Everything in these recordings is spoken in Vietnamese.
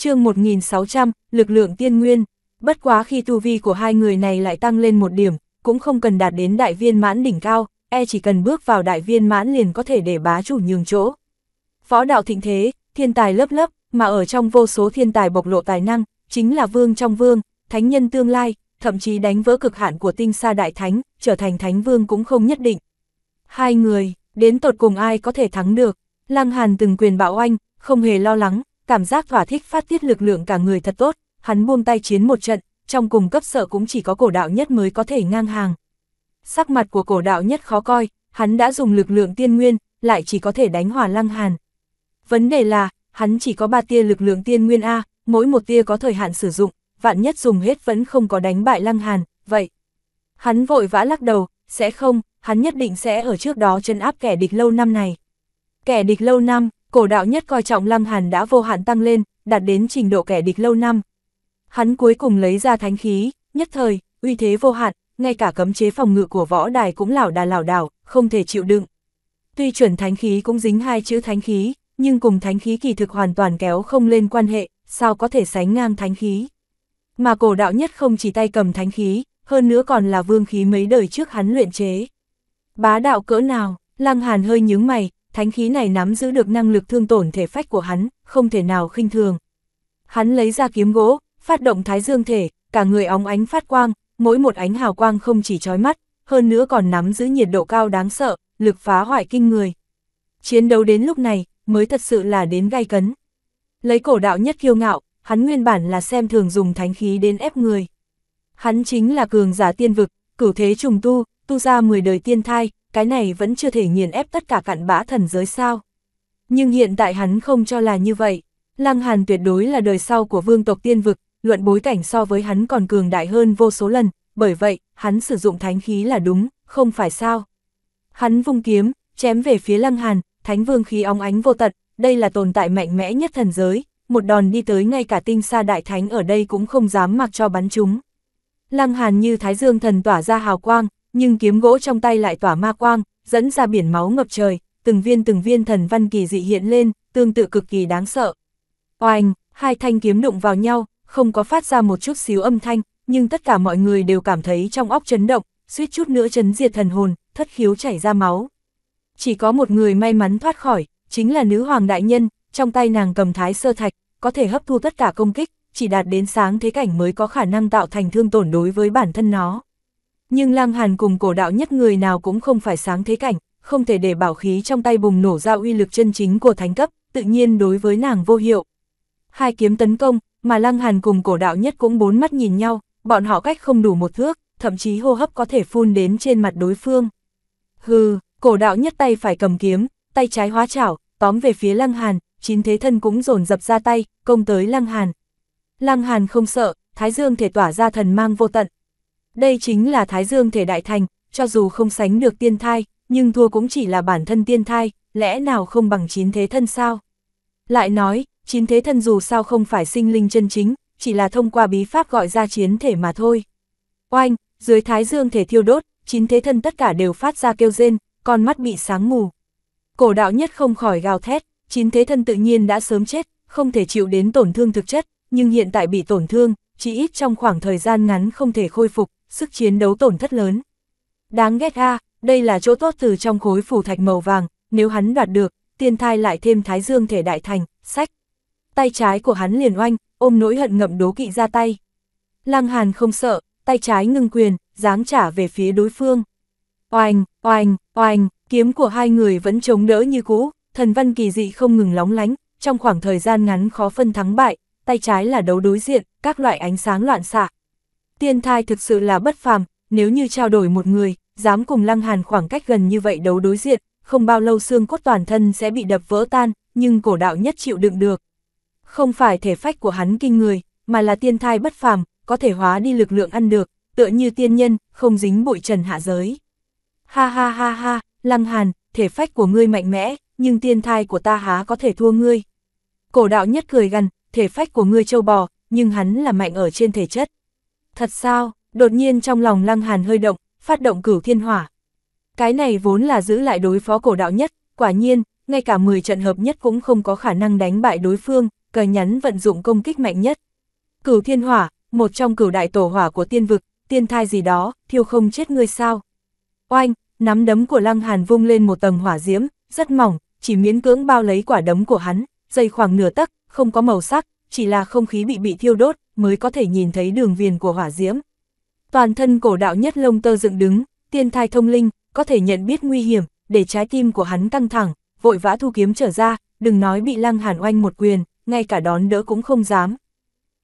chương 1600, lực lượng tiên nguyên. Bất quá khi tu vi của hai người này lại tăng lên một điểm, cũng không cần đạt đến đại viên mãn đỉnh cao, e chỉ cần bước vào đại viên mãn liền có thể để bá chủ nhường chỗ. phó đạo thịnh thế, thiên tài lớp lớp, mà ở trong vô số thiên tài bộc lộ tài năng, chính là vương trong vương, thánh nhân tương lai, thậm chí đánh vỡ cực hạn của tinh sa đại thánh, trở thành thánh vương cũng không nhất định. Hai người, đến tột cùng ai có thể thắng được, Lăng Hàn từng quyền bạo oanh, không hề lo lắng, cảm giác thỏa thích phát tiết lực lượng cả người thật tốt, hắn buông tay chiến một trận, trong cùng cấp sợ cũng chỉ có cổ đạo nhất mới có thể ngang hàng. Sắc mặt của cổ đạo nhất khó coi, hắn đã dùng lực lượng tiên nguyên, lại chỉ có thể đánh hòa lăng hàn. Vấn đề là, hắn chỉ có ba tia lực lượng tiên nguyên A, mỗi một tia có thời hạn sử dụng, vạn nhất dùng hết vẫn không có đánh bại lăng hàn, vậy. Hắn vội vã lắc đầu, sẽ không, hắn nhất định sẽ ở trước đó chân áp kẻ địch lâu năm này. Kẻ địch lâu năm, cổ đạo nhất coi trọng Lăng Hàn đã vô hạn tăng lên, đạt đến trình độ kẻ địch lâu năm. Hắn cuối cùng lấy ra thánh khí, nhất thời, uy thế vô hạn, ngay cả cấm chế phòng ngự của võ đài cũng lảo đà lảo đảo, không thể chịu đựng. Tuy chuẩn thánh khí cũng dính hai chữ thánh khí, nhưng cùng thánh khí kỳ thực hoàn toàn kéo không lên quan hệ, sao có thể sánh ngang thánh khí. Mà cổ đạo nhất không chỉ tay cầm thánh khí, hơn nữa còn là vương khí mấy đời trước hắn luyện chế. Bá đạo cỡ nào, Lăng Hàn hơi nhướng mày, thánh khí này nắm giữ được năng lực thương tổn thể phách của hắn, không thể nào khinh thường. Hắn lấy ra kiếm gỗ, phát động thái dương thể, cả người óng ánh phát quang, mỗi một ánh hào quang không chỉ chói mắt, hơn nữa còn nắm giữ nhiệt độ cao đáng sợ, lực phá hoại kinh người. Chiến đấu đến lúc này, mới thật sự là đến gai cấn. Lấy cổ đạo nhất kiêu ngạo, hắn nguyên bản là xem thường dùng thánh khí đến ép người. Hắn chính là cường giả tiên vực, cửu thế trùng tu, tu ra 10 đời tiên thai, cái này vẫn chưa thể nghiền ép tất cả cặn bã thần giới sao. Nhưng hiện tại hắn không cho là như vậy, Lăng Hàn tuyệt đối là đời sau của vương tộc tiên vực, luận bối cảnh so với hắn còn cường đại hơn vô số lần, bởi vậy, hắn sử dụng thánh khí là đúng, không phải sao. Hắn vung kiếm, chém về phía Lăng Hàn, thánh vương khí óng ánh vô tận, đây là tồn tại mạnh mẽ nhất thần giới, một đòn đi tới ngay cả tinh sa đại thánh ở đây cũng không dám mặc cho bắn chúng. Lăng Hàn như thái dương thần tỏa ra hào quang, nhưng kiếm gỗ trong tay lại tỏa ma quang, dẫn ra biển máu ngập trời, từng viên từng viên thần văn kỳ dị hiện lên, tương tự cực kỳ đáng sợ. Oanh, hai thanh kiếm đụng vào nhau, không có phát ra một chút xíu âm thanh, nhưng tất cả mọi người đều cảm thấy trong óc chấn động, suýt chút nữa chấn diệt thần hồn, thất khiếu chảy ra máu. Chỉ có một người may mắn thoát khỏi, chính là nữ hoàng đại nhân, trong tay nàng cầm thái sơ thạch, có thể hấp thu tất cả công kích, chỉ đạt đến sáng thế cảnh mới có khả năng tạo thành thương tổn đối với bản thân nó. Nhưng Lang Hàn cùng cổ đạo nhất người nào cũng không phải sáng thế cảnh, không thể để bảo khí trong tay bùng nổ ra uy lực chân chính của thánh cấp, tự nhiên đối với nàng vô hiệu. Hai kiếm tấn công, mà Lang Hàn cùng cổ đạo nhất cũng bốn mắt nhìn nhau, bọn họ cách không đủ một thước, thậm chí hô hấp có thể phun đến trên mặt đối phương. Hừ, cổ đạo nhất tay phải cầm kiếm, tay trái hóa chảo, tóm về phía Lang Hàn, chín thế thân cũng dồn dập ra tay, công tới Lang Hàn. Lăng Hàn không sợ, Thái Dương thể tỏa ra thần mang vô tận, đây chính là Thái Dương thể đại thành, cho dù không sánh được tiên thai, nhưng thua cũng chỉ là bản thân tiên thai, lẽ nào không bằng chín thế thân sao? Lại nói, chín thế thân dù sao không phải sinh linh chân chính, chỉ là thông qua bí pháp gọi ra chiến thể mà thôi. Oanh, dưới Thái Dương thể thiêu đốt, chín thế thân tất cả đều phát ra kêu rên, con mắt bị sáng mù. Cổ đạo nhất không khỏi gào thét, chín thế thân tự nhiên đã sớm chết, không thể chịu đến tổn thương thực chất, nhưng hiện tại bị tổn thương, chỉ ít trong khoảng thời gian ngắn không thể khôi phục, sức chiến đấu tổn thất lớn. Đáng ghét a, đây là chỗ tốt từ trong khối phù thạch màu vàng, nếu hắn đoạt được, tiên thai lại thêm thái dương thể đại thành, sách. Tay trái của hắn liền oanh, ôm nỗi hận ngậm đố kỵ ra tay. Lăng Hàn không sợ, tay trái ngưng quyền, giáng trả về phía đối phương. Oanh, oanh, oanh, kiếm của hai người vẫn chống đỡ như cũ, thần văn kỳ dị không ngừng lóng lánh, trong khoảng thời gian ngắn khó phân thắng bại, tay trái là đấu đối diện, các loại ánh sáng loạn xạ. Tiên thai thực sự là bất phàm, nếu như trao đổi một người, dám cùng Lăng Hàn khoảng cách gần như vậy đấu đối diện, không bao lâu xương cốt toàn thân sẽ bị đập vỡ tan, nhưng cổ đạo nhất chịu đựng được. Không phải thể phách của hắn kinh người, mà là tiên thai bất phàm, có thể hóa đi lực lượng ăn được, tựa như tiên nhân, không dính bụi trần hạ giới. Ha ha ha ha, Lăng Hàn, thể phách của ngươi mạnh mẽ, nhưng tiên thai của ta há có thể thua ngươi. Cổ đạo nhất cười gần, thể phách của ngươi châu bò, nhưng hắn là mạnh ở trên thể chất. Thật sao, đột nhiên trong lòng lăng hàn hơi động, phát động cửu thiên hỏa. Cái này vốn là giữ lại đối phó cổ đạo nhất, quả nhiên, ngay cả 10 trận hợp nhất cũng không có khả năng đánh bại đối phương, cờ nhắn vận dụng công kích mạnh nhất. Cửu thiên hỏa, một trong cửu đại tổ hỏa của tiên vực, tiên thai gì đó, thiêu không chết ngươi sao. Oanh, nắm đấm của lăng hàn vung lên một tầng hỏa diễm, rất mỏng, chỉ miễn cưỡng bao lấy quả đấm của hắn, dày khoảng nửa tấc, không có màu sắc, chỉ là không khí bị bị thiêu đốt, mới có thể nhìn thấy đường viền của hỏa diễm. Toàn thân cổ đạo nhất lông tơ dựng đứng, tiên thai thông linh, có thể nhận biết nguy hiểm, để trái tim của hắn căng thẳng, vội vã thu kiếm trở ra, đừng nói bị lăng hàn oanh một quyền, ngay cả đón đỡ cũng không dám.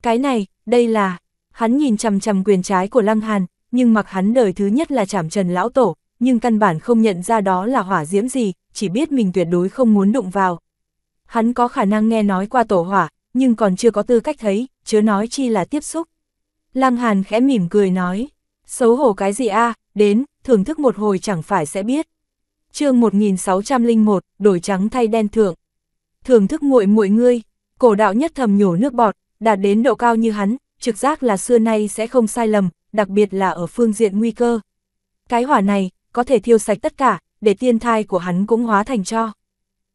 Cái này, đây là, hắn nhìn chằm chằm quyền trái của lăng hàn, nhưng mặc hắn đời thứ nhất là chảm trần lão tổ, nhưng căn bản không nhận ra đó là hỏa diễm gì, chỉ biết mình tuyệt đối không muốn đụng vào hắn có khả năng nghe nói qua tổ hỏa, nhưng còn chưa có tư cách thấy, chớ nói chi là tiếp xúc. Lăng Hàn khẽ mỉm cười nói, xấu hổ cái gì a đến, thưởng thức một hồi chẳng phải sẽ biết. chương 1601, đổi trắng thay đen thượng. Thưởng thức muội muội ngươi, cổ đạo nhất thầm nhổ nước bọt, đạt đến độ cao như hắn, trực giác là xưa nay sẽ không sai lầm, đặc biệt là ở phương diện nguy cơ. Cái hỏa này, có thể thiêu sạch tất cả, để tiên thai của hắn cũng hóa thành cho.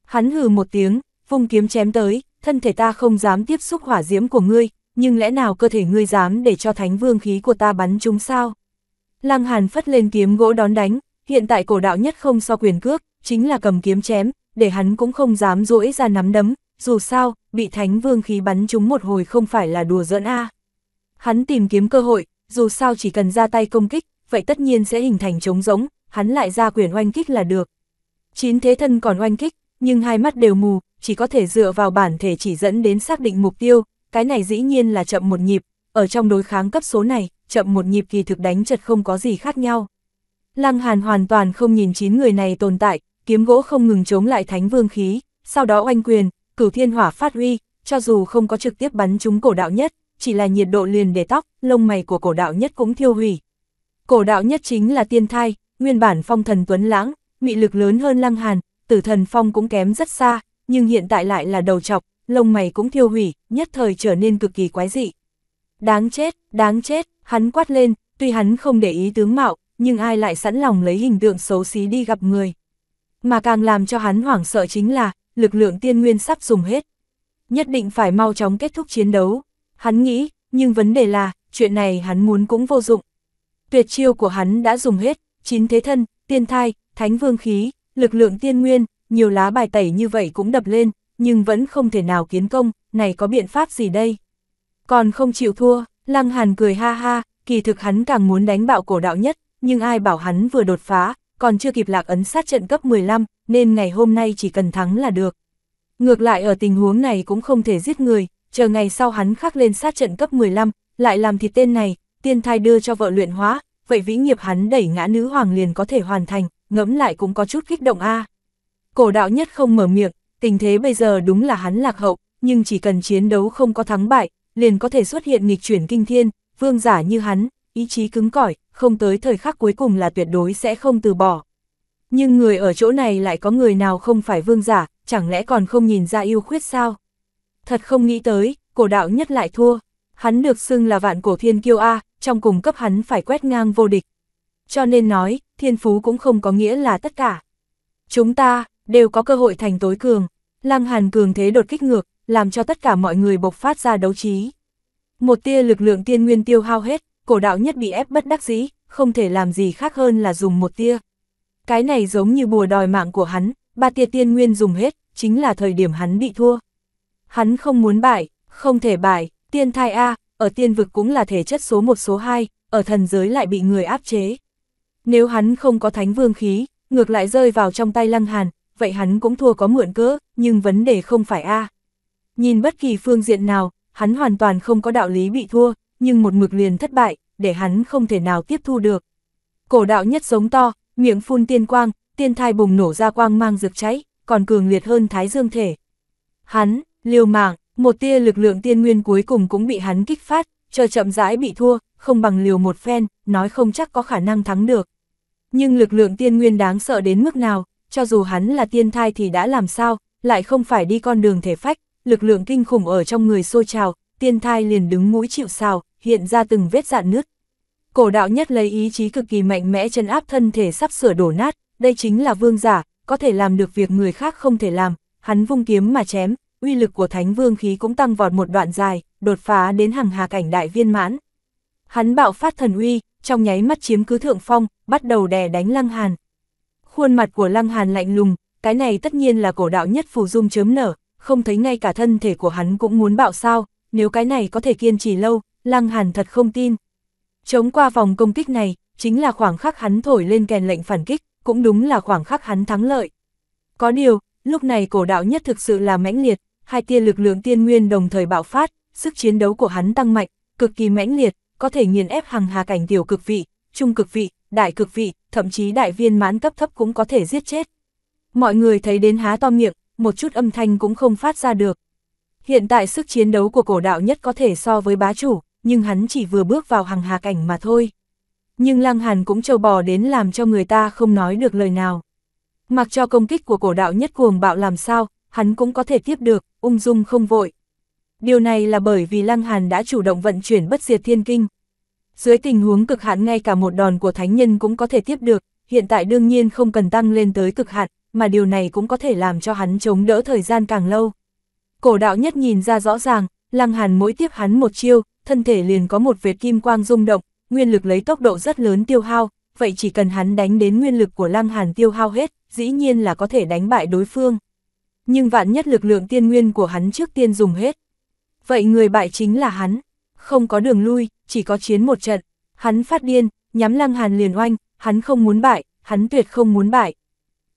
Hắn hừ một tiếng, vung kiếm chém tới, thân thể ta không dám tiếp xúc hỏa diễm của ngươi, nhưng lẽ nào cơ thể ngươi dám để cho thánh vương khí của ta bắn chúng sao? Lăng Hàn phất lên kiếm gỗ đón đánh, hiện tại cổ đạo nhất không so quyền cước, chính là cầm kiếm chém, để hắn cũng không dám duỗi ra nắm đấm, dù sao, bị thánh vương khí bắn chúng một hồi không phải là đùa giỡn a. Hắn tìm kiếm cơ hội, dù sao chỉ cần ra tay công kích, vậy tất nhiên sẽ hình thành trống rỗng, hắn lại ra quyền oanh kích là được. Chín thế thân còn oanh kích, nhưng hai mắt đều mù, chỉ có thể dựa vào bản thể chỉ dẫn đến xác định mục tiêu, cái này dĩ nhiên là chậm một nhịp, ở trong đối kháng cấp số này, chậm một nhịp kỳ thực đánh chật không có gì khác nhau. Lăng Hàn hoàn toàn không nhìn chín người này tồn tại, kiếm gỗ không ngừng chống lại thánh vương khí, sau đó oanh quyền, cửu thiên hỏa phát huy, cho dù không có trực tiếp bắn chúng cổ đạo nhất, chỉ là nhiệt độ liền để tóc, lông mày của cổ đạo nhất cũng thiêu hủy. Cổ đạo nhất chính là tiên thai, nguyên bản phong thần tuấn lãng, mị lực lớn hơn lăng hàn, tử thần phong cũng kém rất xa, nhưng hiện tại lại là đầu chọc, lông mày cũng thiêu hủy, nhất thời trở nên cực kỳ quái dị. Đáng chết, đáng chết, hắn quát lên, tuy hắn không để ý tướng mạo, nhưng ai lại sẵn lòng lấy hình tượng xấu xí đi gặp người. Mà càng làm cho hắn hoảng sợ chính là, lực lượng tiên nguyên sắp dùng hết. Nhất định phải mau chóng kết thúc chiến đấu. Hắn nghĩ, nhưng vấn đề là, chuyện này hắn muốn cũng vô dụng. Tuyệt chiêu của hắn đã dùng hết, chín thế thân, tiên thai, thánh vương khí, lực lượng tiên nguyên, nhiều lá bài tẩy như vậy cũng đập lên, nhưng vẫn không thể nào kiến công, này có biện pháp gì đây? Còn không chịu thua, Lăng Hàn cười ha ha, kỳ thực hắn càng muốn đánh bạo cổ đạo nhất, nhưng ai bảo hắn vừa đột phá, còn chưa kịp lạc ấn sát trận cấp 15, nên ngày hôm nay chỉ cần thắng là được. Ngược lại ở tình huống này cũng không thể giết người, chờ ngày sau hắn khắc lên sát trận cấp 15, lại làm thịt tên này, tiên thai đưa cho vợ luyện hóa, vậy vĩ nghiệp hắn đẩy ngã nữ hoàng liền có thể hoàn thành, ngẫm lại cũng có chút kích động a. À. Cổ đạo nhất không mở miệng, tình thế bây giờ đúng là hắn lạc hậu, nhưng chỉ cần chiến đấu không có thắng bại, liền có thể xuất hiện nghịch chuyển kinh thiên, vương giả như hắn, ý chí cứng cỏi, không tới thời khắc cuối cùng là tuyệt đối sẽ không từ bỏ. Nhưng người ở chỗ này lại có người nào không phải vương giả, chẳng lẽ còn không nhìn ra yêu khuyết sao? Thật không nghĩ tới, cổ đạo nhất lại thua. Hắn được xưng là vạn cổ thiên kiêu A, trong cùng cấp hắn phải quét ngang vô địch. Cho nên nói, thiên phú cũng không có nghĩa là tất cả. Chúng ta, đều có cơ hội thành tối cường. Lăng Hàn cường thế đột kích ngược, làm cho tất cả mọi người bộc phát ra đấu trí. Một tia lực lượng tiên nguyên tiêu hao hết, cổ đạo nhất bị ép bất đắc dĩ, không thể làm gì khác hơn là dùng một tia. Cái này giống như bùa đòi mạng của hắn, ba tia tiên nguyên dùng hết, chính là thời điểm hắn bị thua. Hắn không muốn bại, không thể bại, tiên thai A, ở tiên vực cũng là thể chất số một số 2, ở thần giới lại bị người áp chế. Nếu hắn không có thánh vương khí, ngược lại rơi vào trong tay lăng hàn, vậy hắn cũng thua có mượn cỡ, nhưng vấn đề không phải A. Nhìn bất kỳ phương diện nào, hắn hoàn toàn không có đạo lý bị thua, nhưng một mực liền thất bại, để hắn không thể nào tiếp thu được. Cổ đạo nhất giống to, miệng phun tiên quang, tiên thai bùng nổ ra quang mang rực cháy, còn cường liệt hơn thái dương thể. Hắn, liều mạng, một tia lực lượng tiên nguyên cuối cùng cũng bị hắn kích phát, chờ chậm rãi bị thua, không bằng liều một phen, nói không chắc có khả năng thắng được. Nhưng lực lượng tiên nguyên đáng sợ đến mức nào, cho dù hắn là tiên thai thì đã làm sao, lại không phải đi con đường thể phách, lực lượng kinh khủng ở trong người xô trào, tiên thai liền đứng mũi chịu sào, hiện ra từng vết dạn nứt. Cổ đạo nhất lấy ý chí cực kỳ mạnh mẽ chân áp thân thể sắp sửa đổ nát, đây chính là vương giả, có thể làm được việc người khác không thể làm, hắn vung kiếm mà chém, uy lực của thánh vương khí cũng tăng vọt một đoạn dài, đột phá đến hàng hà cảnh đại viên mãn. Hắn bạo phát thần uy, trong nháy mắt chiếm cứ thượng phong, bắt đầu đè đánh lăng hàn. Khuôn mặt của Lăng Hàn lạnh lùng, cái này tất nhiên là cổ đạo nhất phù dung chớm nở, không thấy ngay cả thân thể của hắn cũng muốn bạo sao, nếu cái này có thể kiên trì lâu, Lăng Hàn thật không tin. Chống qua vòng công kích này, chính là khoảng khắc hắn thổi lên kèn lệnh phản kích, cũng đúng là khoảng khắc hắn thắng lợi. Có điều, lúc này cổ đạo nhất thực sự là mãnh liệt, hai tia lực lượng tiên nguyên đồng thời bạo phát, sức chiến đấu của hắn tăng mạnh, cực kỳ mãnh liệt, có thể nghiền ép hàng hà cảnh tiểu cực vị, trung cực vị, đại cực vị, thậm chí đại viên mãn cấp thấp cũng có thể giết chết. Mọi người thấy đến há to miệng, một chút âm thanh cũng không phát ra được. Hiện tại sức chiến đấu của cổ đạo nhất có thể so với bá chủ, nhưng hắn chỉ vừa bước vào hàng hà cảnh mà thôi. Nhưng Lăng Hàn cũng trâu bò đến làm cho người ta không nói được lời nào. Mặc cho công kích của cổ đạo nhất cuồng bạo làm sao, hắn cũng có thể tiếp được, ung dung không vội. Điều này là bởi vì Lăng Hàn đã chủ động vận chuyển bất diệt thiên kinh, dưới tình huống cực hạn ngay cả một đòn của thánh nhân cũng có thể tiếp được, hiện tại đương nhiên không cần tăng lên tới cực hạn, mà điều này cũng có thể làm cho hắn chống đỡ thời gian càng lâu. Cổ đạo nhất nhìn ra rõ ràng, lăng hàn mỗi tiếp hắn một chiêu, thân thể liền có một vệt kim quang rung động, nguyên lực lấy tốc độ rất lớn tiêu hao, vậy chỉ cần hắn đánh đến nguyên lực của lăng hàn tiêu hao hết, dĩ nhiên là có thể đánh bại đối phương. Nhưng vạn nhất lực lượng tiên nguyên của hắn trước tiên dùng hết. Vậy người bại chính là hắn, không có đường lui, chỉ có chiến một trận. Hắn phát điên, nhắm Lăng Hàn liền oanh, hắn không muốn bại, hắn tuyệt không muốn bại.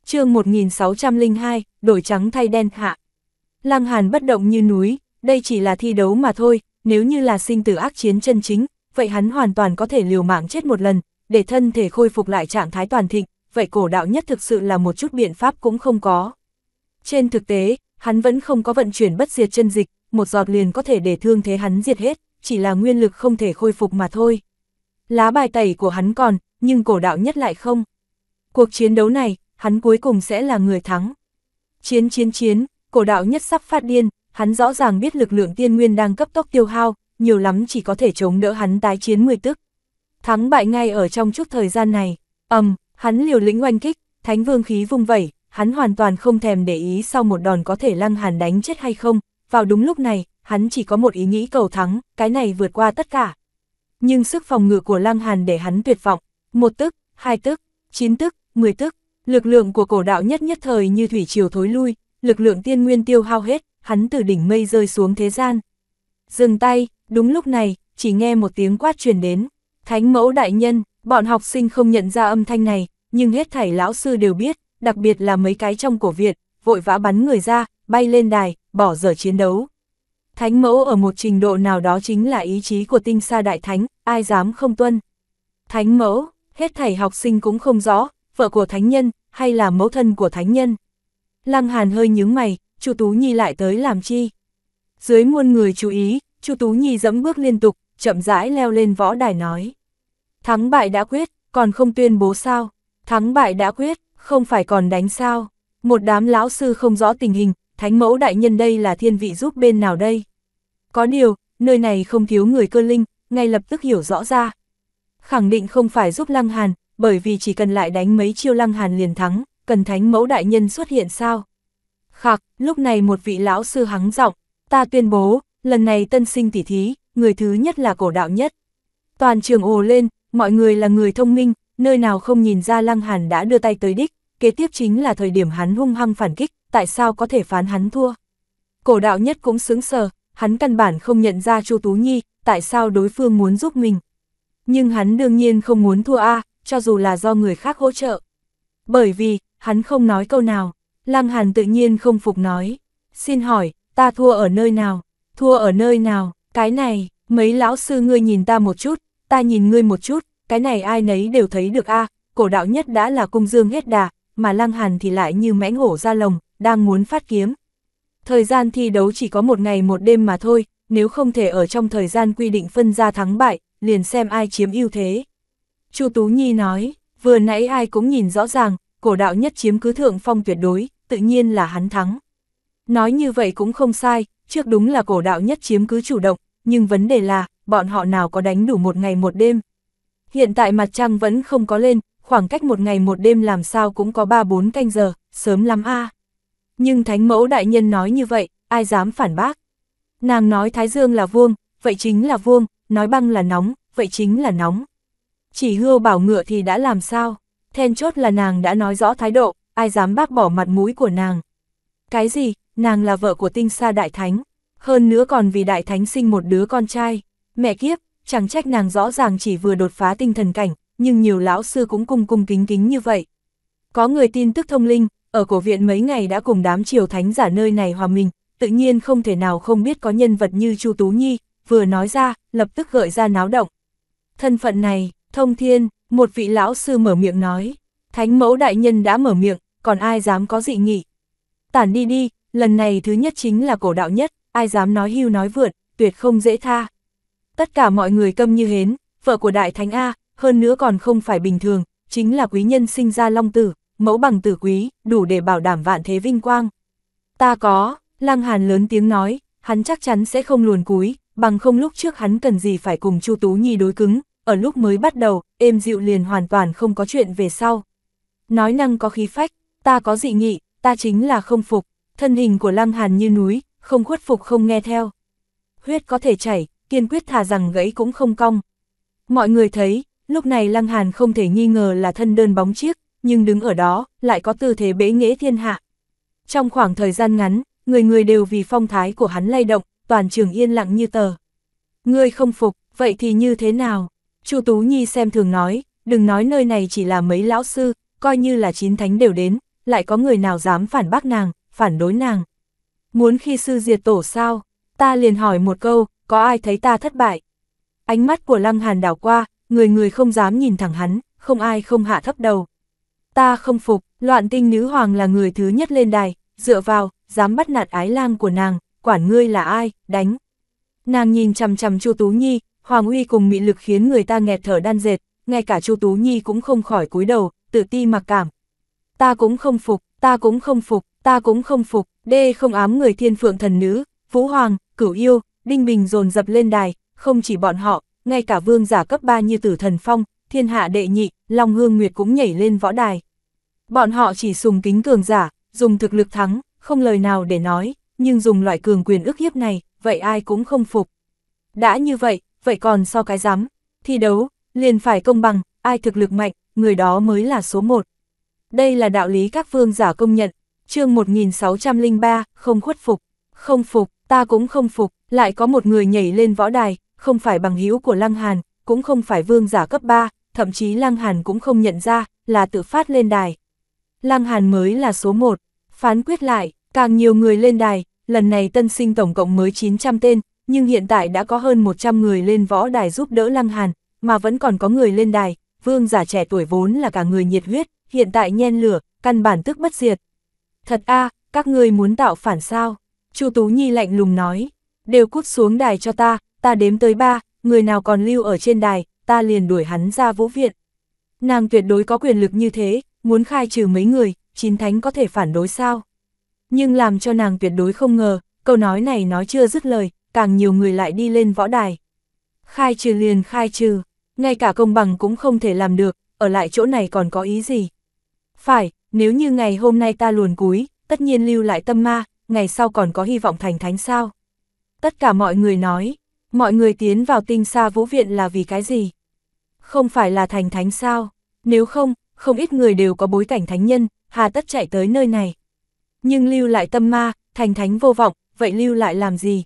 chương 1602, đổi trắng thay đen hạ. Lăng Hàn bất động như núi, đây chỉ là thi đấu mà thôi, nếu như là sinh tử ác chiến chân chính, vậy hắn hoàn toàn có thể liều mạng chết một lần, để thân thể khôi phục lại trạng thái toàn thịnh, vậy cổ đạo nhất thực sự là một chút biện pháp cũng không có. Trên thực tế, hắn vẫn không có vận chuyển bất diệt chân dịch, một giọt liền có thể để thương thế hắn diệt hết chỉ là nguyên lực không thể khôi phục mà thôi. Lá bài tẩy của hắn còn, nhưng cổ đạo nhất lại không. Cuộc chiến đấu này, hắn cuối cùng sẽ là người thắng. Chiến chiến chiến, cổ đạo nhất sắp phát điên, hắn rõ ràng biết lực lượng tiên nguyên đang cấp tốc tiêu hao, nhiều lắm chỉ có thể chống đỡ hắn tái chiến 10 tức. Thắng bại ngay ở trong chút thời gian này, ầm, hắn liều lĩnh oanh kích, thánh vương khí vung vẩy, hắn hoàn toàn không thèm để ý sau một đòn có thể lăng hàn đánh chết hay không, vào đúng lúc này, hắn chỉ có một ý nghĩ cầu thắng, cái này vượt qua tất cả. Nhưng sức phòng ngự của Lăng Hàn để hắn tuyệt vọng, một tức, hai tức, chín tức, mười tức, lực lượng của cổ đạo nhất nhất thời như thủy triều thối lui, lực lượng tiên nguyên tiêu hao hết, hắn từ đỉnh mây rơi xuống thế gian. Dừng tay, đúng lúc này, chỉ nghe một tiếng quát truyền đến, thánh mẫu đại nhân, bọn học sinh không nhận ra âm thanh này, nhưng hết thảy lão sư đều biết, đặc biệt là mấy cái trong cổ viện, vội vã bắn người ra, bay lên đài, bỏ dở chiến đấu. Thánh mẫu ở một trình độ nào đó chính là ý chí của tinh sa đại thánh, ai dám không tuân. Thánh mẫu, hết thảy học sinh cũng không rõ, vợ của thánh nhân, hay là mẫu thân của thánh nhân. Lăng Hàn hơi nhướng mày, Chu Tú Nhi lại tới làm chi? Dưới muôn người chú ý, Chu Tú Nhi dẫm bước liên tục, chậm rãi leo lên võ đài nói. Thắng bại đã quyết, còn không tuyên bố sao? Thắng bại đã quyết, không phải còn đánh sao? Một đám lão sư không rõ tình hình, thánh mẫu đại nhân đây là thiên vị giúp bên nào đây? Có điều, nơi này không thiếu người cơ linh, ngay lập tức hiểu rõ ra. Khẳng định không phải giúp Lăng Hàn, bởi vì chỉ cần lại đánh mấy chiêu Lăng Hàn liền thắng, cần thánh mẫu đại nhân xuất hiện sao? Khạc, lúc này một vị lão sư hắng giọng, ta tuyên bố, lần này tân sinh tỉ thí, người thứ nhất là cổ đạo nhất. Toàn trường ồ lên, mọi người là người thông minh, nơi nào không nhìn ra Lăng Hàn đã đưa tay tới đích, kế tiếp chính là thời điểm hắn hung hăng phản kích, tại sao có thể phán hắn thua? Cổ đạo nhất cũng sướng sờ, hắn căn bản không nhận ra Chu Tú Nhi, tại sao đối phương muốn giúp mình. Nhưng hắn đương nhiên không muốn thua A, cho dù là do người khác hỗ trợ. Bởi vì, hắn không nói câu nào, Lăng Hàn tự nhiên không phục nói. Xin hỏi, ta thua ở nơi nào? Thua ở nơi nào? Cái này, mấy lão sư ngươi nhìn ta một chút, ta nhìn ngươi một chút, cái này ai nấy đều thấy được A, cổ đạo nhất đã là cung dương hết đà, mà Lăng Hàn thì lại như mãnh hổ ra lồng, đang muốn phát kiếm. Thời gian thi đấu chỉ có một ngày một đêm mà thôi, nếu không thể ở trong thời gian quy định phân ra thắng bại, liền xem ai chiếm ưu thế. Chu Tú Nhi nói, vừa nãy ai cũng nhìn rõ ràng, cổ đạo nhất chiếm cứ thượng phong tuyệt đối, tự nhiên là hắn thắng. Nói như vậy cũng không sai, trước đúng là cổ đạo nhất chiếm cứ chủ động, nhưng vấn đề là, bọn họ nào có đánh đủ một ngày một đêm. Hiện tại mặt trăng vẫn không có lên, khoảng cách một ngày một đêm làm sao cũng có ba bốn canh giờ, sớm lắm a. À. Nhưng Thánh Mẫu Đại Nhân nói như vậy, ai dám phản bác. Nàng nói Thái Dương là vuông, vậy chính là vuông, nói băng là nóng, vậy chính là nóng. Chỉ hưu bảo ngựa thì đã làm sao, then chốt là nàng đã nói rõ thái độ, ai dám bác bỏ mặt mũi của nàng. Cái gì, nàng là vợ của tinh sa Đại Thánh, hơn nữa còn vì Đại Thánh sinh một đứa con trai, mẹ kiếp, chẳng trách nàng rõ ràng chỉ vừa đột phá tinh thần cảnh, nhưng nhiều lão sư cũng cung cung kính kính như vậy. Có người tin tức thông linh, ở cổ viện mấy ngày đã cùng đám triều thánh giả nơi này hòa mình, tự nhiên không thể nào không biết có nhân vật như Chu Tú Nhi, vừa nói ra, lập tức gợi ra náo động. Thân phận này, thông thiên, một vị lão sư mở miệng nói, thánh mẫu đại nhân đã mở miệng, còn ai dám có dị nghị. Tản đi đi, lần này thứ nhất chính là cổ đạo nhất, ai dám nói hưu nói vượt, tuyệt không dễ tha. Tất cả mọi người câm như hến, vợ của đại thánh A, hơn nữa còn không phải bình thường, chính là quý nhân sinh ra long tử, mẫu bằng tử quý, đủ để bảo đảm vạn thế vinh quang. Ta có, Lăng Hàn lớn tiếng nói, hắn chắc chắn sẽ không luồn cúi, bằng không lúc trước hắn cần gì phải cùng Chu Tú Nhi đối cứng, ở lúc mới bắt đầu, êm dịu liền hoàn toàn không có chuyện về sau. Nói năng có khí phách, ta có dị nghị, ta chính là không phục, thân hình của Lăng Hàn như núi, không khuất phục không nghe theo. Huyết có thể chảy, kiên quyết thà rằng gãy cũng không cong. Mọi người thấy, lúc này Lăng Hàn không thể nghi ngờ là thân đơn bóng chiếc, nhưng đứng ở đó, lại có tư thế bế nghĩa thiên hạ. Trong khoảng thời gian ngắn, người người đều vì phong thái của hắn lay động, toàn trường yên lặng như tờ. Ngươi không phục, vậy thì như thế nào? Chu Tú Nhi xem thường nói, đừng nói nơi này chỉ là mấy lão sư, coi như là chín thánh đều đến, lại có người nào dám phản bác nàng, phản đối nàng. Muốn khi sư diệt tổ sao? Ta liền hỏi một câu, có ai thấy ta thất bại? Ánh mắt của Lăng Hàn đảo qua, người người không dám nhìn thẳng hắn, không ai không hạ thấp đầu. Ta không phục, loạn tinh nữ hoàng là người thứ nhất lên đài, dựa vào, dám bắt nạt ái lang của nàng, quản ngươi là ai, đánh. Nàng nhìn chằm chằm Chu Tú Nhi, hoàng uy cùng mị lực khiến người ta nghẹt thở đan dệt, ngay cả Chu Tú Nhi cũng không khỏi cúi đầu, tự ti mặc cảm. Ta cũng không phục, ta cũng không phục, ta cũng không phục, đê không ám người thiên phượng thần nữ, phú hoàng, cửu yêu, đinh bình dồn dập lên đài, không chỉ bọn họ, ngay cả vương giả cấp 3 như tử thần phong, thiên hạ đệ nhị, Long Hương Nguyệt cũng nhảy lên võ đài. Bọn họ chỉ sùng kính cường giả, dùng thực lực thắng, không lời nào để nói, nhưng dùng loại cường quyền ức hiếp này, vậy ai cũng không phục. Đã như vậy, vậy còn so cái dám, thi đấu, liền phải công bằng, ai thực lực mạnh, người đó mới là số một. Đây là đạo lý các vương giả công nhận, chương 1603, không khuất phục, không phục, ta cũng không phục, lại có một người nhảy lên võ đài, không phải bằng hữu của Lăng Hàn, cũng không phải vương giả cấp 3, thậm chí Lăng Hàn cũng không nhận ra, là tự phát lên đài. Lăng Hàn mới là số 1, phán quyết lại, càng nhiều người lên đài, lần này tân sinh tổng cộng mới 900 tên, nhưng hiện tại đã có hơn 100 người lên võ đài giúp đỡ Lăng Hàn, mà vẫn còn có người lên đài, vương giả trẻ tuổi vốn là cả người nhiệt huyết, hiện tại nhen lửa, căn bản tức bất diệt. Thật a, các ngươi muốn tạo phản sao? Chu Tú Nhi lạnh lùng nói, đều cút xuống đài cho ta, ta đếm tới ba, người nào còn lưu ở trên đài, ta liền đuổi hắn ra vũ viện. Nàng tuyệt đối có quyền lực như thế, muốn khai trừ mấy người, chín thánh có thể phản đối sao? Nhưng làm cho nàng tuyệt đối không ngờ, câu nói này nói chưa dứt lời, càng nhiều người lại đi lên võ đài. Khai trừ liền khai trừ, ngay cả công bằng cũng không thể làm được, ở lại chỗ này còn có ý gì? Phải, nếu như ngày hôm nay ta luồn cúi, tất nhiên lưu lại tâm ma, ngày sau còn có hy vọng thành thánh sao? Tất cả mọi người nói, Mọi người tiến vào tinh xa vũ viện là vì cái gì? Không phải là thành thánh sao? Nếu không, không ít người đều có bối cảnh thánh nhân, hà tất chạy tới nơi này. Nhưng lưu lại tâm ma, thành thánh vô vọng, vậy lưu lại làm gì?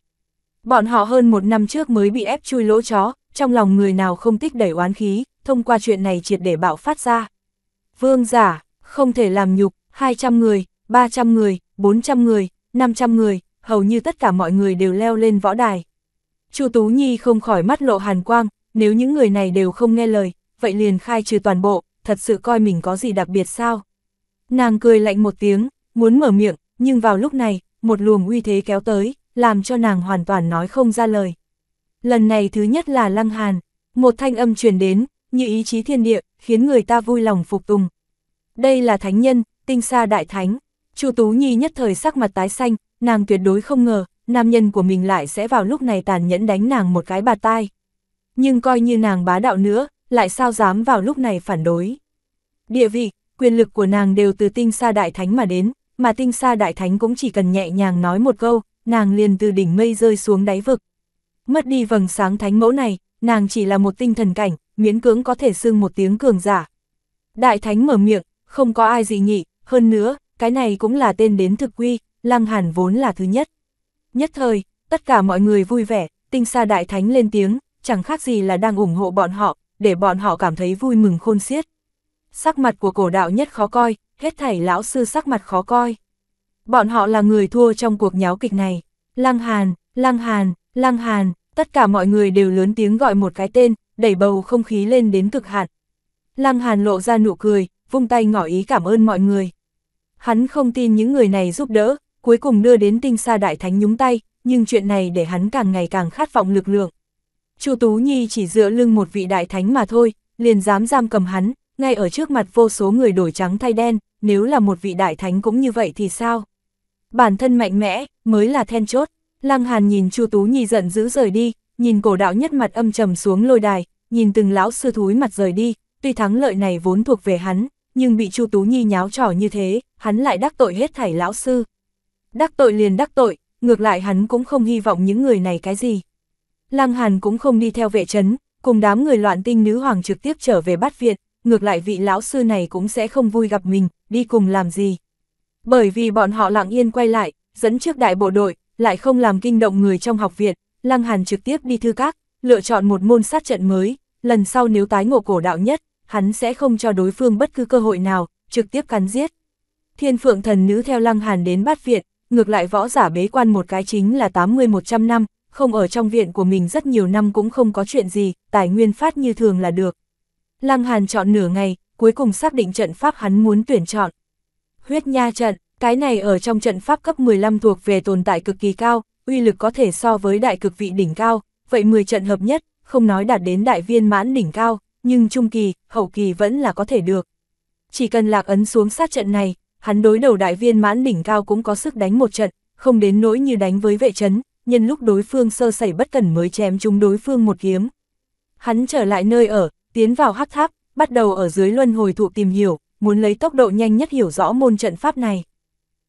Bọn họ hơn một năm trước mới bị ép chui lỗ chó, trong lòng người nào không tích đẩy oán khí, thông qua chuyện này triệt để bạo phát ra. Vương giả, không thể làm nhục, 200 người, 300 người, 400 người, 500 người, hầu như tất cả mọi người đều leo lên võ đài, Chu Tú Nhi không khỏi mắt lộ hàn quang, nếu những người này đều không nghe lời, vậy liền khai trừ toàn bộ, thật sự coi mình có gì đặc biệt sao. Nàng cười lạnh một tiếng, muốn mở miệng, nhưng vào lúc này, một luồng uy thế kéo tới, làm cho nàng hoàn toàn nói không ra lời. Lần này thứ nhất là Lăng Hàn, một thanh âm truyền đến, như ý chí thiên địa, khiến người ta vui lòng phục tùng. Đây là thánh nhân, tinh xa đại thánh, Chu Tú Nhi nhất thời sắc mặt tái xanh, nàng tuyệt đối không ngờ, nam nhân của mình lại sẽ vào lúc này tàn nhẫn đánh nàng một cái bạt tai. Nhưng coi như nàng bá đạo nữa, lại sao dám vào lúc này phản đối. Địa vị, quyền lực của nàng đều từ tinh sa đại thánh mà đến, mà tinh sa đại thánh cũng chỉ cần nhẹ nhàng nói một câu, nàng liền từ đỉnh mây rơi xuống đáy vực. Mất đi vầng sáng thánh mẫu này, nàng chỉ là một tinh thần cảnh, miễn cưỡng có thể xưng một tiếng cường giả. Đại thánh mở miệng, không có ai dị nghị, hơn nữa, cái này cũng là tên đến thực quy, lăng hàn vốn là thứ nhất. Nhất thời, tất cả mọi người vui vẻ, tinh xa đại thánh lên tiếng, chẳng khác gì là đang ủng hộ bọn họ, để bọn họ cảm thấy vui mừng khôn xiết. Sắc mặt của cổ đạo nhất khó coi, hết thảy lão sư sắc mặt khó coi. Bọn họ là người thua trong cuộc nháo kịch này. Lăng Hàn, Lăng Hàn, Lăng Hàn, tất cả mọi người đều lớn tiếng gọi một cái tên, đẩy bầu không khí lên đến cực hạn. Lăng Hàn lộ ra nụ cười, vung tay ngỏ ý cảm ơn mọi người. Hắn không tin những người này giúp đỡ, cuối cùng đưa đến tinh xa đại thánh nhúng tay, nhưng chuyện này để hắn càng ngày càng khát vọng lực lượng. Chu Tú Nhi chỉ dựa lưng một vị đại thánh mà thôi, liền dám giam cầm hắn, ngay ở trước mặt vô số người đổi trắng thay đen, nếu là một vị đại thánh cũng như vậy thì sao? Bản thân mạnh mẽ, mới là then chốt. Lăng Hàn nhìn Chu Tú Nhi giận dữ rời đi, nhìn cổ đạo nhất mặt âm trầm xuống lôi đài, nhìn từng lão sư thúi mặt rời đi, tuy thắng lợi này vốn thuộc về hắn, nhưng bị Chu Tú Nhi nháo trò như thế, hắn lại đắc tội hết thảy lão sư. Đắc tội liền đắc tội, ngược lại hắn cũng không hy vọng những người này cái gì. Lăng Hàn cũng không đi theo vệ trấn, cùng đám người loạn tinh nữ hoàng trực tiếp trở về bắt viện, ngược lại vị lão sư này cũng sẽ không vui gặp mình, đi cùng làm gì. Bởi vì bọn họ lặng yên quay lại, dẫn trước đại bộ đội, lại không làm kinh động người trong học viện, Lăng Hàn trực tiếp đi thư các, lựa chọn một môn sát trận mới, lần sau nếu tái ngộ cổ đạo nhất, hắn sẽ không cho đối phương bất cứ cơ hội nào, trực tiếp cắn giết. Thiên phượng thần nữ theo Lăng Hàn đến bát viện, ngược lại võ giả bế quan một cái chính là 80-100 năm, không ở trong viện của mình rất nhiều năm cũng không có chuyện gì, tài nguyên phát như thường là được. Lăng Hàn chọn nửa ngày, cuối cùng xác định trận pháp hắn muốn tuyển chọn. Huyết Nha trận, cái này ở trong trận pháp cấp 15 thuộc về tồn tại cực kỳ cao, uy lực có thể so với đại cực vị đỉnh cao, vậy 10 trận hợp nhất, không nói đạt đến đại viên mãn đỉnh cao, nhưng trung kỳ, hậu kỳ vẫn là có thể được. Chỉ cần lạc ấn xuống sát trận này, hắn đối đầu đại viên mãn đỉnh cao cũng có sức đánh một trận, không đến nỗi như đánh với vệ trấn, nhân lúc đối phương sơ sẩy bất cẩn mới chém chúng đối phương một kiếm. Hắn trở lại nơi ở, tiến vào hắc tháp, bắt đầu ở dưới luân hồi thụ tìm hiểu, muốn lấy tốc độ nhanh nhất hiểu rõ môn trận pháp này.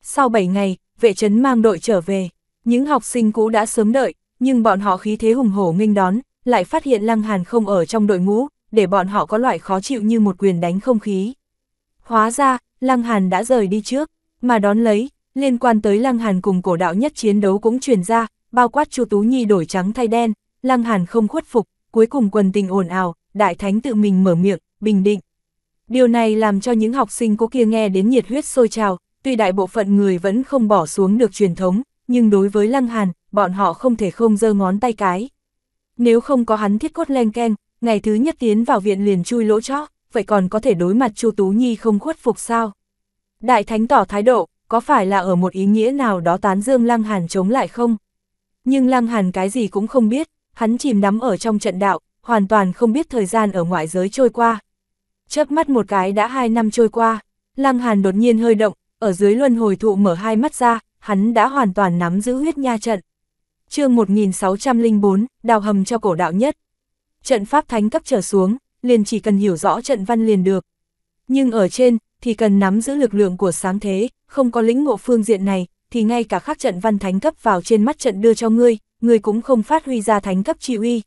Sau 7 ngày, vệ trấn mang đội trở về, những học sinh cũ đã sớm đợi, nhưng bọn họ khí thế hùng hổ nghênh đón, lại phát hiện Lăng Hàn không ở trong đội ngũ, để bọn họ có loại khó chịu như một quyền đánh không khí. Hóa ra, Lăng Hàn đã rời đi trước, mà đón lấy, liên quan tới Lăng Hàn cùng cổ đạo nhất chiến đấu cũng truyền ra, bao quát Chu Tú Nhi đổi trắng thay đen, Lăng Hàn không khuất phục, cuối cùng quần tình ồn ào, đại thánh tự mình mở miệng, bình định. Điều này làm cho những học sinh cố kia nghe đến nhiệt huyết sôi trào, tuy đại bộ phận người vẫn không bỏ xuống được truyền thống, nhưng đối với Lăng Hàn, bọn họ không thể không giơ ngón tay cái. Nếu không có hắn thiết cốt len keng, ngày thứ nhất tiến vào viện liền chui lỗ chót vậy còn có thể đối mặt Chu Tú Nhi không khuất phục sao? Đại Thánh tỏ thái độ, có phải là ở một ý nghĩa nào đó tán dương Lăng Hàn chống lại không? Nhưng Lăng Hàn cái gì cũng không biết, hắn chìm đắm ở trong trận đạo, hoàn toàn không biết thời gian ở ngoại giới trôi qua. Chớp mắt một cái đã hai năm trôi qua, Lăng Hàn đột nhiên hơi động, ở dưới luân hồi thụ mở hai mắt ra, hắn đã hoàn toàn nắm giữ huyết nha trận. chương 1604, đào hầm cho cổ đạo nhất. Trận pháp thánh cấp trở xuống, liền chỉ cần hiểu rõ trận văn liền được. Nhưng ở trên, thì cần nắm giữ lực lượng của sáng thế, không có lĩnh ngộ phương diện này, thì ngay cả khắc trận văn thánh cấp vào trên mắt trận đưa cho ngươi, ngươi cũng không phát huy ra thánh cấp chi uy.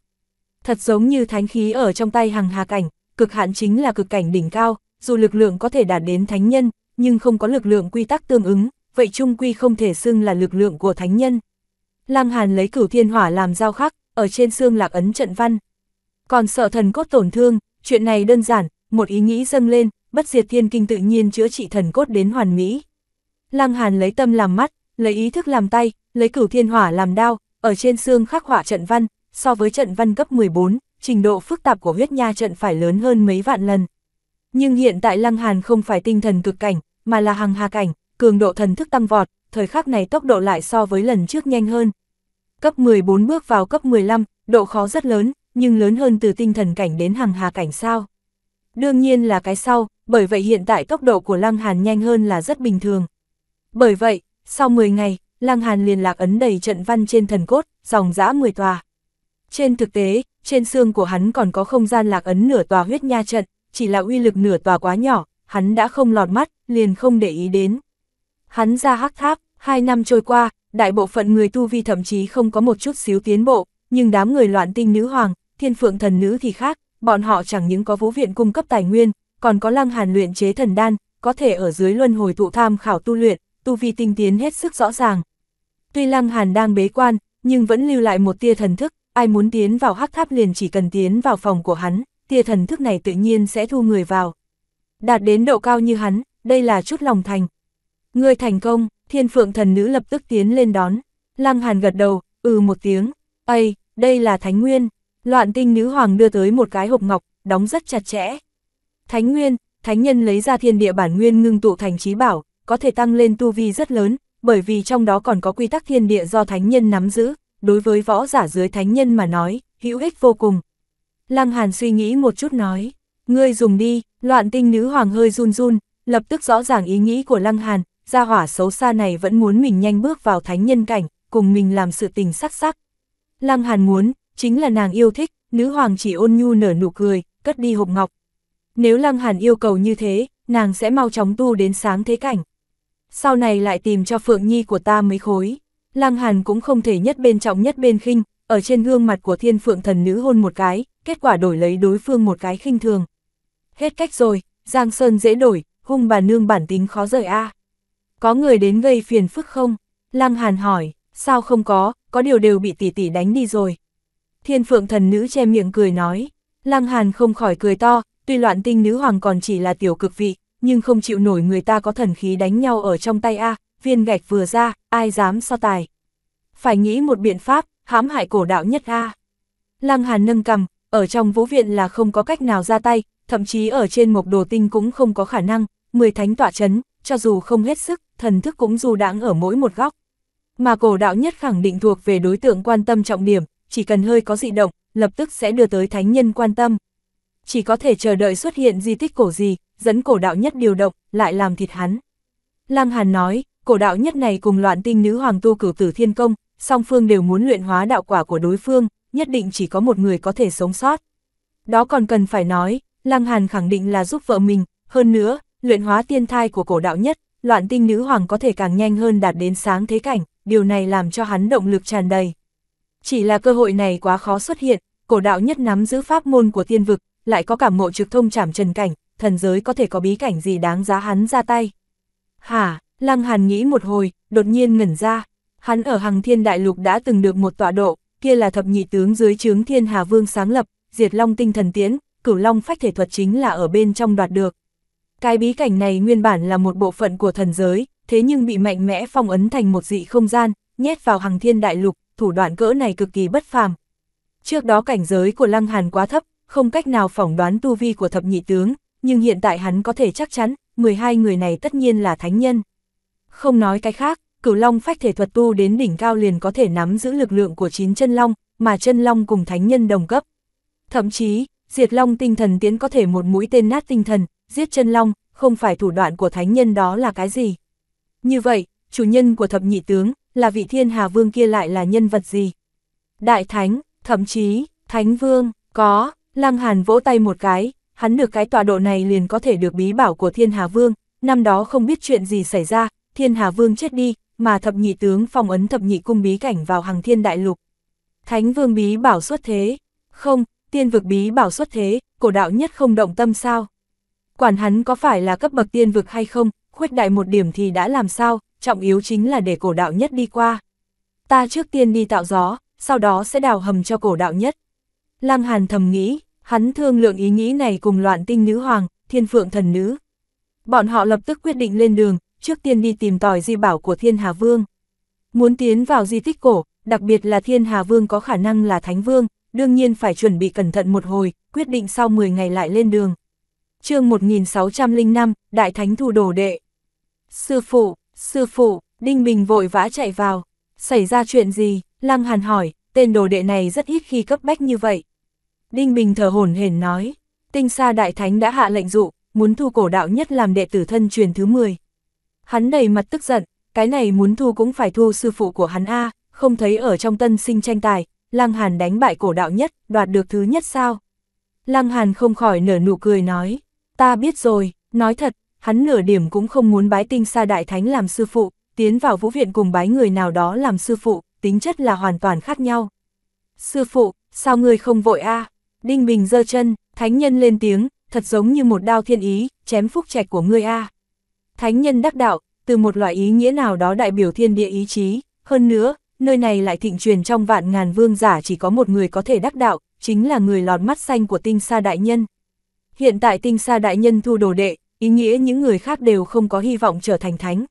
Thật giống như thánh khí ở trong tay hằng hà cảnh, cực hạn chính là cực cảnh đỉnh cao, dù lực lượng có thể đạt đến thánh nhân, nhưng không có lực lượng quy tắc tương ứng, vậy trung quy không thể xưng là lực lượng của thánh nhân. Lăng Hàn lấy cửu thiên hỏa làm giao khắc, ở trên xương lạc ấn trận văn, còn sợ thần cốt tổn thương, chuyện này đơn giản, một ý nghĩ dâng lên, bất diệt thiên kinh tự nhiên chữa trị thần cốt đến hoàn mỹ. Lăng Hàn lấy tâm làm mắt, lấy ý thức làm tay, lấy cửu thiên hỏa làm đao, ở trên xương khắc họa trận văn, so với trận văn cấp 14, trình độ phức tạp của huyết nha trận phải lớn hơn mấy vạn lần. Nhưng hiện tại Lăng Hàn không phải tinh thần cực cảnh, mà là hàng hà cảnh, cường độ thần thức tăng vọt, thời khắc này tốc độ lại so với lần trước nhanh hơn. Cấp 14 bước vào cấp 15, độ khó rất lớn, nhưng lớn hơn từ tinh thần cảnh đến hàng hà cảnh sao. Đương nhiên là cái sau, bởi vậy hiện tại tốc độ của Lăng Hàn nhanh hơn là rất bình thường. Bởi vậy, sau 10 ngày, Lăng Hàn liền lạc ấn đầy trận văn trên thần cốt, dòng dã 10 tòa. Trên thực tế, trên xương của hắn còn có không gian lạc ấn nửa tòa huyết nha trận, chỉ là uy lực nửa tòa quá nhỏ, hắn đã không lọt mắt, liền không để ý đến. Hắn ra hắc tháp, hai năm trôi qua, đại bộ phận người tu vi thậm chí không có một chút xíu tiến bộ, nhưng đám người loạn tinh nữ hoàng, thiên phượng thần nữ thì khác, bọn họ chẳng những có vũ viện cung cấp tài nguyên, còn có lăng hàn luyện chế thần đan, có thể ở dưới luân hồi thụ tham khảo tu luyện, tu vi tinh tiến hết sức rõ ràng. Tuy lăng hàn đang bế quan, nhưng vẫn lưu lại một tia thần thức, ai muốn tiến vào hắc tháp liền chỉ cần tiến vào phòng của hắn, tia thần thức này tự nhiên sẽ thu người vào. Đạt đến độ cao như hắn, đây là chút lòng thành. Người thành công, thiên phượng thần nữ lập tức tiến lên đón. Lăng hàn gật đầu, ừ một tiếng, ây, đây là thánh nguyên, Loạn tinh nữ hoàng đưa tới một cái hộp ngọc, đóng rất chặt chẽ. Thánh nguyên, thánh nhân lấy ra thiên địa bản nguyên ngưng tụ thành trí bảo, có thể tăng lên tu vi rất lớn, bởi vì trong đó còn có quy tắc thiên địa do thánh nhân nắm giữ, đối với võ giả dưới thánh nhân mà nói, hữu ích vô cùng. Lăng Hàn suy nghĩ một chút nói, ngươi dùng đi, loạn tinh nữ hoàng hơi run run, lập tức rõ ràng ý nghĩ của Lăng Hàn, gia hỏa xấu xa này vẫn muốn mình nhanh bước vào thánh nhân cảnh, cùng mình làm sự tình sắc sắc. Lăng Hàn muốn, chính là nàng yêu thích, nữ hoàng chỉ ôn nhu nở nụ cười, cất đi hộp ngọc. Nếu Lăng Hàn yêu cầu như thế, nàng sẽ mau chóng tu đến sáng thế cảnh. Sau này lại tìm cho Phượng Nhi của ta mấy khối. Lăng Hàn cũng không thể nhất bên trọng nhất bên khinh, ở trên gương mặt của thiên phượng thần nữ hôn một cái, kết quả đổi lấy đối phương một cái khinh thường. Hết cách rồi, Giang Sơn dễ đổi, hung bà nương bản tính khó rời a. Có người đến gây phiền phức không? Lăng Hàn hỏi, sao không có, có điều đều bị tỷ tỷ đánh đi rồi. Thiên phượng thần nữ che miệng cười nói. Lăng Hàn không khỏi cười to, tuy loạn tinh nữ hoàng còn chỉ là tiểu cực vị, nhưng không chịu nổi người ta có thần khí đánh nhau ở trong tay A, viên gạch vừa ra, ai dám so tài. Phải nghĩ một biện pháp, hãm hại cổ đạo nhất A. Lăng Hàn nâng cầm, ở trong vũ viện là không có cách nào ra tay, thậm chí ở trên mộc đồ tinh cũng không có khả năng, mười thánh tỏa chấn, cho dù không hết sức, thần thức cũng dù đáng ở mỗi một góc. Mà cổ đạo nhất khẳng định thuộc về đối tượng quan tâm trọng điểm, chỉ cần hơi có dị động, lập tức sẽ đưa tới thánh nhân quan tâm. Chỉ có thể chờ đợi xuất hiện di tích cổ gì, dẫn cổ đạo nhất điều động, lại làm thịt hắn. Lăng Hàn nói, cổ đạo nhất này cùng loạn tinh nữ hoàng tu cửu tử thiên công, song phương đều muốn luyện hóa đạo quả của đối phương, nhất định chỉ có một người có thể sống sót. Đó còn cần phải nói, Lăng Hàn khẳng định là giúp vợ mình, hơn nữa, luyện hóa tiên thai của cổ đạo nhất, loạn tinh nữ hoàng có thể càng nhanh hơn đạt đến sáng thế cảnh, điều này làm cho hắn động lực tràn đầy. Chỉ là cơ hội này quá khó xuất hiện, cổ đạo nhất nắm giữ pháp môn của tiên vực, lại có cảm mộ trực thông trảm trần cảnh, thần giới có thể có bí cảnh gì đáng giá hắn ra tay. Hả, Lăng Hàn nghĩ một hồi, đột nhiên ngẩn ra, hắn ở Hằng Thiên Đại Lục đã từng được một tọa độ, kia là thập nhị tướng dưới chướng Thiên Hà Vương sáng lập, diệt long tinh thần tiễn, cửu long phách thể thuật chính là ở bên trong đoạt được. Cái bí cảnh này nguyên bản là một bộ phận của thần giới, thế nhưng bị mạnh mẽ phong ấn thành một dị không gian, nhét vào Hằng Thiên Đại Lục, thủ đoạn cỡ này cực kỳ bất phàm. Trước đó cảnh giới của Lăng Hàn quá thấp, không cách nào phỏng đoán tu vi của thập nhị tướng, nhưng hiện tại hắn có thể chắc chắn, 12 người này tất nhiên là thánh nhân. Không nói cái khác, cửu long phách thể thuật tu đến đỉnh cao liền có thể nắm giữ lực lượng của chín chân long, mà chân long cùng thánh nhân đồng cấp. Thậm chí, diệt long tinh thần tiến có thể một mũi tên nát tinh thần, giết chân long, không phải thủ đoạn của thánh nhân đó là cái gì. Như vậy, chủ nhân của thập nhị tướng, là vị thiên hà vương kia lại là nhân vật gì? Đại thánh, thậm chí, thánh vương, có, lăng hàn vỗ tay một cái, hắn được cái tọa độ này liền có thể được bí bảo của thiên hà vương, năm đó không biết chuyện gì xảy ra, thiên hà vương chết đi, mà thập nhị tướng phong ấn thập nhị cung bí cảnh vào hàng thiên đại lục. Thánh vương bí bảo xuất thế, không, tiên vực bí bảo xuất thế, cổ đạo nhất không động tâm sao? Quản hắn có phải là cấp bậc tiên vực hay không, khuếch đại một điểm thì đã làm sao, trọng yếu chính là để cổ đạo nhất đi qua. Ta trước tiên đi tạo gió, sau đó sẽ đào hầm cho cổ đạo nhất. Lăng Hàn thầm nghĩ, hắn thương lượng ý nghĩ này cùng loạn tinh nữ hoàng, thiên phượng thần nữ. Bọn họ lập tức quyết định lên đường, trước tiên đi tìm tòi di bảo của thiên hà vương. Muốn tiến vào di tích cổ, đặc biệt là thiên hà vương có khả năng là thánh vương, đương nhiên phải chuẩn bị cẩn thận một hồi, quyết định sau 10 ngày lại lên đường. chương 1605, Đại Thánh Thu Đồ Đệ Sư Phụ, Sư phụ, Đinh Bình vội vã chạy vào. Xảy ra chuyện gì? Lăng Hàn hỏi, tên đồ đệ này rất ít khi cấp bách như vậy. Đinh Bình thở hổn hển nói, tinh sa đại thánh đã hạ lệnh dụ, muốn thu cổ đạo nhất làm đệ tử thân truyền thứ 10. Hắn đầy mặt tức giận, cái này muốn thu cũng phải thu sư phụ của hắn A, không thấy ở trong tân sinh tranh tài, Lăng Hàn đánh bại cổ đạo nhất, đoạt được thứ nhất sao? Lăng Hàn không khỏi nở nụ cười nói, ta biết rồi, nói thật, hắn nửa điểm cũng không muốn bái tinh xa đại thánh làm sư phụ, tiến vào vũ viện cùng bái người nào đó làm sư phụ, tính chất là hoàn toàn khác nhau. Sư phụ, sao người không vội a Đinh Bình giơ chân, thánh nhân lên tiếng, thật giống như một đao thiên ý, chém phúc trạch của ngươi a Thánh nhân đắc đạo, từ một loại ý nghĩa nào đó đại biểu thiên địa ý chí, hơn nữa, nơi này lại thịnh truyền trong vạn ngàn vương giả chỉ có một người có thể đắc đạo, chính là người lọt mắt xanh của tinh sa đại nhân. Hiện tại tinh sa đại nhân thu đồ đệ, ý nghĩa những người khác đều không có hy vọng trở thành thánh.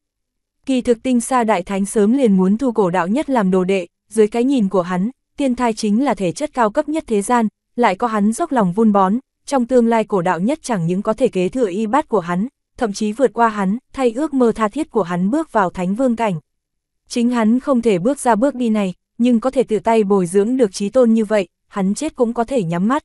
Kỳ thực tinh xa đại thánh sớm liền muốn thu cổ đạo nhất làm đồ đệ, dưới cái nhìn của hắn, tiên thai chính là thể chất cao cấp nhất thế gian, lại có hắn dốc lòng vun bón, trong tương lai cổ đạo nhất chẳng những có thể kế thừa y bát của hắn, thậm chí vượt qua hắn, thay ước mơ tha thiết của hắn bước vào thánh vương cảnh. Chính hắn không thể bước ra bước đi này, nhưng có thể tự tay bồi dưỡng được trí tôn như vậy, hắn chết cũng có thể nhắm mắt.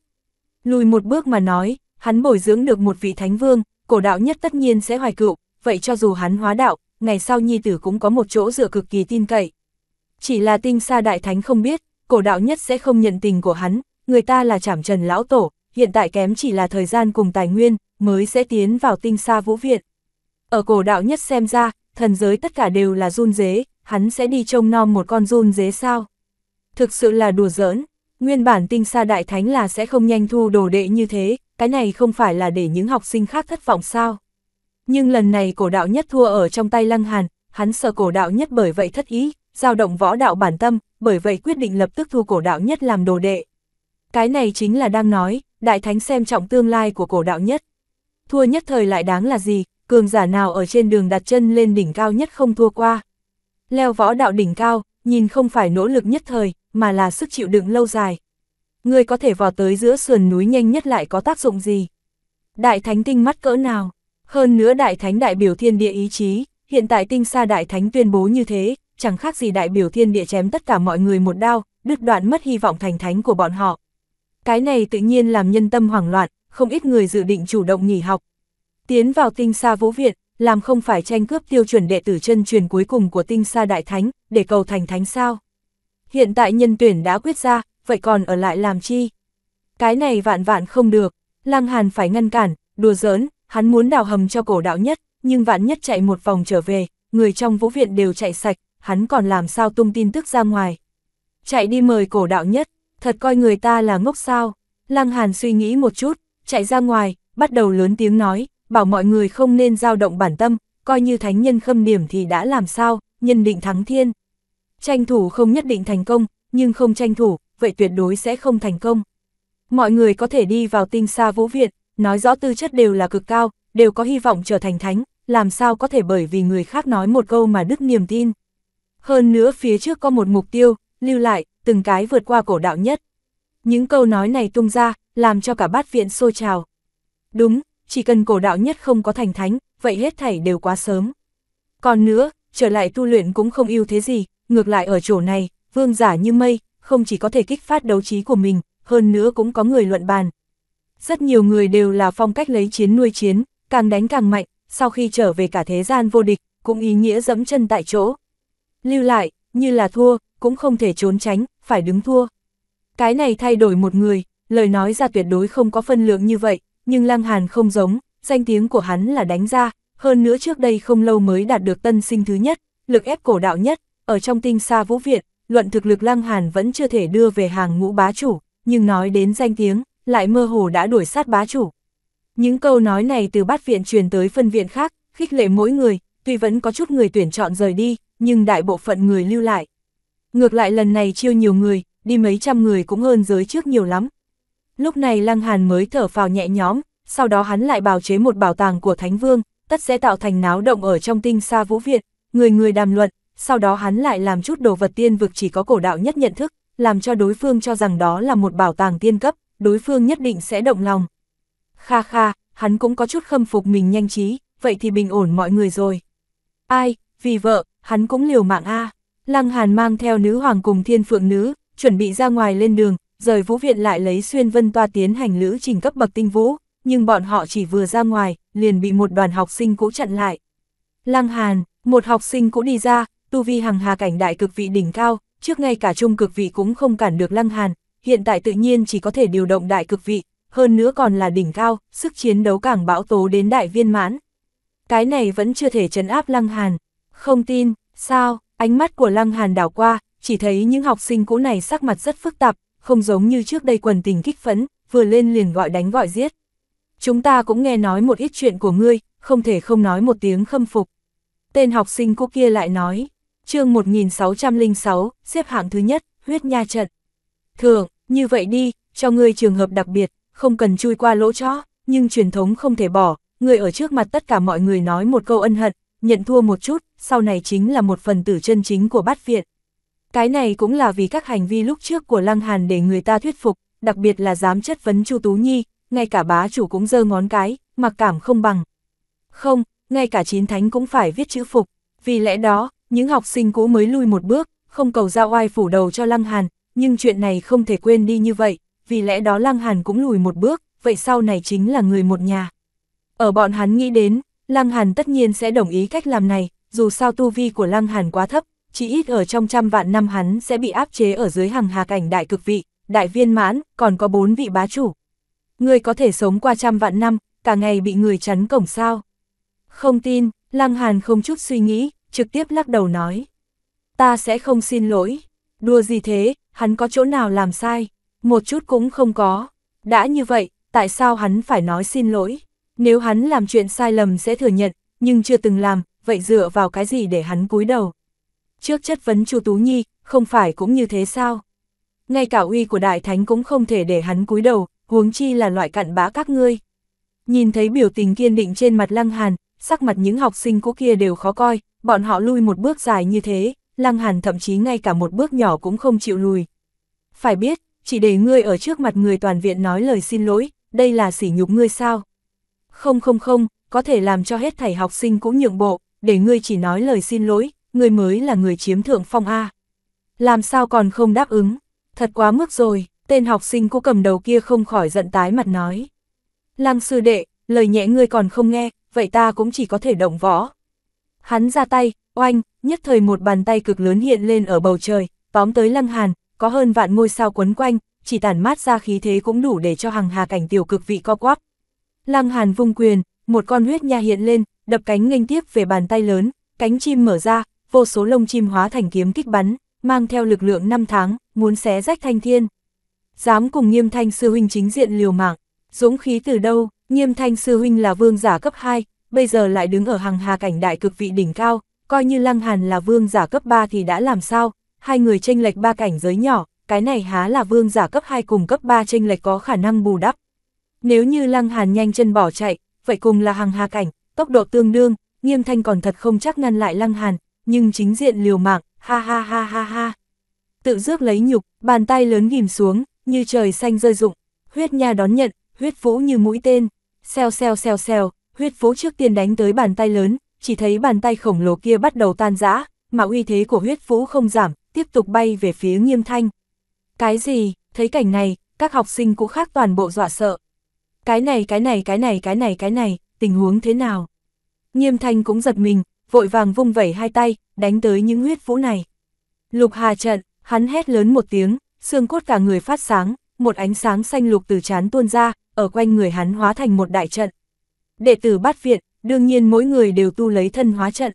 Lùi một bước mà nói, hắn bồi dưỡng được một vị thánh vương, cổ đạo nhất tất nhiên sẽ hoài cựu, vậy cho dù hắn hóa đạo, ngày sau nhi tử cũng có một chỗ dựa cực kỳ tin cậy. Chỉ là tinh xa đại thánh không biết, cổ đạo nhất sẽ không nhận tình của hắn, người ta là trảm trần lão tổ, hiện tại kém chỉ là thời gian cùng tài nguyên, mới sẽ tiến vào tinh xa vũ viện. Ở cổ đạo nhất xem ra, thần giới tất cả đều là run dế, hắn sẽ đi trông non một con run dế sao. Thực sự là đùa giỡn, nguyên bản tinh xa đại thánh là sẽ không nhanh thu đồ đệ như thế, cái này không phải là để những học sinh khác thất vọng sao. Nhưng lần này cổ đạo nhất thua ở trong tay Lăng Hàn, hắn sợ cổ đạo nhất bởi vậy thất ý, dao động võ đạo bản tâm, bởi vậy quyết định lập tức thu cổ đạo nhất làm đồ đệ. Cái này chính là đang nói, đại thánh xem trọng tương lai của cổ đạo nhất. Thua nhất thời lại đáng là gì, cường giả nào ở trên đường đặt chân lên đỉnh cao nhất không thua qua. Leo võ đạo đỉnh cao, nhìn không phải nỗ lực nhất thời, mà là sức chịu đựng lâu dài ngươi có thể vào tới giữa sườn núi nhanh nhất lại có tác dụng gì? Đại thánh tinh mắt cỡ nào? Hơn nữa đại thánh đại biểu thiên địa ý chí, hiện tại tinh xa đại thánh tuyên bố như thế, chẳng khác gì đại biểu thiên địa chém tất cả mọi người một đao, đứt đoạn mất hy vọng thành thánh của bọn họ. Cái này tự nhiên làm nhân tâm hoảng loạn, không ít người dự định chủ động nghỉ học. Tiến vào tinh xa vũ viện, làm không phải tranh cướp tiêu chuẩn đệ tử chân truyền cuối cùng của tinh xa đại thánh, để cầu thành thánh sao. Hiện tại nhân tuyển đã quyết ra, vậy còn ở lại làm chi? Cái này vạn vạn không được, Lăng Hàn phải ngăn cản, đùa giỡn, hắn muốn đào hầm cho cổ đạo nhất, nhưng vạn nhất chạy một vòng trở về, người trong vũ viện đều chạy sạch, hắn còn làm sao tung tin tức ra ngoài. Chạy đi mời cổ đạo nhất, thật coi người ta là ngốc sao. Lăng Hàn suy nghĩ một chút, chạy ra ngoài, bắt đầu lớn tiếng nói, bảo mọi người không nên dao động bản tâm, coi như thánh nhân khâm điểm thì đã làm sao, nhân định thắng thiên. Tranh thủ không nhất định thành công, nhưng không tranh thủ, vậy tuyệt đối sẽ không thành công. Mọi người có thể đi vào tinh xa vũ viện, nói rõ tư chất đều là cực cao, đều có hy vọng trở thành thánh, làm sao có thể bởi vì người khác nói một câu mà đứt niềm tin. Hơn nữa phía trước có một mục tiêu, lưu lại, từng cái vượt qua cổ đạo nhất. Những câu nói này tung ra, làm cho cả bát viện sôi trào. Đúng, chỉ cần cổ đạo nhất không có thành thánh, vậy hết thảy đều quá sớm. Còn nữa, trở lại tu luyện cũng không yêu thế gì, ngược lại ở chỗ này, vương giả như mây, không chỉ có thể kích phát đấu trí của mình, hơn nữa cũng có người luận bàn. Rất nhiều người đều là phong cách lấy chiến nuôi chiến, càng đánh càng mạnh, sau khi trở về cả thế gian vô địch, cũng ý nghĩa dẫm chân tại chỗ. Lưu lại, như là thua, cũng không thể trốn tránh, phải đứng thua. Cái này thay đổi một người, lời nói ra tuyệt đối không có phân lượng như vậy, nhưng Lăng Hàn không giống, danh tiếng của hắn là đánh ra, hơn nữa trước đây không lâu mới đạt được tân sinh thứ nhất, lực ép cổ đạo nhất, ở trong tinh xa vũ viện, luận thực lực Lăng Hàn vẫn chưa thể đưa về hàng ngũ bá chủ, nhưng nói đến danh tiếng, lại mơ hồ đã đuổi sát bá chủ. Những câu nói này từ bát viện truyền tới phân viện khác, khích lệ mỗi người, tuy vẫn có chút người tuyển chọn rời đi, nhưng đại bộ phận người lưu lại. Ngược lại lần này chiêu nhiều người, đi mấy trăm người cũng hơn giới trước nhiều lắm. Lúc này Lăng Hàn mới thở phào nhẹ nhõm, sau đó hắn lại bào chế một bảo tàng của Thánh Vương, tất sẽ tạo thành náo động ở trong tinh xa vũ viện người người đàm luận, sau đó hắn lại làm chút đồ vật tiên vực chỉ có cổ đạo nhất nhận thức, làm cho đối phương cho rằng đó là một bảo tàng tiên cấp, đối phương nhất định sẽ động lòng. Kha kha, hắn cũng có chút khâm phục mình nhanh trí, vậy thì bình ổn mọi người rồi. Ai, vì vợ, hắn cũng liều mạng A. Lăng Hàn mang theo nữ hoàng cùng thiên phượng nữ, chuẩn bị ra ngoài lên đường, rời vũ viện lại lấy xuyên vân toa tiến hành lữ trình cấp bậc tinh vũ, nhưng bọn họ chỉ vừa ra ngoài, liền bị một đoàn học sinh cũ chặn lại. Lăng Hàn, một học sinh cũ đi ra, tu vi hằng hà cảnh đại cực vị đỉnh cao, trước ngay cả trung cực vị cũng không cản được Lăng Hàn, hiện tại tự nhiên chỉ có thể điều động đại cực vị, hơn nữa còn là đỉnh cao, sức chiến đấu càng bão tố đến đại viên mãn. Cái này vẫn chưa thể chấn áp Lăng Hàn. Không tin, sao, ánh mắt của Lăng Hàn đảo qua, chỉ thấy những học sinh cũ này sắc mặt rất phức tạp, không giống như trước đây quần tình kích phấn, vừa lên liền gọi đánh gọi giết. Chúng ta cũng nghe nói một ít chuyện của ngươi, không thể không nói một tiếng khâm phục. Tên học sinh cũ kia lại nói, chương 1606, xếp hạng thứ nhất, huyết nha trận. Thường, như vậy đi, cho ngươi trường hợp đặc biệt, không cần chui qua lỗ chó, nhưng truyền thống không thể bỏ, ngươi ở trước mặt tất cả mọi người nói một câu ân hận, nhận thua một chút, sau này chính là một phần tử chân chính của bát viện. Cái này cũng là vì các hành vi lúc trước của Lăng Hàn để người ta thuyết phục, đặc biệt là dám chất vấn Chu Tú Nhi, ngay cả bá chủ cũng giơ ngón cái, mặc cảm không bằng. Không, ngay cả chín thánh cũng phải viết chữ phục, vì lẽ đó, những học sinh cũ mới lui một bước, không cầu ra oai phủ đầu cho Lăng Hàn, nhưng chuyện này không thể quên đi như vậy, vì lẽ đó Lăng Hàn cũng lùi một bước, vậy sau này chính là người một nhà. Ở bọn hắn nghĩ đến, Lăng Hàn tất nhiên sẽ đồng ý cách làm này, dù sao tu vi của Lăng Hàn quá thấp, chỉ ít ở trong trăm vạn năm hắn sẽ bị áp chế ở dưới hàng hà cảnh đại cực vị, đại viên mãn, còn có bốn vị bá chủ. Người có thể sống qua trăm vạn năm, cả ngày bị người chắn cổng sao. Không tin, Lăng Hàn không chút suy nghĩ, trực tiếp lắc đầu nói. Ta sẽ không xin lỗi, đùa gì thế, hắn có chỗ nào làm sai, một chút cũng không có. Đã như vậy, tại sao hắn phải nói xin lỗi? Nếu hắn làm chuyện sai lầm sẽ thừa nhận, nhưng chưa từng làm, vậy dựa vào cái gì để hắn cúi đầu? Trước chất vấn Chu Tú Nhi, không phải cũng như thế sao? Ngay cả uy của đại thánh cũng không thể để hắn cúi đầu, huống chi là loại cặn bã các ngươi. Nhìn thấy biểu tình kiên định trên mặt Lăng Hàn, sắc mặt những học sinh cũ kia đều khó coi, Bọn họ lui một bước dài như thế, Lăng Hàn thậm chí ngay cả một bước nhỏ cũng không chịu lùi. Phải biết, chỉ để ngươi ở trước mặt người toàn viện nói lời xin lỗi, đây là sỉ nhục ngươi sao? Không không không, có thể làm cho hết thảy học sinh cũng nhượng bộ, để ngươi chỉ nói lời xin lỗi, ngươi mới là người chiếm thượng phong A. Làm sao còn không đáp ứng? Thật quá mức rồi, tên học sinh cô cầm đầu kia không khỏi giận tái mặt nói. Lăng sư đệ, lời nhẹ ngươi còn không nghe, vậy ta cũng chỉ có thể động võ. Hắn ra tay, oanh, nhất thời một bàn tay cực lớn hiện lên ở bầu trời, tóm tới Lăng Hàn, có hơn vạn ngôi sao quấn quanh, chỉ tản mát ra khí thế cũng đủ để cho hàng hà cảnh tiểu cực vị co quắp. Lăng Hàn vung quyền, một con huyết nha hiện lên, đập cánh nghênh tiếp về bàn tay lớn, cánh chim mở ra, vô số lông chim hóa thành kiếm kích bắn, mang theo lực lượng năm tháng, muốn xé rách thanh thiên. Dám cùng Nghiêm Thanh sư huynh chính diện liều mạng, dũng khí từ đâu? Nghiêm Thanh sư huynh là vương giả cấp 2, bây giờ lại đứng ở hàng hà cảnh đại cực vị đỉnh cao, coi như Lăng Hàn là vương giả cấp 3 thì đã làm sao, hai người tranh lệch ba cảnh giới nhỏ, cái này há là vương giả cấp 2 cùng cấp 3 tranh lệch có khả năng bù đắp. Nếu như Lăng Hàn nhanh chân bỏ chạy, vậy cùng là hàng hà cảnh, tốc độ tương đương, nghiêm thanh còn thật không chắc ngăn lại Lăng Hàn, nhưng chính diện liều mạng, ha ha ha ha ha. Tự rước lấy nhục, bàn tay lớn ghim xuống, như trời xanh rơi rụng, huyết nha đón nhận, huyết vũ như mũi tên, xeo xeo xeo xeo huyết vũ trước tiên đánh tới bàn tay lớn, chỉ thấy bàn tay khổng lồ kia bắt đầu tan rã, mà uy thế của huyết vũ không giảm, tiếp tục bay về phía nghiêm thanh. Cái gì, thấy cảnh này, các học sinh cũng khác toàn bộ dọa sợ. Cái này cái này cái này cái này cái này, tình huống thế nào? Nghiêm thanh cũng giật mình, vội vàng vung vẩy hai tay, đánh tới những huyết vũ này. Lục hà trận, hắn hét lớn một tiếng, xương cốt cả người phát sáng, một ánh sáng xanh lục từ chán tuôn ra, ở quanh người hắn hóa thành một đại trận đệ tử bát viện, đương nhiên mỗi người đều tu lấy thân hóa trận.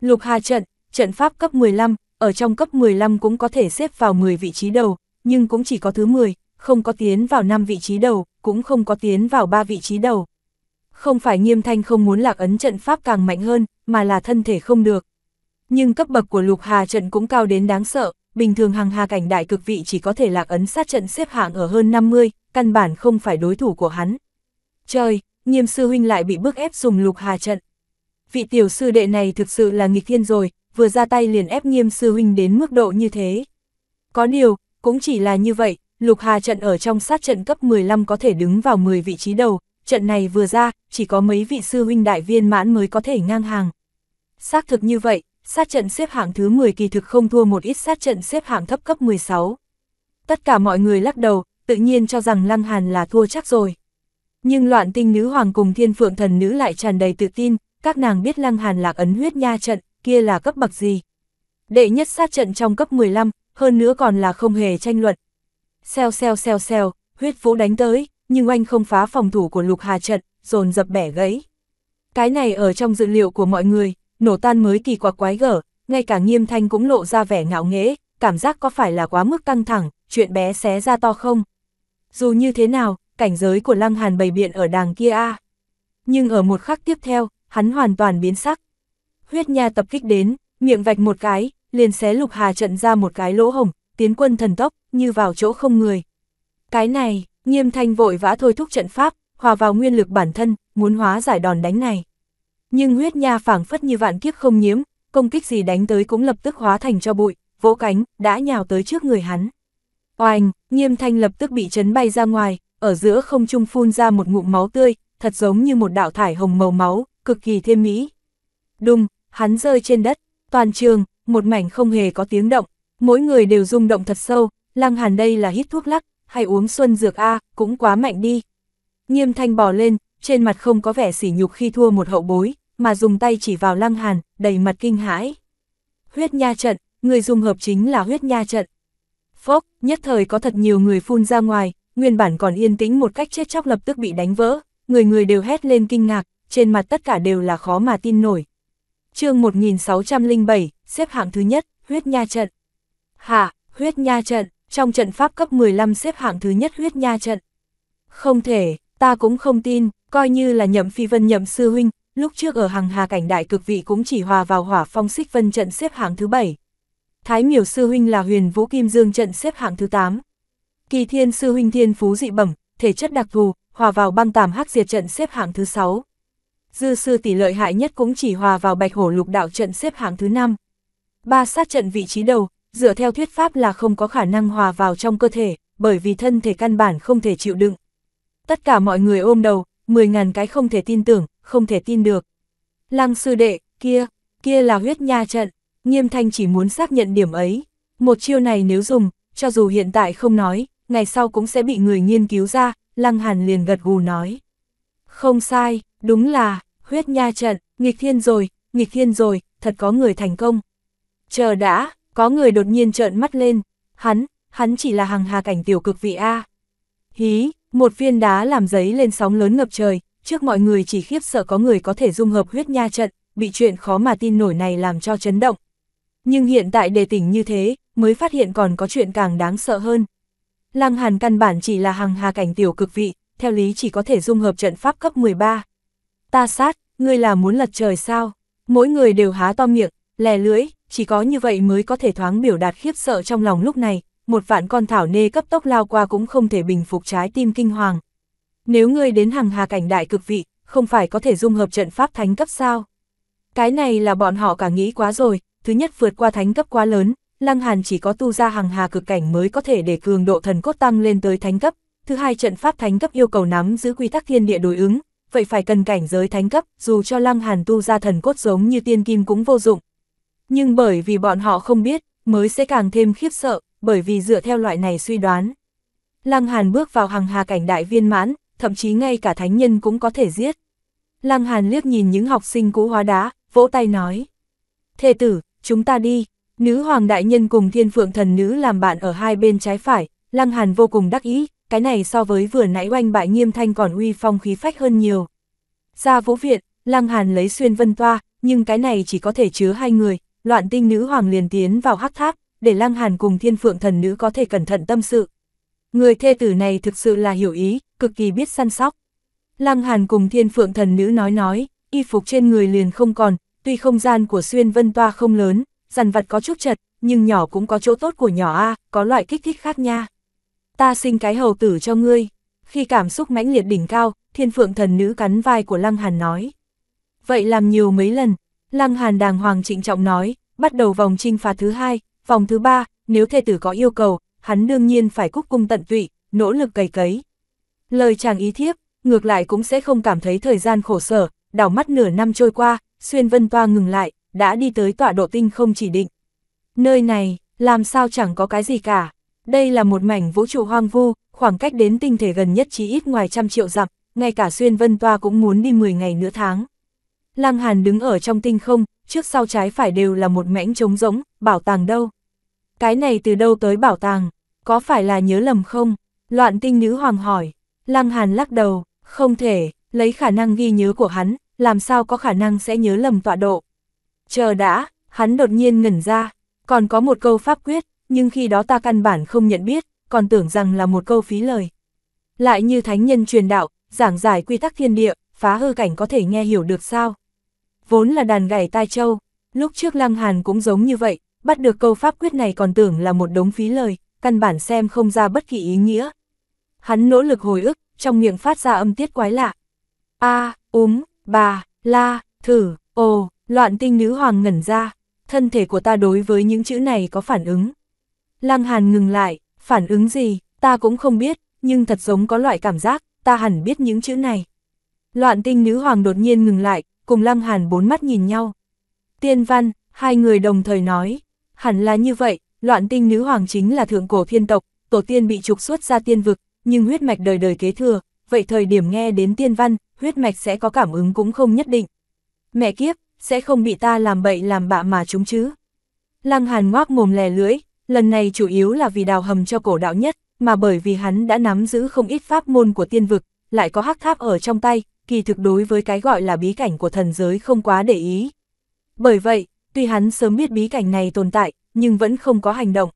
Lục Hà trận, trận pháp cấp 15, ở trong cấp 15 cũng có thể xếp vào 10 vị trí đầu, nhưng cũng chỉ có thứ 10, không có tiến vào 5 vị trí đầu, cũng không có tiến vào 3 vị trí đầu. Không phải nghiêm thanh không muốn lạc ấn trận pháp càng mạnh hơn, mà là thân thể không được. Nhưng cấp bậc của lục hà trận cũng cao đến đáng sợ, bình thường hàng hà cảnh đại cực vị chỉ có thể lạc ấn sát trận xếp hạng ở hơn 50, căn bản không phải đối thủ của hắn. Trời, nghiêm sư huynh lại bị bức ép dùng lục hà trận. Vị tiểu sư đệ này thực sự là nghịch thiên rồi, vừa ra tay liền ép nghiêm sư huynh đến mức độ như thế. Có điều, cũng chỉ là như vậy, lục hà trận ở trong sát trận cấp 15 có thể đứng vào 10 vị trí đầu, trận này vừa ra, chỉ có mấy vị sư huynh đại viên mãn mới có thể ngang hàng. Xác thực như vậy, sát trận xếp hạng thứ 10 kỳ thực không thua một ít sát trận xếp hạng thấp cấp 16. Tất cả mọi người lắc đầu, tự nhiên cho rằng Lăng Hàn là thua chắc rồi. Nhưng loạn tinh nữ hoàng cùng thiên phượng thần nữ lại tràn đầy tự tin, các nàng biết lăng hàn lạc ấn huyết nha trận, kia là cấp bậc gì. Đệ nhất sát trận trong cấp 15, hơn nữa còn là không hề tranh luận. xeo xeo xeo xeo huyết vũ đánh tới, nhưng oanh không phá phòng thủ của lục hà trận, dồn dập bẻ gãy. Cái này ở trong dự liệu của mọi người, nổ tan mới kỳ quặc quái gở, ngay cả nghiêm thanh cũng lộ ra vẻ ngạo nghễ, cảm giác có phải là quá mức căng thẳng, chuyện bé xé ra to không? Dù như thế nào, cảnh giới của Lăng Hàn bày biện ở đàng kia a. Nhưng ở một khắc tiếp theo, hắn hoàn toàn biến sắc. Huyết nha tập kích đến, miệng vạch một cái, liền xé lục hà trận ra một cái lỗ hồng, tiến quân thần tốc, như vào chỗ không người. Cái này, nghiêm thanh vội vã thôi thúc trận pháp, hòa vào nguyên lực bản thân, muốn hóa giải đòn đánh này. Nhưng huyết nha phảng phất như vạn kiếp không nhiễm, công kích gì đánh tới cũng lập tức hóa thành cho bụi, vỗ cánh, đã nhào tới trước người hắn. Oanh, nghiêm thanh lập tức bị chấn bay ra ngoài, ở giữa không trung phun ra một ngụm máu tươi, thật giống như một đạo thải hồng màu máu, cực kỳ thêm mỹ. Đùng, hắn rơi trên đất, toàn trường, một mảnh không hề có tiếng động, mỗi người đều rung động thật sâu, lăng hàn đây là hít thuốc lắc, hay uống xuân dược A, cũng quá mạnh đi. Nghiêm thanh bò lên, trên mặt không có vẻ sỉ nhục khi thua một hậu bối, mà dùng tay chỉ vào lăng hàn, đầy mặt kinh hãi. Huyết nha trận, người dùng hợp chính là huyết nha trận. Phốc, nhất thời có thật nhiều người phun ra ngoài, nguyên bản còn yên tĩnh một cách chết chóc lập tức bị đánh vỡ, người người đều hét lên kinh ngạc, trên mặt tất cả đều là khó mà tin nổi. chương 1607, xếp hạng thứ nhất, huyết nha trận. Hạ, huyết nha trận, trong trận pháp cấp 15 xếp hạng thứ nhất huyết nha trận. Không thể, ta cũng không tin, coi như là nhậm phi vân nhậm sư huynh, lúc trước ở hàng hà cảnh đại cực vị cũng chỉ hòa vào hỏa phong xích vân trận xếp hạng thứ 7. Thái miểu sư huynh là huyền vũ kim dương trận xếp hạng thứ 8. Kỳ Thiên Sư Huynh Thiên Phú dị bẩm, thể chất đặc thù, hòa vào băng tàm hắc diệt trận xếp hạng thứ sáu. Dư sư tỷ lợi hại nhất cũng chỉ hòa vào bạch hổ lục đạo trận xếp hạng thứ năm. Ba sát trận vị trí đầu, dựa theo thuyết pháp là không có khả năng hòa vào trong cơ thể, bởi vì thân thể căn bản không thể chịu đựng. Tất cả mọi người ôm đầu, mười ngàn cái không thể tin tưởng, không thể tin được. Lăng sư đệ, kia, kia là huyết nha trận, nghiêm thanh chỉ muốn xác nhận điểm ấy. Một chiêu này nếu dùng, cho dù hiện tại không nói, ngày sau cũng sẽ bị người nghiên cứu ra, Lăng Hàn liền gật gù nói. Không sai, đúng là, huyết nha trận, nghịch thiên rồi, nghịch thiên rồi, thật có người thành công. Chờ đã, có người đột nhiên trợn mắt lên, hắn, hắn chỉ là hàng hà cảnh tiểu cực vị A. Hí, một viên đá làm giấy lên sóng lớn ngập trời, trước mọi người chỉ khiếp sợ có người có thể dung hợp huyết nha trận, bị chuyện khó mà tin nổi này làm cho chấn động. Nhưng hiện tại đề tỉnh như thế, mới phát hiện còn có chuyện càng đáng sợ hơn. Lăng Hàn căn bản chỉ là hàng hà cảnh tiểu cực vị, theo lý chỉ có thể dung hợp trận pháp cấp 13. Ta sát, ngươi là muốn lật trời sao? Mỗi người đều há to miệng, lè lưỡi, chỉ có như vậy mới có thể thoáng biểu đạt khiếp sợ trong lòng lúc này, một vạn con thảo nê cấp tốc lao qua cũng không thể bình phục trái tim kinh hoàng. Nếu ngươi đến hàng hà cảnh đại cực vị, không phải có thể dung hợp trận pháp thánh cấp sao? Cái này là bọn họ cả nghĩ quá rồi, thứ nhất vượt qua thánh cấp quá lớn, Lăng Hàn chỉ có tu ra hàng hà cực cảnh mới có thể để cường độ thần cốt tăng lên tới thánh cấp. Thứ hai trận pháp thánh cấp yêu cầu nắm giữ quy tắc thiên địa đối ứng, vậy phải cần cảnh giới thánh cấp, dù cho Lăng Hàn tu ra thần cốt giống như tiên kim cũng vô dụng. Nhưng bởi vì bọn họ không biết, mới sẽ càng thêm khiếp sợ, bởi vì dựa theo loại này suy đoán. Lăng Hàn bước vào hàng hà cảnh đại viên mãn, thậm chí ngay cả thánh nhân cũng có thể giết. Lăng Hàn liếc nhìn những học sinh cũ hóa đá, vỗ tay nói. Thề tử, chúng ta đi, Nữ hoàng đại nhân cùng thiên phượng thần nữ làm bạn ở hai bên trái phải, Lăng Hàn vô cùng đắc ý, cái này so với vừa nãy oanh bại nghiêm thanh còn uy phong khí phách hơn nhiều. Ra vũ viện, Lăng Hàn lấy xuyên vân toa, nhưng cái này chỉ có thể chứa hai người, loạn tinh nữ hoàng liền tiến vào hắc tháp, để Lăng Hàn cùng thiên phượng thần nữ có thể cẩn thận tâm sự. Người thê tử này thực sự là hiểu ý, cực kỳ biết săn sóc. Lăng Hàn cùng thiên phượng thần nữ nói nói, y phục trên người liền không còn, tuy không gian của xuyên vân toa không lớn, dằn vặt có chút chật, nhưng nhỏ cũng có chỗ tốt của nhỏ a, có loại kích thích khác nha. Ta sinh cái hầu tử cho ngươi. Khi cảm xúc mãnh liệt đỉnh cao, thiên phượng thần nữ cắn vai của Lăng Hàn nói. Vậy làm nhiều mấy lần, Lăng Hàn đàng hoàng trịnh trọng nói, bắt đầu vòng trinh phạt thứ hai, vòng thứ ba, nếu thê tử có yêu cầu, hắn đương nhiên phải cúc cung tận tụy, nỗ lực cày cấy. Lời chàng ý thiếp, ngược lại cũng sẽ không cảm thấy thời gian khổ sở, đảo mắt nửa năm trôi qua, xuyên vân toa ngừng lại, đã đi tới tọa độ tinh không chỉ định. Nơi này, làm sao chẳng có cái gì cả. Đây là một mảnh vũ trụ hoang vu, khoảng cách đến tinh thể gần nhất chỉ ít ngoài trăm triệu dặm, ngay cả xuyên vân toa cũng muốn đi 10 ngày nửa tháng. Lăng Hàn đứng ở trong tinh không, trước sau trái phải đều là một mảnh trống rỗng, bảo tàng đâu. Cái này từ đâu tới bảo tàng, có phải là nhớ lầm không? Loạn tinh nữ hoàng hỏi, Lăng Hàn lắc đầu, không thể, lấy khả năng ghi nhớ của hắn, làm sao có khả năng sẽ nhớ lầm tọa độ. Chờ đã, hắn đột nhiên ngẩn ra, còn có một câu pháp quyết, nhưng khi đó ta căn bản không nhận biết, còn tưởng rằng là một câu phí lời. Lại như thánh nhân truyền đạo, giảng giải quy tắc thiên địa, phá hư cảnh có thể nghe hiểu được sao. Vốn là đàn gảy tai châu, lúc trước Lăng Hàn cũng giống như vậy, bắt được câu pháp quyết này còn tưởng là một đống phí lời, căn bản xem không ra bất kỳ ý nghĩa. Hắn nỗ lực hồi ức, trong miệng phát ra âm tiết quái lạ. A, úm, bà, la, thử, ồ, Loạn tinh nữ hoàng ngẩn ra, thân thể của ta đối với những chữ này có phản ứng. Lăng Hàn ngừng lại, phản ứng gì, ta cũng không biết, nhưng thật giống có loại cảm giác, ta hẳn biết những chữ này. Loạn tinh nữ hoàng đột nhiên ngừng lại, cùng Lăng Hàn bốn mắt nhìn nhau. Tiên văn, hai người đồng thời nói, hẳn là như vậy, loạn tinh nữ hoàng chính là thượng cổ thiên tộc, tổ tiên bị trục xuất ra tiên vực, nhưng huyết mạch đời đời kế thừa, vậy thời điểm nghe đến tiên văn, huyết mạch sẽ có cảm ứng cũng không nhất định. Mẹ kiếp, sẽ không bị ta làm bậy làm bạ mà chúng chứ. Lăng Hàn ngoác mồm lè lưỡi, lần này chủ yếu là vì đào hầm cho cổ đạo nhất, mà bởi vì hắn đã nắm giữ không ít pháp môn của tiên vực, lại có hắc tháp ở trong tay, kỳ thực đối với cái gọi là bí cảnh của thần giới không quá để ý. Bởi vậy, tuy hắn sớm biết bí cảnh này tồn tại, nhưng vẫn không có hành động.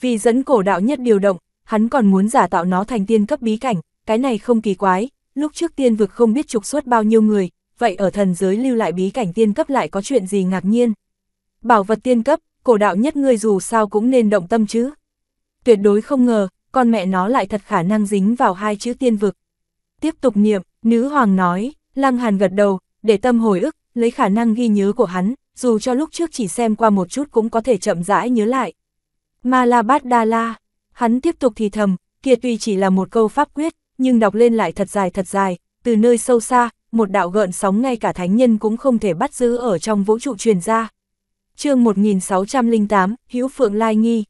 Vì dẫn cổ đạo nhất điều động, hắn còn muốn giả tạo nó thành tiên cấp bí cảnh, cái này không kỳ quái, lúc trước tiên vực không biết trục xuất bao nhiêu người, vậy ở thần giới lưu lại bí cảnh tiên cấp lại có chuyện gì ngạc nhiên? Bảo vật tiên cấp, cổ đạo nhất ngươi dù sao cũng nên động tâm chứ. Tuyệt đối không ngờ, con mẹ nó lại thật khả năng dính vào hai chữ tiên vực. Tiếp tục niệm, nữ hoàng nói, lăng hàn gật đầu, để tâm hồi ức, lấy khả năng ghi nhớ của hắn, dù cho lúc trước chỉ xem qua một chút cũng có thể chậm rãi nhớ lại. Ma la bát đa la, hắn tiếp tục thì thầm, kia tuy chỉ là một câu pháp quyết, nhưng đọc lên lại thật dài thật dài, từ nơi sâu xa, một đạo gợn sóng ngay cả thánh nhân cũng không thể bắt giữ ở trong vũ trụ truyền ra. chương 1608, hữu Phượng Lai Nghi.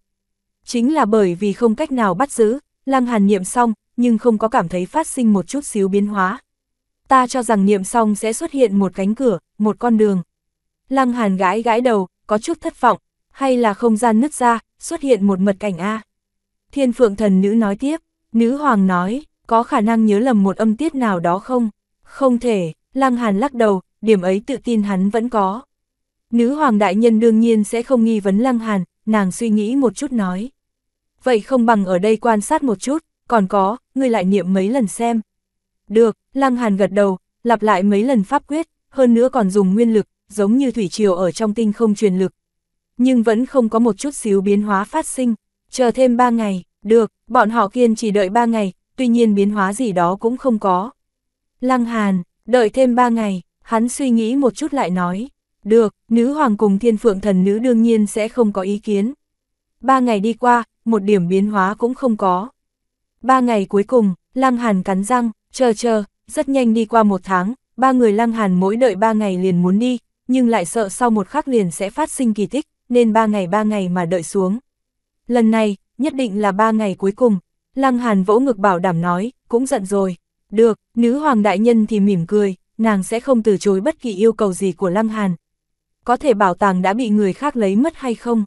Chính là bởi vì không cách nào bắt giữ, Lăng Hàn niệm xong, nhưng không có cảm thấy phát sinh một chút xíu biến hóa. Ta cho rằng niệm xong sẽ xuất hiện một cánh cửa, một con đường. Lăng Hàn gãi gãi đầu, có chút thất vọng, hay là không gian nứt ra, xuất hiện một mật cảnh A. Thiên Phượng Thần Nữ nói tiếp, Nữ Hoàng nói, có khả năng nhớ lầm một âm tiết nào đó không? Không thể, Lăng Hàn lắc đầu, điểm ấy tự tin hắn vẫn có. Nữ hoàng đại nhân đương nhiên sẽ không nghi vấn Lăng Hàn, nàng suy nghĩ một chút nói. Vậy không bằng ở đây quan sát một chút, còn có, ngươi lại niệm mấy lần xem. Được, Lăng Hàn gật đầu, lặp lại mấy lần pháp quyết, hơn nữa còn dùng nguyên lực, giống như thủy triều ở trong tinh không truyền lực. Nhưng vẫn không có một chút xíu biến hóa phát sinh, chờ thêm 3 ngày, được, bọn họ kiên chỉ đợi 3 ngày, tuy nhiên biến hóa gì đó cũng không có. Lăng Hàn, đợi thêm ba ngày, hắn suy nghĩ một chút lại nói, được, nữ hoàng cùng thiên phượng thần nữ đương nhiên sẽ không có ý kiến. Ba ngày đi qua, một điểm biến hóa cũng không có. Ba ngày cuối cùng, Lăng Hàn cắn răng, chờ chờ, rất nhanh đi qua một tháng, ba người Lăng Hàn mỗi đợi ba ngày liền muốn đi, nhưng lại sợ sau một khắc liền sẽ phát sinh kỳ tích, nên ba ngày ba ngày mà đợi xuống. Lần này, nhất định là ba ngày cuối cùng, Lăng Hàn vỗ ngực bảo đảm nói, cũng giận rồi. Được, nữ hoàng đại nhân thì mỉm cười, nàng sẽ không từ chối bất kỳ yêu cầu gì của Lăng Hàn. Có thể bảo tàng đã bị người khác lấy mất hay không?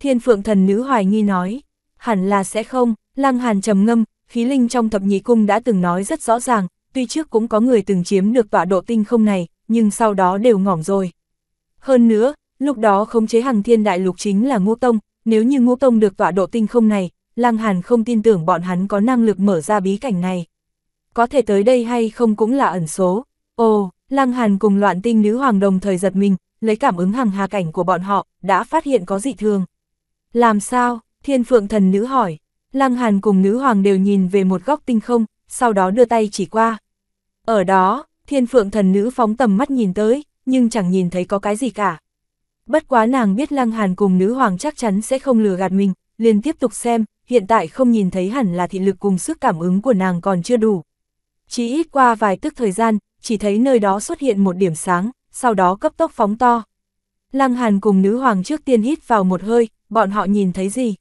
Thiên phượng thần nữ hoài nghi nói, hẳn là sẽ không, Lăng Hàn trầm ngâm, khí linh trong thập nhị cung đã từng nói rất rõ ràng, tuy trước cũng có người từng chiếm được tọa độ tinh không này, nhưng sau đó đều ngỏng rồi. Hơn nữa, lúc đó khống chế hàng thiên đại lục chính là ngô tông, nếu như ngô tông được tọa độ tinh không này, Lăng Hàn không tin tưởng bọn hắn có năng lực mở ra bí cảnh này có thể tới đây hay không cũng là ẩn số. Ồ, Lăng Hàn cùng loạn tinh nữ hoàng đồng thời giật mình, lấy cảm ứng hàng hà cảnh của bọn họ, đã phát hiện có dị thường. Làm sao? Thiên phượng thần nữ hỏi. Lăng Hàn cùng nữ hoàng đều nhìn về một góc tinh không, sau đó đưa tay chỉ qua. Ở đó, thiên phượng thần nữ phóng tầm mắt nhìn tới, nhưng chẳng nhìn thấy có cái gì cả. Bất quá nàng biết Lăng Hàn cùng nữ hoàng chắc chắn sẽ không lừa gạt mình, liền tiếp tục xem, hiện tại không nhìn thấy hẳn là thị lực cùng sức cảm ứng của nàng còn chưa đủ. Chỉ ít qua vài tức thời gian, chỉ thấy nơi đó xuất hiện một điểm sáng, sau đó cấp tốc phóng to. Lăng Hàn cùng nữ hoàng trước tiên hít vào một hơi, bọn họ nhìn thấy gì?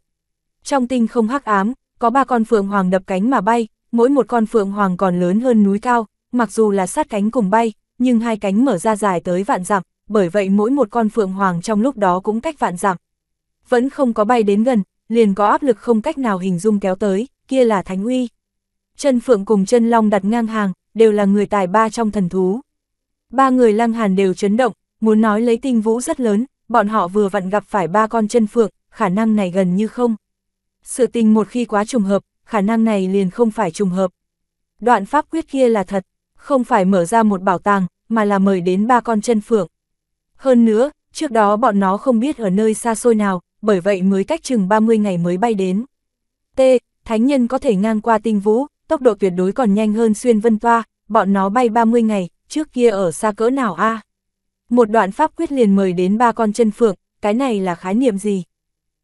Trong tinh không hắc ám, có ba con phượng hoàng đập cánh mà bay, mỗi một con phượng hoàng còn lớn hơn núi cao, mặc dù là sát cánh cùng bay, nhưng hai cánh mở ra dài tới vạn dặm, bởi vậy mỗi một con phượng hoàng trong lúc đó cũng cách vạn dặm. Vẫn không có bay đến gần, liền có áp lực không cách nào hình dung kéo tới, kia là thánh uy chân phượng cùng chân long đặt ngang hàng, đều là người tài ba trong thần thú. Ba người lăng hàn đều chấn động, muốn nói lấy tinh vũ rất lớn, bọn họ vừa vặn gặp phải ba con chân phượng, khả năng này gần như không. Sự tình một khi quá trùng hợp, khả năng này liền không phải trùng hợp. Đoạn pháp quyết kia là thật, không phải mở ra một bảo tàng, mà là mời đến ba con chân phượng. Hơn nữa, trước đó bọn nó không biết ở nơi xa xôi nào, bởi vậy mới cách chừng 30 ngày mới bay đến. T. Thánh nhân có thể ngang qua tinh vũ, tốc độ tuyệt đối còn nhanh hơn xuyên vân toa, bọn nó bay 30 ngày, trước kia ở xa cỡ nào a Một đoạn pháp quyết liền mời đến ba con chân phượng, cái này là khái niệm gì?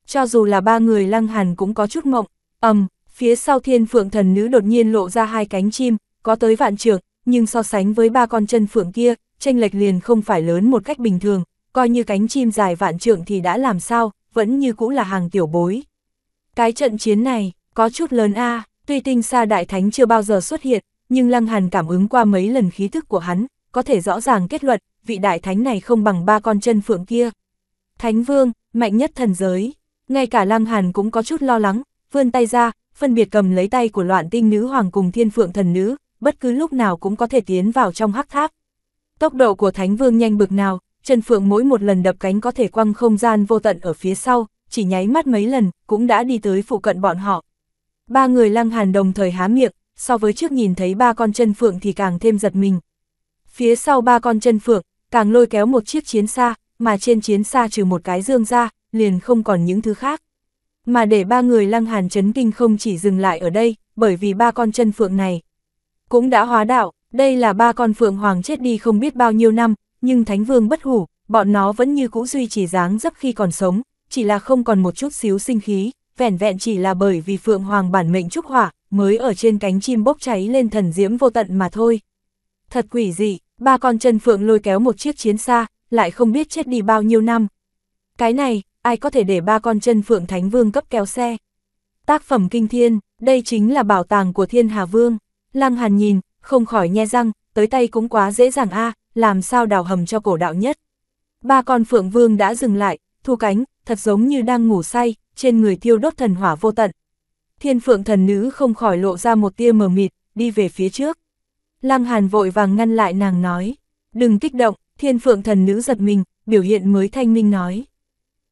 Cho dù là ba người lăng hàn cũng có chút mộng, ầm, um, phía sau thiên phượng thần nữ đột nhiên lộ ra hai cánh chim, có tới vạn trường, nhưng so sánh với ba con chân phượng kia, tranh lệch liền không phải lớn một cách bình thường, coi như cánh chim dài vạn trượng thì đã làm sao, vẫn như cũ là hàng tiểu bối. Cái trận chiến này, có chút lớn a à. Tuy tinh xa đại thánh chưa bao giờ xuất hiện, nhưng Lăng Hàn cảm ứng qua mấy lần khí thức của hắn, có thể rõ ràng kết luận, vị đại thánh này không bằng ba con chân phượng kia. Thánh vương, mạnh nhất thần giới, ngay cả Lăng Hàn cũng có chút lo lắng, vươn tay ra, phân biệt cầm lấy tay của loạn tinh nữ hoàng cùng thiên phượng thần nữ, bất cứ lúc nào cũng có thể tiến vào trong hắc tháp. Tốc độ của thánh vương nhanh bực nào, chân Phượng mỗi một lần đập cánh có thể quăng không gian vô tận ở phía sau, chỉ nháy mắt mấy lần, cũng đã đi tới phụ cận bọn họ, Ba người lăng hàn đồng thời há miệng, so với trước nhìn thấy ba con chân phượng thì càng thêm giật mình. Phía sau ba con chân phượng, càng lôi kéo một chiếc chiến xa, mà trên chiến xa trừ một cái dương ra, liền không còn những thứ khác. Mà để ba người lăng hàn chấn kinh không chỉ dừng lại ở đây, bởi vì ba con chân phượng này cũng đã hóa đạo, đây là ba con phượng hoàng chết đi không biết bao nhiêu năm, nhưng Thánh Vương bất hủ, bọn nó vẫn như cũ duy trì dáng dấp khi còn sống, chỉ là không còn một chút xíu sinh khí, vẻn vẹn chỉ là bởi vì Phượng Hoàng bản mệnh trúc hỏa, mới ở trên cánh chim bốc cháy lên thần diễm vô tận mà thôi. Thật quỷ dị, ba con chân Phượng lôi kéo một chiếc chiến xa, lại không biết chết đi bao nhiêu năm. Cái này, ai có thể để ba con chân Phượng Thánh Vương cấp kéo xe? Tác phẩm kinh thiên, đây chính là bảo tàng của Thiên Hà Vương. Lăng Hàn nhìn, không khỏi nhe răng, tới tay cũng quá dễ dàng a làm sao đào hầm cho cổ đạo nhất. Ba con Phượng Vương đã dừng lại, thu cánh, thật giống như đang ngủ say, trên người thiêu đốt thần hỏa vô tận. Thiên phượng thần nữ không khỏi lộ ra một tia mờ mịt, đi về phía trước. Lăng Hàn vội vàng ngăn lại nàng nói, đừng kích động, thiên phượng thần nữ giật mình, biểu hiện mới thanh minh nói.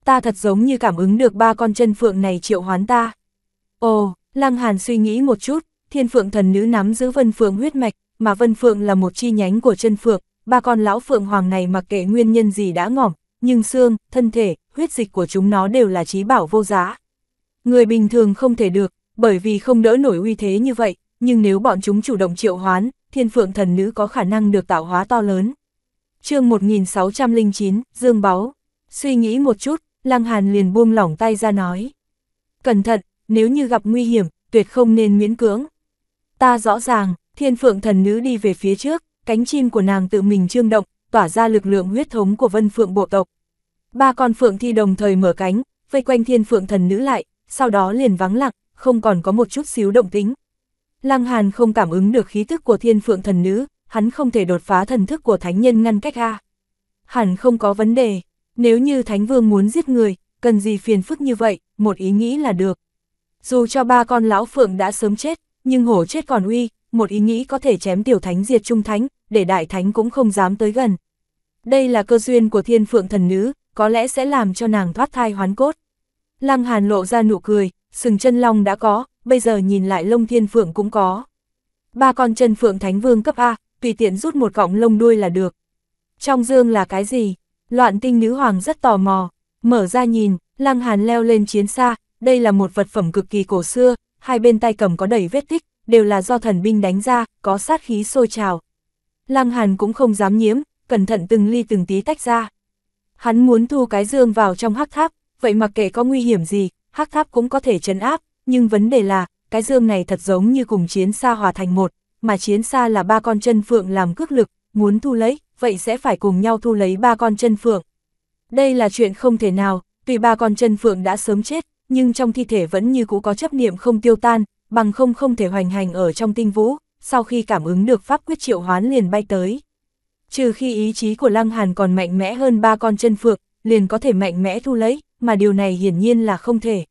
Ta thật giống như cảm ứng được ba con chân phượng này triệu hoán ta. Ồ, Lăng Hàn suy nghĩ một chút, thiên phượng thần nữ nắm giữ vân phượng huyết mạch, mà vân phượng là một chi nhánh của chân phượng, ba con lão phượng hoàng này mặc kệ nguyên nhân gì đã ngỏm, nhưng xương, thân thể, huyết dịch của chúng nó đều là trí bảo vô giá. Người bình thường không thể được, bởi vì không đỡ nổi uy thế như vậy, nhưng nếu bọn chúng chủ động triệu hoán, thiên phượng thần nữ có khả năng được tạo hóa to lớn. chương 1609, Dương Báu. Suy nghĩ một chút, Lăng Hàn liền buông lỏng tay ra nói. Cẩn thận, nếu như gặp nguy hiểm, tuyệt không nên miễn cưỡng. Ta rõ ràng, thiên phượng thần nữ đi về phía trước, cánh chim của nàng tự mình trương động, tỏa ra lực lượng huyết thống của vân phượng bộ tộc, Ba con phượng thi đồng thời mở cánh, vây quanh thiên phượng thần nữ lại, sau đó liền vắng lặng, không còn có một chút xíu động tính. Lăng Hàn không cảm ứng được khí tức của thiên phượng thần nữ, hắn không thể đột phá thần thức của thánh nhân ngăn cách A. Hẳn không có vấn đề, nếu như thánh vương muốn giết người, cần gì phiền phức như vậy, một ý nghĩ là được. Dù cho ba con lão phượng đã sớm chết, nhưng hổ chết còn uy, một ý nghĩ có thể chém tiểu thánh diệt trung thánh, để đại thánh cũng không dám tới gần. Đây là cơ duyên của thiên phượng thần nữ, có lẽ sẽ làm cho nàng thoát thai hoán cốt. Lăng Hàn lộ ra nụ cười, sừng chân long đã có, bây giờ nhìn lại lông thiên phượng cũng có. Ba con chân phượng thánh vương cấp A, tùy tiện rút một cọng lông đuôi là được. Trong dương là cái gì? Loạn tinh nữ hoàng rất tò mò, mở ra nhìn, Lăng Hàn leo lên chiến xa, đây là một vật phẩm cực kỳ cổ xưa, hai bên tay cầm có đầy vết tích, đều là do thần binh đánh ra, có sát khí sôi trào. Lăng Hàn cũng không dám nhiễm, cẩn thận từng ly từng tí tách ra. Hắn muốn thu cái dương vào trong hắc tháp, vậy mặc kệ có nguy hiểm gì, hắc tháp cũng có thể chấn áp, nhưng vấn đề là, cái dương này thật giống như cùng chiến xa hòa thành một, mà chiến xa là ba con chân phượng làm cước lực, muốn thu lấy, vậy sẽ phải cùng nhau thu lấy ba con chân phượng. Đây là chuyện không thể nào, tuy ba con chân phượng đã sớm chết, nhưng trong thi thể vẫn như cũ có chấp niệm không tiêu tan, bằng không không thể hoành hành ở trong tinh vũ, sau khi cảm ứng được pháp quyết triệu hoán liền bay tới trừ khi ý chí của Lăng Hàn còn mạnh mẽ hơn ba con chân phượng, liền có thể mạnh mẽ thu lấy, mà điều này hiển nhiên là không thể.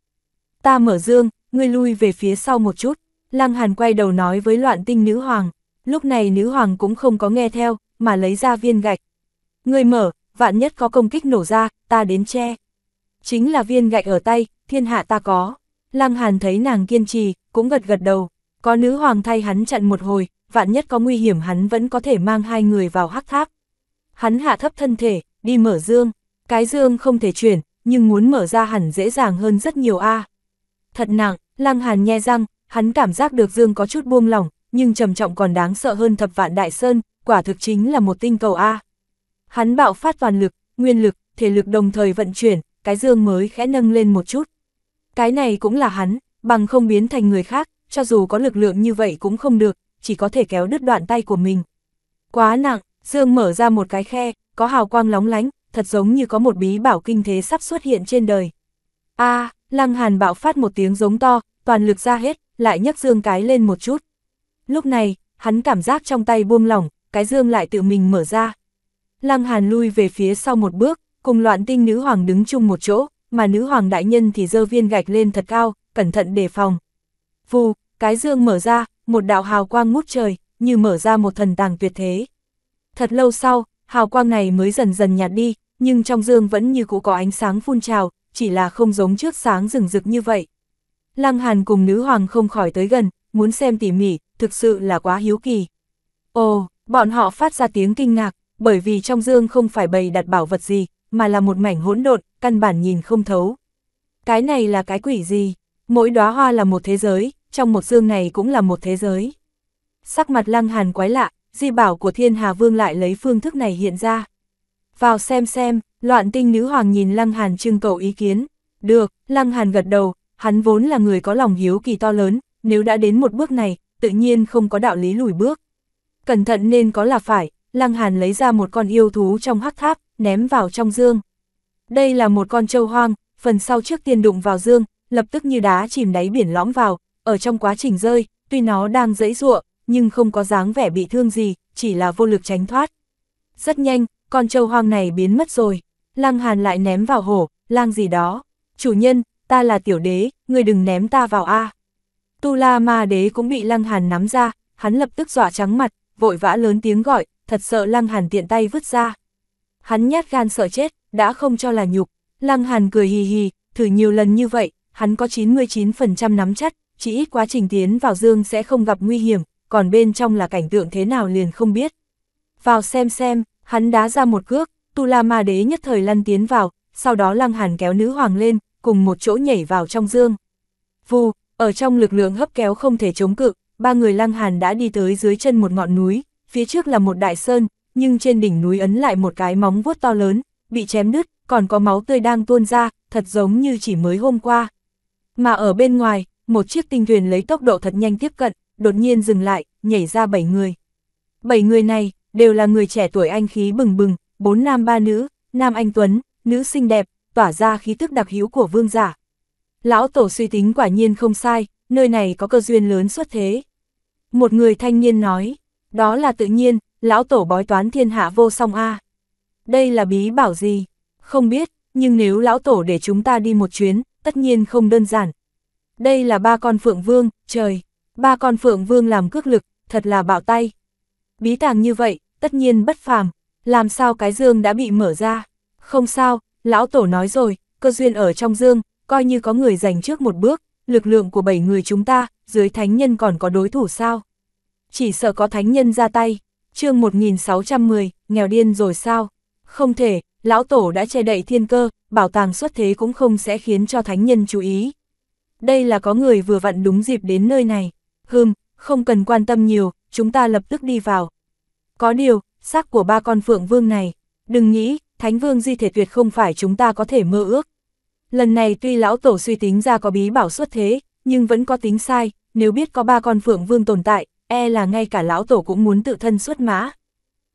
Ta mở dương, ngươi lui về phía sau một chút, Lăng Hàn quay đầu nói với loạn tinh nữ hoàng, lúc này nữ hoàng cũng không có nghe theo, mà lấy ra viên gạch. Ngươi mở, vạn nhất có công kích nổ ra, ta đến che. Chính là viên gạch ở tay, thiên hạ ta có. Lăng Hàn thấy nàng kiên trì, cũng gật gật đầu, có nữ hoàng thay hắn chặn một hồi, vạn nhất có nguy hiểm hắn vẫn có thể mang hai người vào hắc tháp. Hắn hạ thấp thân thể, đi mở dương, cái dương không thể chuyển, nhưng muốn mở ra hẳn dễ dàng hơn rất nhiều a. Thật nặng, Lăng Hàn nhe răng, hắn cảm giác được dương có chút buông lỏng, nhưng trầm trọng còn đáng sợ hơn thập vạn đại sơn, quả thực chính là một tinh cầu a. Hắn bạo phát toàn lực, nguyên lực, thể lực đồng thời vận chuyển, cái dương mới khẽ nâng lên một chút. Cái này cũng là hắn, bằng không biến thành người khác, cho dù có lực lượng như vậy cũng không được, chỉ có thể kéo đứt đoạn tay của mình. Quá nặng, Dương mở ra một cái khe, có hào quang lóng lánh, thật giống như có một bí bảo kinh thế sắp xuất hiện trên đời. a à, Lăng Hàn bạo phát một tiếng giống to, toàn lực ra hết, lại nhấc Dương cái lên một chút. Lúc này, hắn cảm giác trong tay buông lỏng, cái Dương lại tự mình mở ra. Lăng Hàn lui về phía sau một bước, cùng loạn tinh nữ hoàng đứng chung một chỗ, mà nữ hoàng đại nhân thì dơ viên gạch lên thật cao, cẩn thận đề phòng. Vù, cái dương mở ra, một đạo hào quang ngút trời, như mở ra một thần tàng tuyệt thế. Thật lâu sau, hào quang này mới dần dần nhạt đi, nhưng trong dương vẫn như cũ có ánh sáng phun trào, chỉ là không giống trước sáng rừng rực như vậy. Lăng Hàn cùng nữ hoàng không khỏi tới gần, muốn xem tỉ mỉ, thực sự là quá hiếu kỳ. Ồ, bọn họ phát ra tiếng kinh ngạc, bởi vì trong dương không phải bày đặt bảo vật gì, mà là một mảnh hỗn độn, căn bản nhìn không thấu. Cái này là cái quỷ gì? Mỗi đóa hoa là một thế giới, trong một dương này cũng là một thế giới. Sắc mặt lăng hàn quái lạ, di bảo của thiên hà vương lại lấy phương thức này hiện ra. Vào xem xem, loạn tinh nữ hoàng nhìn lăng hàn trưng cầu ý kiến. Được, lăng hàn gật đầu, hắn vốn là người có lòng hiếu kỳ to lớn, nếu đã đến một bước này, tự nhiên không có đạo lý lùi bước. Cẩn thận nên có là phải, lăng hàn lấy ra một con yêu thú trong hắc tháp, ném vào trong dương. Đây là một con trâu hoang, phần sau trước tiên đụng vào dương, lập tức như đá chìm đáy biển lõm vào, ở trong quá trình rơi, tuy nó đang dẫy ruộng, nhưng không có dáng vẻ bị thương gì, chỉ là vô lực tránh thoát. Rất nhanh, con trâu hoang này biến mất rồi, lang hàn lại ném vào hổ, lang gì đó. Chủ nhân, ta là tiểu đế, người đừng ném ta vào A. Tu la ma đế cũng bị lăng hàn nắm ra, hắn lập tức dọa trắng mặt, vội vã lớn tiếng gọi, thật sợ lăng hàn tiện tay vứt ra. Hắn nhát gan sợ chết, đã không cho là nhục. Lăng hàn cười hì hì, thử nhiều lần như vậy, hắn có 99% nắm chắc, chỉ ít quá trình tiến vào dương sẽ không gặp nguy hiểm, còn bên trong là cảnh tượng thế nào liền không biết. Vào xem xem, hắn đá ra một cước, Tu La Ma Đế nhất thời lăn tiến vào, sau đó Lăng Hàn kéo nữ hoàng lên, cùng một chỗ nhảy vào trong dương. Vù, ở trong lực lượng hấp kéo không thể chống cự, ba người Lăng Hàn đã đi tới dưới chân một ngọn núi, phía trước là một đại sơn, nhưng trên đỉnh núi ấn lại một cái móng vuốt to lớn, bị chém nứt, còn có máu tươi đang tuôn ra, thật giống như chỉ mới hôm qua. Mà ở bên ngoài, một chiếc tinh thuyền lấy tốc độ thật nhanh tiếp cận, đột nhiên dừng lại, nhảy ra bảy người. Bảy người này, đều là người trẻ tuổi anh khí bừng bừng, bốn nam ba nữ, nam anh tuấn, nữ xinh đẹp, tỏa ra khí tức đặc hữu của vương giả. Lão tổ suy tính quả nhiên không sai, nơi này có cơ duyên lớn xuất thế. Một người thanh niên nói, đó là tự nhiên, lão tổ bói toán thiên hạ vô song a. Đây là bí bảo gì? Không biết, nhưng nếu lão tổ để chúng ta đi một chuyến, tất nhiên không đơn giản, đây là ba con phượng vương, trời, ba con phượng vương làm cước lực, thật là bạo tay. Bí tàng như vậy, tất nhiên bất phàm, làm sao cái dương đã bị mở ra. Không sao, lão tổ nói rồi, cơ duyên ở trong dương, coi như có người giành trước một bước, lực lượng của bảy người chúng ta, dưới thánh nhân còn có đối thủ sao? Chỉ sợ có thánh nhân ra tay, chương 1610, nghèo điên rồi sao? Không thể, lão tổ đã che đậy thiên cơ, bảo tàng xuất thế cũng không sẽ khiến cho thánh nhân chú ý đây là có người vừa vặn đúng dịp đến nơi này. Hừm, không cần quan tâm nhiều, chúng ta lập tức đi vào. Có điều, xác của ba con phượng vương này, đừng nghĩ, thánh vương di thể tuyệt không phải chúng ta có thể mơ ước. Lần này tuy lão tổ suy tính ra có bí bảo xuất thế, nhưng vẫn có tính sai, nếu biết có ba con phượng vương tồn tại, e là ngay cả lão tổ cũng muốn tự thân xuất mã.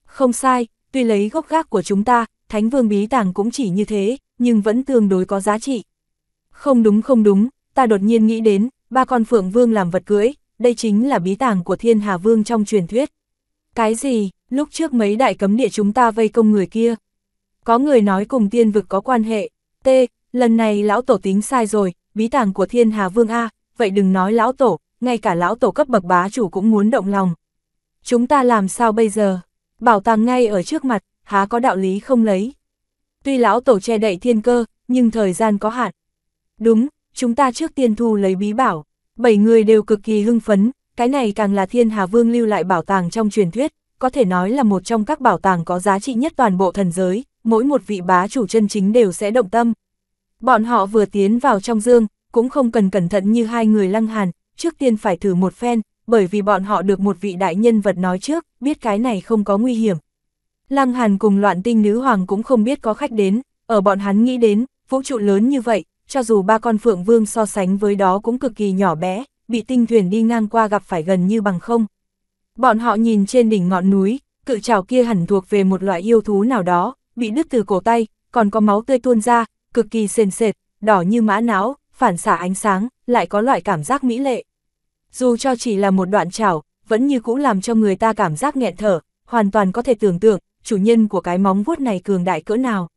Không sai, tuy lấy gốc gác của chúng ta, thánh vương bí tàng cũng chỉ như thế, nhưng vẫn tương đối có giá trị. Không đúng không đúng, ta đột nhiên nghĩ đến, ba con phượng vương làm vật cưỡi, đây chính là bí tàng của thiên hà vương trong truyền thuyết. Cái gì, lúc trước mấy đại cấm địa chúng ta vây công người kia? Có người nói cùng tiên vực có quan hệ, T, lần này lão tổ tính sai rồi, bí tàng của thiên hà vương A, vậy đừng nói lão tổ, ngay cả lão tổ cấp bậc bá chủ cũng muốn động lòng. Chúng ta làm sao bây giờ? Bảo tàng ngay ở trước mặt, há có đạo lý không lấy. Tuy lão tổ che đậy thiên cơ, nhưng thời gian có hạn. Đúng, chúng ta trước tiên thu lấy bí bảo. Bảy người đều cực kỳ hưng phấn, cái này càng là thiên hà vương lưu lại bảo tàng trong truyền thuyết, có thể nói là một trong các bảo tàng có giá trị nhất toàn bộ thần giới, mỗi một vị bá chủ chân chính đều sẽ động tâm. Bọn họ vừa tiến vào trong dương, cũng không cần cẩn thận như hai người lăng hàn, trước tiên phải thử một phen, bởi vì bọn họ được một vị đại nhân vật nói trước, biết cái này không có nguy hiểm. Lăng hàn cùng loạn tinh nữ hoàng cũng không biết có khách đến, ở bọn hắn nghĩ đến, vũ trụ lớn như vậy, cho dù ba con phượng vương so sánh với đó cũng cực kỳ nhỏ bé, bị tinh thuyền đi ngang qua gặp phải gần như bằng không. Bọn họ nhìn trên đỉnh ngọn núi, cự trảo kia hẳn thuộc về một loại yêu thú nào đó, bị đứt từ cổ tay, còn có máu tươi tuôn ra, cực kỳ sền sệt, đỏ như mã não, phản xả ánh sáng, lại có loại cảm giác mỹ lệ. Dù cho chỉ là một đoạn trảo, vẫn như cũ làm cho người ta cảm giác nghẹn thở, hoàn toàn có thể tưởng tượng, chủ nhân của cái móng vuốt này cường đại cỡ nào.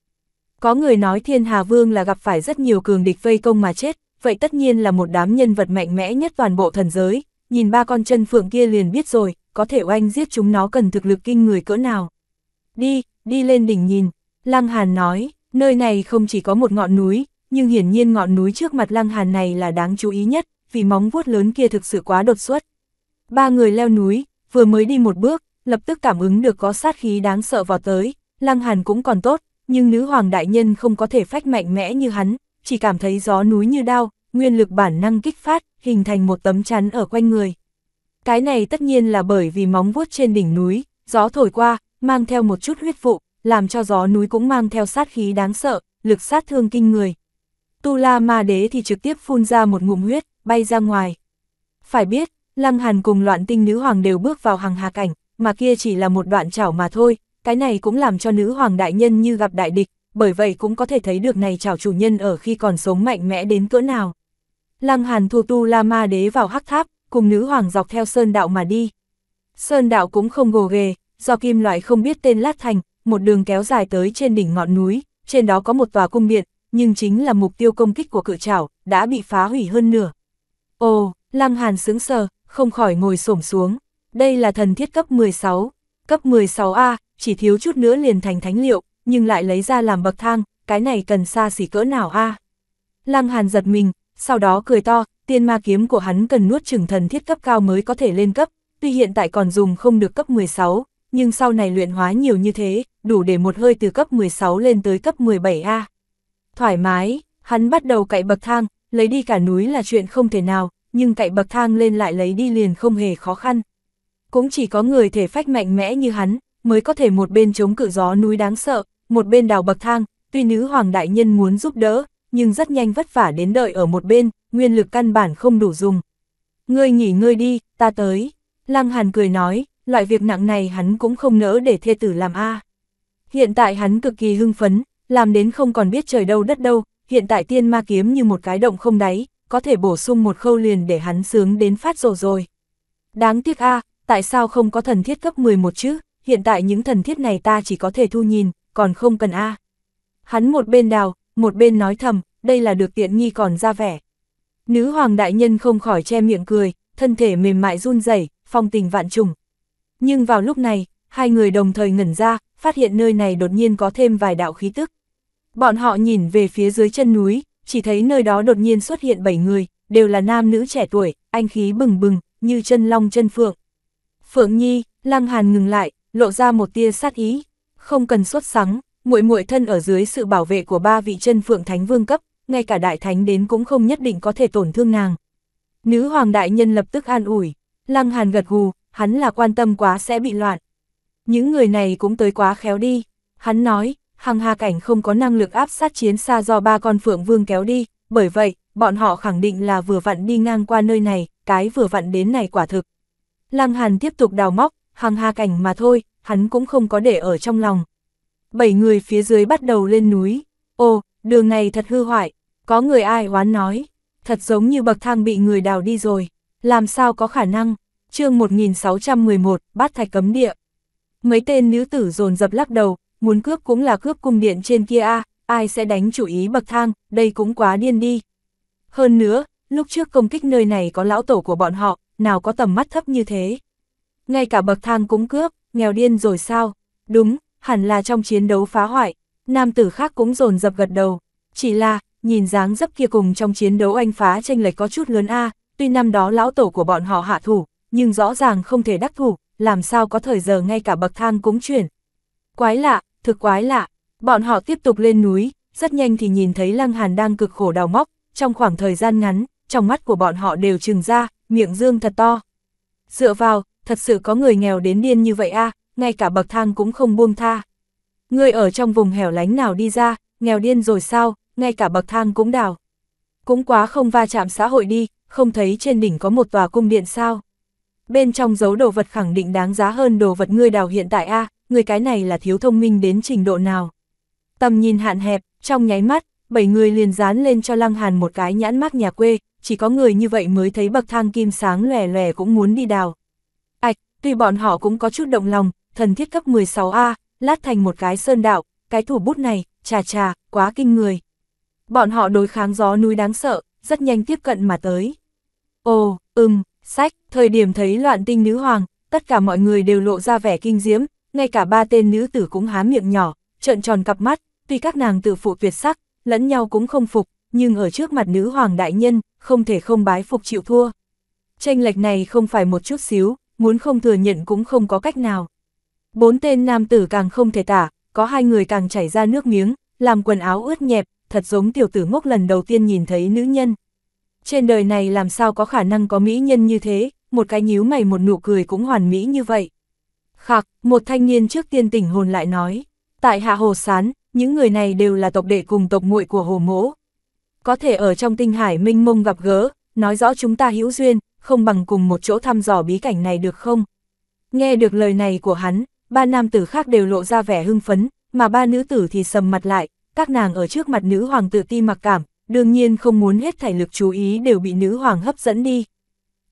Có người nói Thiên Hà Vương là gặp phải rất nhiều cường địch vây công mà chết, vậy tất nhiên là một đám nhân vật mạnh mẽ nhất toàn bộ thần giới, nhìn ba con chân phượng kia liền biết rồi, có thể oanh giết chúng nó cần thực lực kinh người cỡ nào. Đi, đi lên đỉnh nhìn, Lăng Hàn nói, nơi này không chỉ có một ngọn núi, nhưng hiển nhiên ngọn núi trước mặt Lăng Hàn này là đáng chú ý nhất, vì móng vuốt lớn kia thực sự quá đột xuất. Ba người leo núi, vừa mới đi một bước, lập tức cảm ứng được có sát khí đáng sợ vào tới, Lăng Hàn cũng còn tốt, nhưng nữ hoàng đại nhân không có thể phách mạnh mẽ như hắn, chỉ cảm thấy gió núi như đau, nguyên lực bản năng kích phát, hình thành một tấm chắn ở quanh người. Cái này tất nhiên là bởi vì móng vuốt trên đỉnh núi, gió thổi qua, mang theo một chút huyết vụ, làm cho gió núi cũng mang theo sát khí đáng sợ, lực sát thương kinh người. Tu La Ma Đế thì trực tiếp phun ra một ngụm huyết, bay ra ngoài. Phải biết, Lăng Hàn cùng loạn tinh nữ hoàng đều bước vào hàng hà cảnh, mà kia chỉ là một đoạn chảo mà thôi, cái này cũng làm cho nữ hoàng đại nhân như gặp đại địch, bởi vậy cũng có thể thấy được này chảo chủ nhân ở khi còn sống mạnh mẽ đến cỡ nào. Lăng Hàn thuộc tu La Ma Đế vào hắc tháp, cùng nữ hoàng dọc theo sơn đạo mà đi. Sơn đạo cũng không gồ ghề, do kim loại không biết tên lát thành, một đường kéo dài tới trên đỉnh ngọn núi, trên đó có một tòa cung điện, nhưng chính là mục tiêu công kích của cự trảo, đã bị phá hủy hơn nửa. Ồ, Lăng Hàn sướng sờ, không khỏi ngồi xổm xuống. Đây là thần thiết cấp 16, cấp 16A, chỉ thiếu chút nữa liền thành thánh liệu, nhưng lại lấy ra làm bậc thang, cái này cần xa xỉ cỡ nào a Lăng Hàn giật mình, sau đó cười to, tiên ma kiếm của hắn cần nuốt chừng thần thiết cấp cao mới có thể lên cấp, tuy hiện tại còn dùng không được cấp 16, nhưng sau này luyện hóa nhiều như thế, đủ để một hơi từ cấp 16 lên tới cấp 17A. Thoải mái, hắn bắt đầu cậy bậc thang, lấy đi cả núi là chuyện không thể nào, nhưng cậy bậc thang lên lại lấy đi liền không hề khó khăn. Cũng chỉ có người thể phách mạnh mẽ như hắn, mới có thể một bên chống cự gió núi đáng sợ, một bên đào bậc thang, tuy nữ hoàng đại nhân muốn giúp đỡ, nhưng rất nhanh vất vả đến đợi ở một bên, nguyên lực căn bản không đủ dùng. Ngươi nghỉ ngơi đi, ta tới. Lăng Hàn cười nói, loại việc nặng này hắn cũng không nỡ để thê tử làm a. Hiện tại hắn cực kỳ hưng phấn, làm đến không còn biết trời đâu đất đâu, hiện tại tiên ma kiếm như một cái động không đáy, có thể bổ sung một khâu liền để hắn sướng đến phát rồ rồi. Đáng tiếc a, tại sao không có thần thiết cấp 11 chứ? hiện tại những thần thiết này ta chỉ có thể thu nhìn, còn không cần A. Hắn một bên đào, một bên nói thầm, đây là được tiện nghi còn ra vẻ. Nữ hoàng đại nhân không khỏi che miệng cười, thân thể mềm mại run rẩy, phong tình vạn trùng. Nhưng vào lúc này, hai người đồng thời ngẩn ra, phát hiện nơi này đột nhiên có thêm vài đạo khí tức. Bọn họ nhìn về phía dưới chân núi, chỉ thấy nơi đó đột nhiên xuất hiện bảy người, đều là nam nữ trẻ tuổi, anh khí bừng bừng, như chân long chân phượng. Phượng Nhi, Lăng Hàn ngừng lại, lộ ra một tia sát ý, không cần xuất sắng, muội muội thân ở dưới sự bảo vệ của ba vị chân phượng thánh vương cấp, ngay cả đại thánh đến cũng không nhất định có thể tổn thương nàng. Nữ hoàng đại nhân lập tức an ủi, Lăng Hàn gật gù, hắn là quan tâm quá sẽ bị loạn. Những người này cũng tới quá khéo đi, hắn nói, Hằng Hà Cảnh không có năng lực áp sát chiến xa do ba con phượng vương kéo đi, bởi vậy, bọn họ khẳng định là vừa vặn đi ngang qua nơi này, cái vừa vặn đến này quả thực. Lăng Hàn tiếp tục đào móc, hàng hà cảnh mà thôi, hắn cũng không có để ở trong lòng. Bảy người phía dưới bắt đầu lên núi, ô, đường này thật hư hoại, có người ai oán nói, thật giống như bậc thang bị người đào đi rồi, làm sao có khả năng, chương 1611, bát thạch cấm địa. Mấy tên nữ tử dồn dập lắc đầu, muốn cướp cũng là cướp cung điện trên kia a ai sẽ đánh chủ ý bậc thang, đây cũng quá điên đi. Hơn nữa, lúc trước công kích nơi này có lão tổ của bọn họ, nào có tầm mắt thấp như thế ngay cả bậc thang cũng cướp, nghèo điên rồi sao? Đúng, hẳn là trong chiến đấu phá hoại, nam tử khác cũng dồn dập gật đầu, chỉ là, nhìn dáng dấp kia cùng trong chiến đấu anh phá tranh lệch có chút lớn a, tuy năm đó lão tổ của bọn họ hạ thủ, nhưng rõ ràng không thể đắc thủ, làm sao có thời giờ ngay cả bậc thang cũng chuyển. Quái lạ, thực quái lạ, bọn họ tiếp tục lên núi, rất nhanh thì nhìn thấy Lăng Hàn đang cực khổ đào móc, trong khoảng thời gian ngắn, trong mắt của bọn họ đều trừng ra, miệng dương thật to. Dựa vào, thật sự có người nghèo đến điên như vậy a à, ngay cả bậc thang cũng không buông tha. người ở trong vùng hẻo lánh nào đi ra, nghèo điên rồi sao, ngay cả bậc thang cũng đào Cũng quá không va chạm xã hội đi, không thấy trên đỉnh có một tòa cung điện sao. Bên trong giấu đồ vật khẳng định đáng giá hơn đồ vật ngươi đào hiện tại a à, người cái này là thiếu thông minh đến trình độ nào. Tầm nhìn hạn hẹp, trong nháy mắt, bảy người liền dán lên cho Lăng Hàn một cái nhãn mát nhà quê, chỉ có người như vậy mới thấy bậc thang kim sáng lòe lòe cũng muốn đi đào tuy bọn họ cũng có chút động lòng, thần thiết cấp 16A, lát thành một cái sơn đạo, cái thủ bút này, chà chà, quá kinh người. Bọn họ đối kháng gió núi đáng sợ, rất nhanh tiếp cận mà tới. Ồ, ừm, sách, thời điểm thấy loạn tinh nữ hoàng, tất cả mọi người đều lộ ra vẻ kinh diễm, ngay cả ba tên nữ tử cũng há miệng nhỏ, trợn tròn cặp mắt, tuy các nàng tự phụ tuyệt sắc, lẫn nhau cũng không phục, nhưng ở trước mặt nữ hoàng đại nhân, không thể không bái phục chịu thua. Tranh lệch này không phải một chút xíu, muốn không thừa nhận cũng không có cách nào. Bốn tên nam tử càng không thể tả, có hai người càng chảy ra nước miếng, làm quần áo ướt nhẹp, thật giống tiểu tử ngốc lần đầu tiên nhìn thấy nữ nhân. Trên đời này làm sao có khả năng có mỹ nhân như thế, một cái nhíu mày một nụ cười cũng hoàn mỹ như vậy. Khạc, một thanh niên trước tiên tỉnh hồn lại nói, tại hạ hồ sán, những người này đều là tộc đệ cùng tộc muội của hồ mỗ. Có thể ở trong tinh hải minh mông gặp gỡ, nói rõ chúng ta hữu duyên, không bằng cùng một chỗ thăm dò bí cảnh này được không? Nghe được lời này của hắn, ba nam tử khác đều lộ ra vẻ hưng phấn, mà ba nữ tử thì sầm mặt lại, các nàng ở trước mặt nữ hoàng tự ti mặc cảm, đương nhiên không muốn hết thảy lực chú ý đều bị nữ hoàng hấp dẫn đi.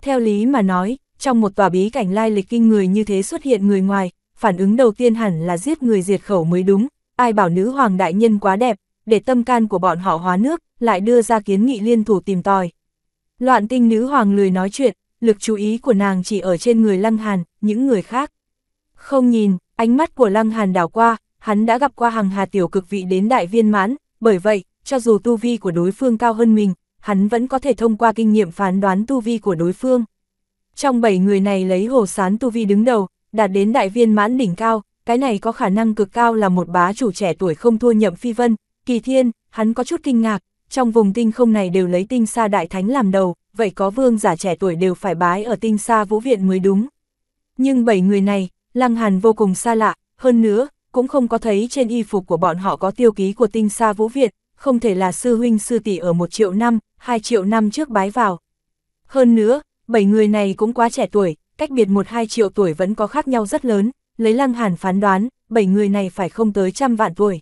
Theo lý mà nói, trong một tòa bí cảnh lai lịch kinh người như thế xuất hiện người ngoài, phản ứng đầu tiên hẳn là giết người diệt khẩu mới đúng, ai bảo nữ hoàng đại nhân quá đẹp, để tâm can của bọn họ hóa nước, lại đưa ra kiến nghị liên thủ tìm tòi. Loạn tinh nữ hoàng lười nói chuyện, lực chú ý của nàng chỉ ở trên người Lăng Hàn, những người khác. Không nhìn, ánh mắt của Lăng Hàn đảo qua, hắn đã gặp qua hàng hà tiểu cực vị đến đại viên mãn, bởi vậy, cho dù tu vi của đối phương cao hơn mình, hắn vẫn có thể thông qua kinh nghiệm phán đoán tu vi của đối phương. Trong 7 người này lấy hồ sán tu vi đứng đầu, đạt đến đại viên mãn đỉnh cao, cái này có khả năng cực cao là một bá chủ trẻ tuổi không thua nhậm phi vân, kỳ thiên, hắn có chút kinh ngạc, trong vùng tinh không này đều lấy tinh sa đại thánh làm đầu, vậy có vương giả trẻ tuổi đều phải bái ở tinh sa vũ viện mới đúng. Nhưng bảy người này, Lăng Hàn vô cùng xa lạ, hơn nữa, cũng không có thấy trên y phục của bọn họ có tiêu ký của tinh sa vũ viện, không thể là sư huynh sư tỷ ở một triệu năm, hai triệu năm trước bái vào. Hơn nữa, bảy người này cũng quá trẻ tuổi, cách biệt một hai triệu tuổi vẫn có khác nhau rất lớn, lấy Lăng Hàn phán đoán, bảy người này phải không tới trăm vạn tuổi.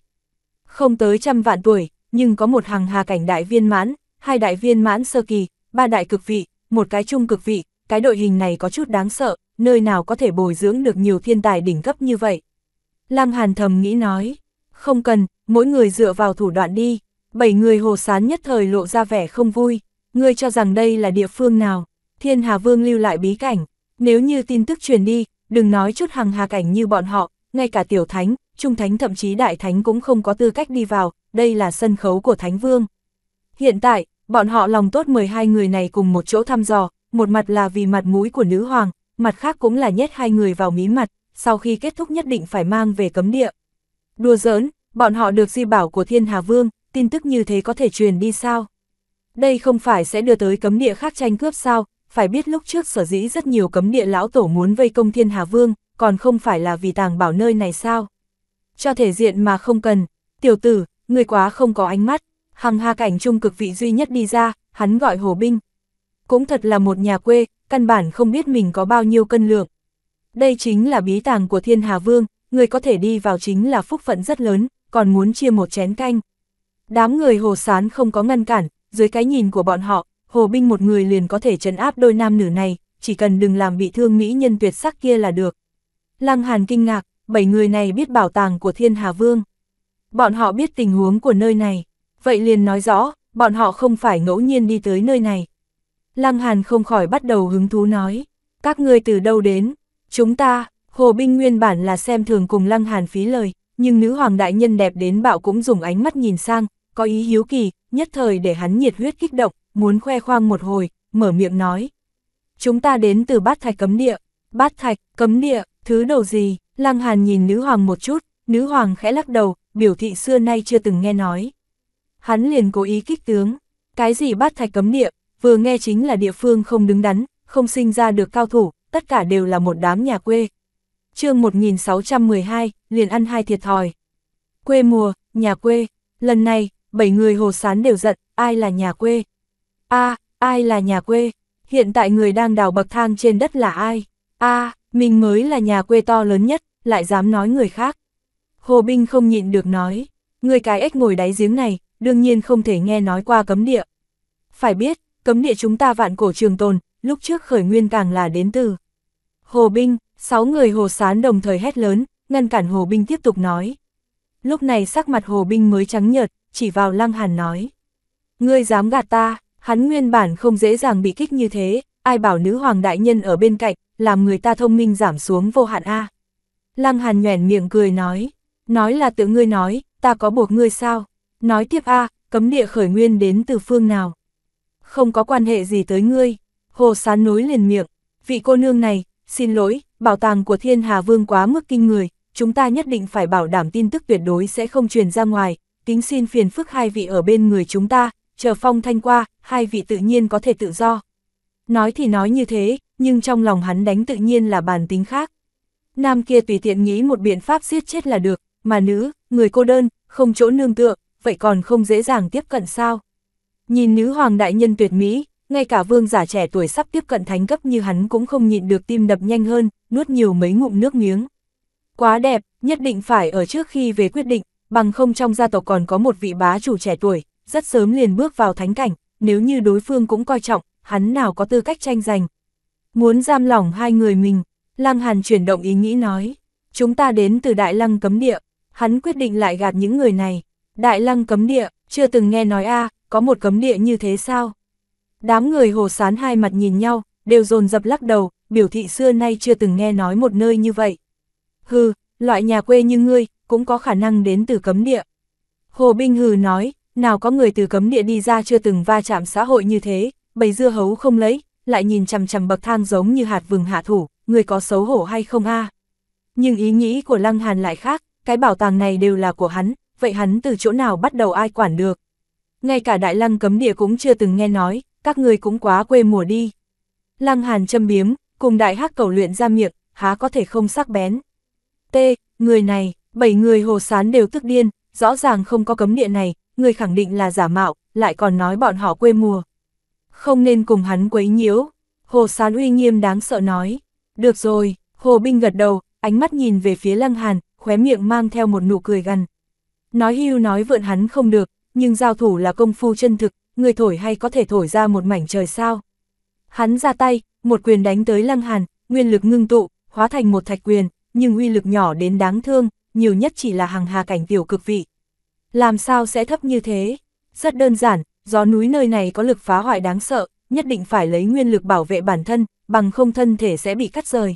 Không tới trăm vạn tuổi, nhưng có một hàng hà cảnh đại viên mãn, hai đại viên mãn sơ kỳ, ba đại cực vị, một cái trung cực vị, cái đội hình này có chút đáng sợ, nơi nào có thể bồi dưỡng được nhiều thiên tài đỉnh cấp như vậy. Lam Hàn thầm nghĩ nói, không cần, mỗi người dựa vào thủ đoạn đi, bảy người hồ sán nhất thời lộ ra vẻ không vui, ngươi cho rằng đây là địa phương nào, thiên hà vương lưu lại bí cảnh, nếu như tin tức truyền đi, đừng nói chút hàng hà cảnh như bọn họ, ngay cả tiểu thánh, trung thánh thậm chí đại thánh cũng không có tư cách đi vào, đây là sân khấu của Thánh Vương. Hiện tại, bọn họ lòng tốt mời hai người này cùng một chỗ thăm dò, một mặt là vì mặt mũi của nữ hoàng, mặt khác cũng là nhét hai người vào mí mặt, sau khi kết thúc nhất định phải mang về cấm địa. Đùa giỡn, bọn họ được di bảo của Thiên Hà Vương, tin tức như thế có thể truyền đi sao? Đây không phải sẽ đưa tới cấm địa khác tranh cướp sao, phải biết lúc trước sở dĩ rất nhiều cấm địa lão tổ muốn vây công Thiên Hà Vương, còn không phải là vì tàng bảo nơi này sao? Cho thể diện mà không cần, tiểu tử, người quá không có ánh mắt, hằng hà cảnh trung cực vị duy nhất đi ra, hắn gọi hồ binh. Cũng thật là một nhà quê, căn bản không biết mình có bao nhiêu cân lượng. Đây chính là bí tàng của thiên hà vương, người có thể đi vào chính là phúc phận rất lớn, còn muốn chia một chén canh. Đám người hồ sán không có ngăn cản, dưới cái nhìn của bọn họ, hồ binh một người liền có thể trấn áp đôi nam nữ này, chỉ cần đừng làm bị thương mỹ nhân tuyệt sắc kia là được. Lăng Hàn kinh ngạc, bảy người này biết bảo tàng của thiên hà vương bọn họ biết tình huống của nơi này, vậy liền nói rõ, bọn họ không phải ngẫu nhiên đi tới nơi này. Lăng Hàn không khỏi bắt đầu hứng thú nói, các ngươi từ đâu đến, chúng ta, Hồ Binh nguyên bản là xem thường cùng Lăng Hàn phí lời, nhưng nữ hoàng đại nhân đẹp đến bạo cũng dùng ánh mắt nhìn sang, có ý hiếu kỳ, nhất thời để hắn nhiệt huyết kích động, muốn khoe khoang một hồi, mở miệng nói. Chúng ta đến từ bát thạch cấm địa, bát thạch, cấm địa, thứ đầu gì, Lăng Hàn nhìn nữ hoàng một chút, nữ hoàng khẽ lắc đầu, biểu thị xưa nay chưa từng nghe nói. Hắn liền cố ý kích tướng, cái gì bát thạch cấm địa, vừa nghe chính là địa phương không đứng đắn, không sinh ra được cao thủ, tất cả đều là một đám nhà quê. chương 1612, liền ăn hai thiệt thòi. Quê mùa, nhà quê, lần này, bảy người hồ sán đều giận, ai là nhà quê? a ai là nhà quê? Hiện tại người đang đào bậc thang trên đất là ai? a mình mới là nhà quê to lớn nhất, lại dám nói người khác. Hồ Binh không nhịn được nói, người cái ếch ngồi đáy giếng này, đương nhiên không thể nghe nói qua cấm địa. Phải biết, cấm địa chúng ta vạn cổ trường tồn, lúc trước khởi nguyên càng là đến từ. Hồ Binh, sáu người Hồ Sán đồng thời hét lớn, ngăn cản Hồ Binh tiếp tục nói. Lúc này sắc mặt Hồ Binh mới trắng nhợt, chỉ vào Lăng Hàn nói. Ngươi dám gạt ta, hắn nguyên bản không dễ dàng bị kích như thế, ai bảo nữ hoàng đại nhân ở bên cạnh, làm người ta thông minh giảm xuống vô hạn A. Lăng Hàn nhoẻn miệng cười nói, Nói là tự ngươi nói, ta có buộc ngươi sao? Nói tiếp a, cấm địa khởi nguyên đến từ phương nào? Không có quan hệ gì tới ngươi. Hồ Sán nối liền miệng, vị cô nương này, xin lỗi, bảo tàng của Thiên Hà Vương quá mức kinh người, chúng ta nhất định phải bảo đảm tin tức tuyệt đối sẽ không truyền ra ngoài, kính xin phiền phức hai vị ở bên người chúng ta, chờ phong thanh qua, hai vị tự nhiên có thể tự do. Nói thì nói như thế, nhưng trong lòng hắn đánh tự nhiên là bản tính khác. Nam kia tùy tiện nghĩ một biện pháp giết chết là được, mà nữ, người cô đơn, không chỗ nương tựa, vậy còn không dễ dàng tiếp cận sao? Nhìn nữ hoàng đại nhân tuyệt mỹ, ngay cả vương giả trẻ tuổi sắp tiếp cận thánh cấp như hắn cũng không nhịn được tim đập nhanh hơn, nuốt nhiều mấy ngụm nước miếng. Quá đẹp, nhất định phải ở trước khi về quyết định, bằng không trong gia tộc còn có một vị bá chủ trẻ tuổi, rất sớm liền bước vào thánh cảnh, nếu như đối phương cũng coi trọng, hắn nào có tư cách tranh giành. Muốn giam lỏng hai người mình, Lăng Hàn chuyển động ý nghĩ nói, chúng ta đến từ Đại Lăng Cấm Địa, hắn quyết định lại gạt những người này. Đại lăng cấm địa, chưa từng nghe nói a có một cấm địa như thế sao? Đám người hồ sán hai mặt nhìn nhau, đều dồn dập lắc đầu, biểu thị xưa nay chưa từng nghe nói một nơi như vậy. Hừ, loại nhà quê như ngươi, cũng có khả năng đến từ cấm địa. Hồ Binh hừ nói, nào có người từ cấm địa đi ra chưa từng va chạm xã hội như thế, bầy dưa hấu không lấy, lại nhìn chằm chằm bậc thang giống như hạt vừng hạ thủ, người có xấu hổ hay không a? Nhưng ý nghĩ của Lăng Hàn lại khác, cái bảo tàng này đều là của hắn, vậy hắn từ chỗ nào bắt đầu ai quản được. Ngay cả đại lăng cấm địa cũng chưa từng nghe nói, các người cũng quá quê mùa đi. Lăng hàn châm biếm, cùng đại hắc cầu luyện ra miệng, há có thể không sắc bén. T, người này, bảy người hồ sán đều tức điên, rõ ràng không có cấm địa này, người khẳng định là giả mạo, lại còn nói bọn họ quê mùa. Không nên cùng hắn quấy nhiễu, hồ sán uy nghiêm đáng sợ nói. Được rồi, hồ binh gật đầu, ánh mắt nhìn về phía lăng hàn, khóe miệng mang theo một nụ cười gằn. Nói hưu nói vượn hắn không được, nhưng giao thủ là công phu chân thực, người thổi hay có thể thổi ra một mảnh trời sao. Hắn ra tay, một quyền đánh tới lăng hàn, nguyên lực ngưng tụ, hóa thành một thạch quyền, nhưng uy lực nhỏ đến đáng thương, nhiều nhất chỉ là hàng hà cảnh tiểu cực vị. Làm sao sẽ thấp như thế? Rất đơn giản, gió núi nơi này có lực phá hoại đáng sợ, nhất định phải lấy nguyên lực bảo vệ bản thân, bằng không thân thể sẽ bị cắt rời.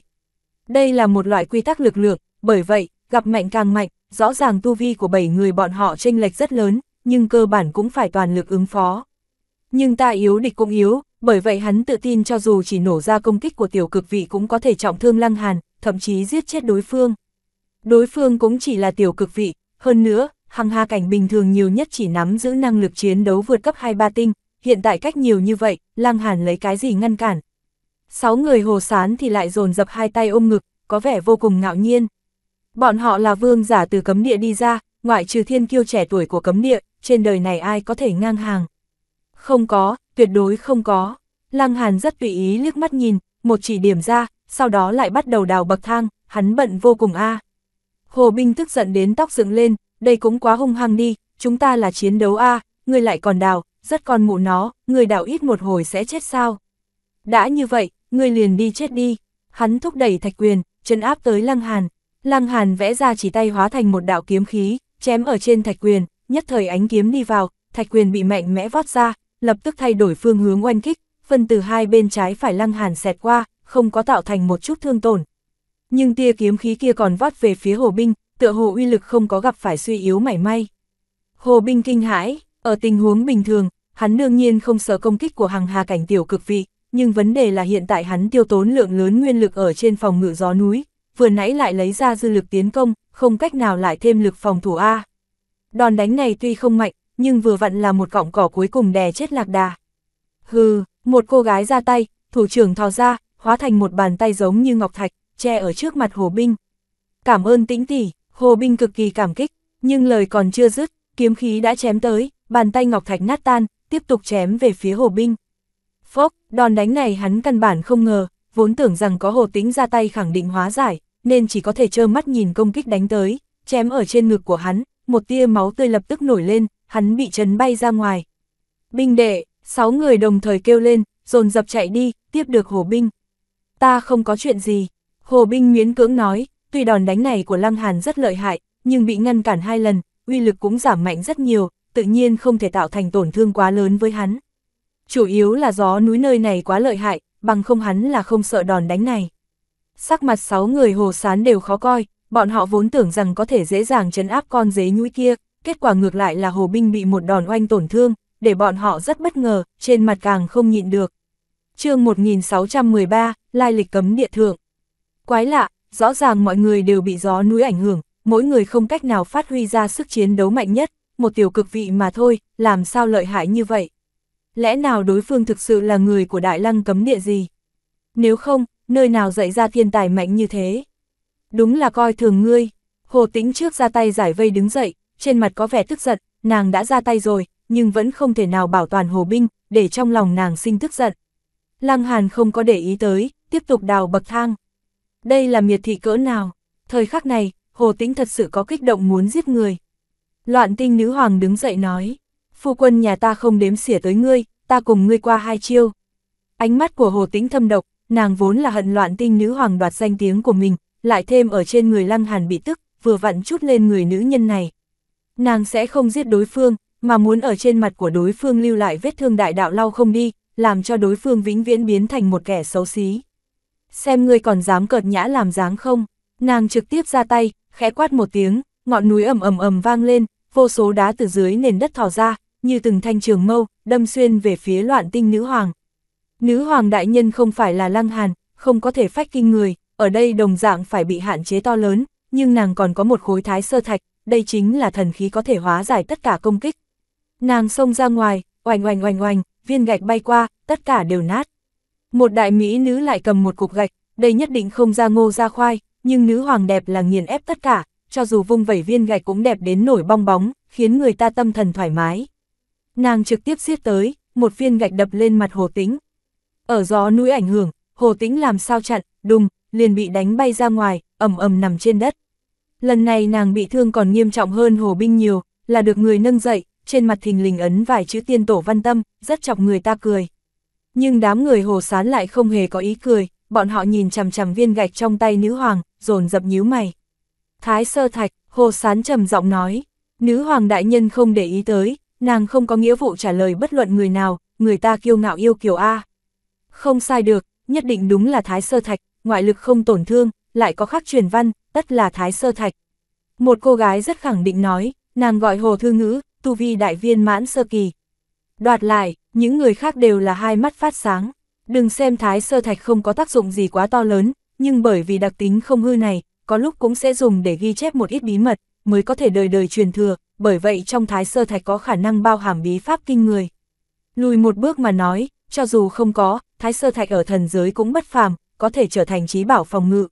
Đây là một loại quy tắc lực lượng, bởi vậy, gặp mạnh càng mạnh, rõ ràng tu vi của 7 người bọn họ chênh lệch rất lớn, nhưng cơ bản cũng phải toàn lực ứng phó. Nhưng ta yếu địch cũng yếu, bởi vậy hắn tự tin cho dù chỉ nổ ra công kích của tiểu cực vị cũng có thể trọng thương lăng hàn, thậm chí giết chết đối phương. Đối phương cũng chỉ là tiểu cực vị, hơn nữa, hằng hà cảnh bình thường nhiều nhất chỉ nắm giữ năng lực chiến đấu vượt cấp 2-3 tinh, hiện tại cách nhiều như vậy, lăng hàn lấy cái gì ngăn cản. Sáu người hồ sán thì lại dồn dập hai tay ôm ngực, có vẻ vô cùng ngạo nhiên. Bọn họ là vương giả từ cấm địa đi ra, ngoại trừ thiên kiêu trẻ tuổi của cấm địa, trên đời này ai có thể ngang hàng. Không có, tuyệt đối không có. Lăng Hàn rất tùy ý liếc mắt nhìn, một chỉ điểm ra, sau đó lại bắt đầu đào bậc thang, hắn bận vô cùng a. Hồ Binh tức giận đến tóc dựng lên, đây cũng quá hung hăng đi, chúng ta là chiến đấu a, người lại còn đào, rất con mụ nó, người đào ít một hồi sẽ chết sao. Đã như vậy, người liền đi chết đi. Hắn thúc đẩy Thạch Quyền, chân áp tới Lăng Hàn, Lăng Hàn vẽ ra chỉ tay hóa thành một đạo kiếm khí, chém ở trên thạch quyền, nhất thời ánh kiếm đi vào, thạch quyền bị mạnh mẽ vót ra, lập tức thay đổi phương hướng oanh kích, phân từ hai bên trái phải Lăng Hàn xẹt qua, không có tạo thành một chút thương tổn. Nhưng tia kiếm khí kia còn vót về phía Hồ Binh, tựa hồ uy lực không có gặp phải suy yếu mảy may. Hồ Binh kinh hãi, ở tình huống bình thường, hắn đương nhiên không sợ công kích của hàng hà cảnh tiểu cực vị, nhưng vấn đề là hiện tại hắn tiêu tốn lượng lớn nguyên lực ở trên phòng ngự gió núi, vừa nãy lại lấy ra dư lực tiến công, không cách nào lại thêm lực phòng thủ A. Đòn đánh này tuy không mạnh, nhưng vừa vặn là một cọng cỏ cuối cùng đè chết lạc đà. Hừ, một cô gái ra tay, thủ trưởng thò ra, hóa thành một bàn tay giống như ngọc thạch, che ở trước mặt Hồ Binh. Cảm ơn tĩnh tỷ, Hồ Binh cực kỳ cảm kích, nhưng lời còn chưa dứt, kiếm khí đã chém tới, bàn tay ngọc thạch nát tan, tiếp tục chém về phía Hồ Binh. Phốc, đòn đánh này hắn căn bản không ngờ, vốn tưởng rằng có Hồ Tĩnh ra tay khẳng định hóa giải, nên chỉ có thể trơ mắt nhìn công kích đánh tới, chém ở trên ngực của hắn, một tia máu tươi lập tức nổi lên, hắn bị chấn bay ra ngoài. Binh đệ, sáu người đồng thời kêu lên, dồn dập chạy đi, tiếp được hồ binh. Ta không có chuyện gì, hồ binh miến cưỡng nói, tuy đòn đánh này của Lăng Hàn rất lợi hại, nhưng bị ngăn cản hai lần, uy lực cũng giảm mạnh rất nhiều, tự nhiên không thể tạo thành tổn thương quá lớn với hắn. Chủ yếu là gió núi nơi này quá lợi hại, bằng không hắn là không sợ đòn đánh này sắc mặt sáu người hồ sán đều khó coi, bọn họ vốn tưởng rằng có thể dễ dàng chấn áp con dế nhũi kia, kết quả ngược lại là hồ binh bị một đòn oanh tổn thương, để bọn họ rất bất ngờ, trên mặt càng không nhịn được. chương 1613, Lai lịch cấm địa thượng. Quái lạ, rõ ràng mọi người đều bị gió núi ảnh hưởng, mỗi người không cách nào phát huy ra sức chiến đấu mạnh nhất, một tiểu cực vị mà thôi, làm sao lợi hại như vậy. Lẽ nào đối phương thực sự là người của Đại Lăng cấm địa gì? Nếu không, nơi nào dạy ra thiên tài mạnh như thế. Đúng là coi thường ngươi, hồ tĩnh trước ra tay giải vây đứng dậy, trên mặt có vẻ tức giận, nàng đã ra tay rồi, nhưng vẫn không thể nào bảo toàn hồ binh, để trong lòng nàng sinh tức giận. Lăng Hàn không có để ý tới, tiếp tục đào bậc thang. Đây là miệt thị cỡ nào? Thời khắc này, Hồ Tĩnh thật sự có kích động muốn giết người. Loạn tinh nữ hoàng đứng dậy nói, phu quân nhà ta không đếm xỉa tới ngươi, ta cùng ngươi qua hai chiêu. Ánh mắt của Hồ Tĩnh thâm độc, nàng vốn là hận loạn tinh nữ hoàng đoạt danh tiếng của mình, lại thêm ở trên người Lăng Hàn bị tức, vừa vặn chút lên người nữ nhân này. Nàng sẽ không giết đối phương, mà muốn ở trên mặt của đối phương lưu lại vết thương đại đạo lau không đi, làm cho đối phương vĩnh viễn biến thành một kẻ xấu xí. Xem ngươi còn dám cợt nhã làm dáng không, nàng trực tiếp ra tay, khẽ quát một tiếng, ngọn núi ầm ầm ầm vang lên, vô số đá từ dưới nền đất thò ra, như từng thanh trường mâu, đâm xuyên về phía loạn tinh nữ hoàng. Nữ hoàng đại nhân không phải là lăng hàn, không có thể phách kinh người, ở đây đồng dạng phải bị hạn chế to lớn, nhưng nàng còn có một khối thái sơ thạch, đây chính là thần khí có thể hóa giải tất cả công kích. Nàng xông ra ngoài, oành oành oành oành, viên gạch bay qua, tất cả đều nát. Một đại mỹ nữ lại cầm một cục gạch, đây nhất định không ra ngô ra khoai, nhưng nữ hoàng đẹp là nghiền ép tất cả, cho dù vung vẩy viên gạch cũng đẹp đến nổi bong bóng, khiến người ta tâm thần thoải mái. Nàng trực tiếp giết tới, một viên gạch đập lên mặt hồ tính, ở gió núi ảnh hưởng, Hồ Tĩnh làm sao chặn, đùng, liền bị đánh bay ra ngoài, ầm ầm nằm trên đất. Lần này nàng bị thương còn nghiêm trọng hơn Hồ Binh nhiều, là được người nâng dậy, trên mặt thình lình ấn vài chữ tiên tổ văn tâm, rất chọc người ta cười. Nhưng đám người Hồ Sán lại không hề có ý cười, bọn họ nhìn chằm chằm viên gạch trong tay nữ hoàng, dồn dập nhíu mày. Thái sơ thạch, Hồ Sán trầm giọng nói, nữ hoàng đại nhân không để ý tới, nàng không có nghĩa vụ trả lời bất luận người nào, người ta kiêu ngạo yêu kiều A. Không sai được, nhất định đúng là thái sơ thạch, ngoại lực không tổn thương, lại có khắc truyền văn, tất là thái sơ thạch. Một cô gái rất khẳng định nói, nàng gọi hồ thư ngữ, tu vi đại viên mãn sơ kỳ. Đoạt lại, những người khác đều là hai mắt phát sáng. Đừng xem thái sơ thạch không có tác dụng gì quá to lớn, nhưng bởi vì đặc tính không hư này, có lúc cũng sẽ dùng để ghi chép một ít bí mật, mới có thể đời đời truyền thừa, bởi vậy trong thái sơ thạch có khả năng bao hàm bí pháp kinh người. Lùi một bước mà nói, cho dù không có, thái sơ thạch ở thần giới cũng bất phàm, có thể trở thành trí bảo phòng ngự.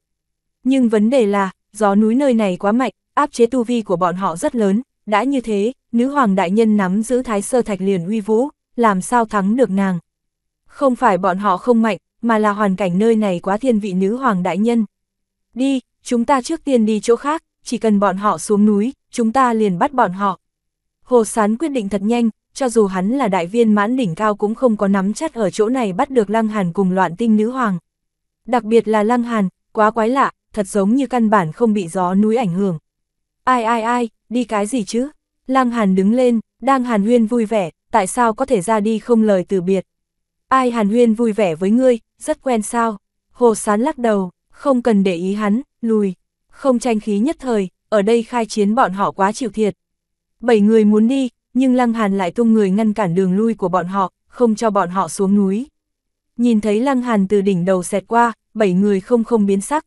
Nhưng vấn đề là, gió núi nơi này quá mạnh, áp chế tu vi của bọn họ rất lớn, đã như thế, nữ hoàng đại nhân nắm giữ thái sơ thạch liền uy vũ, làm sao thắng được nàng. Không phải bọn họ không mạnh, mà là hoàn cảnh nơi này quá thiên vị nữ hoàng đại nhân. Đi, chúng ta trước tiên đi chỗ khác, chỉ cần bọn họ xuống núi, chúng ta liền bắt bọn họ. Hồ Sán quyết định thật nhanh, cho dù hắn là đại viên mãn đỉnh cao cũng không có nắm chắc ở chỗ này bắt được Lăng Hàn cùng loạn tinh nữ hoàng. Đặc biệt là Lăng Hàn, quá quái lạ, thật giống như căn bản không bị gió núi ảnh hưởng. Ai ai ai, đi cái gì chứ? Lăng Hàn đứng lên, đang Hàn Huyên vui vẻ, tại sao có thể ra đi không lời từ biệt? Ai Hàn Huyên vui vẻ với ngươi, rất quen sao? Hồ Sán lắc đầu, không cần để ý hắn, lùi. Không tranh khí nhất thời, ở đây khai chiến bọn họ quá chịu thiệt. Bảy người muốn đi, nhưng Lăng Hàn lại tung người ngăn cản đường lui của bọn họ, không cho bọn họ xuống núi. Nhìn thấy Lăng Hàn từ đỉnh đầu xẹt qua, bảy người không không biến sắc.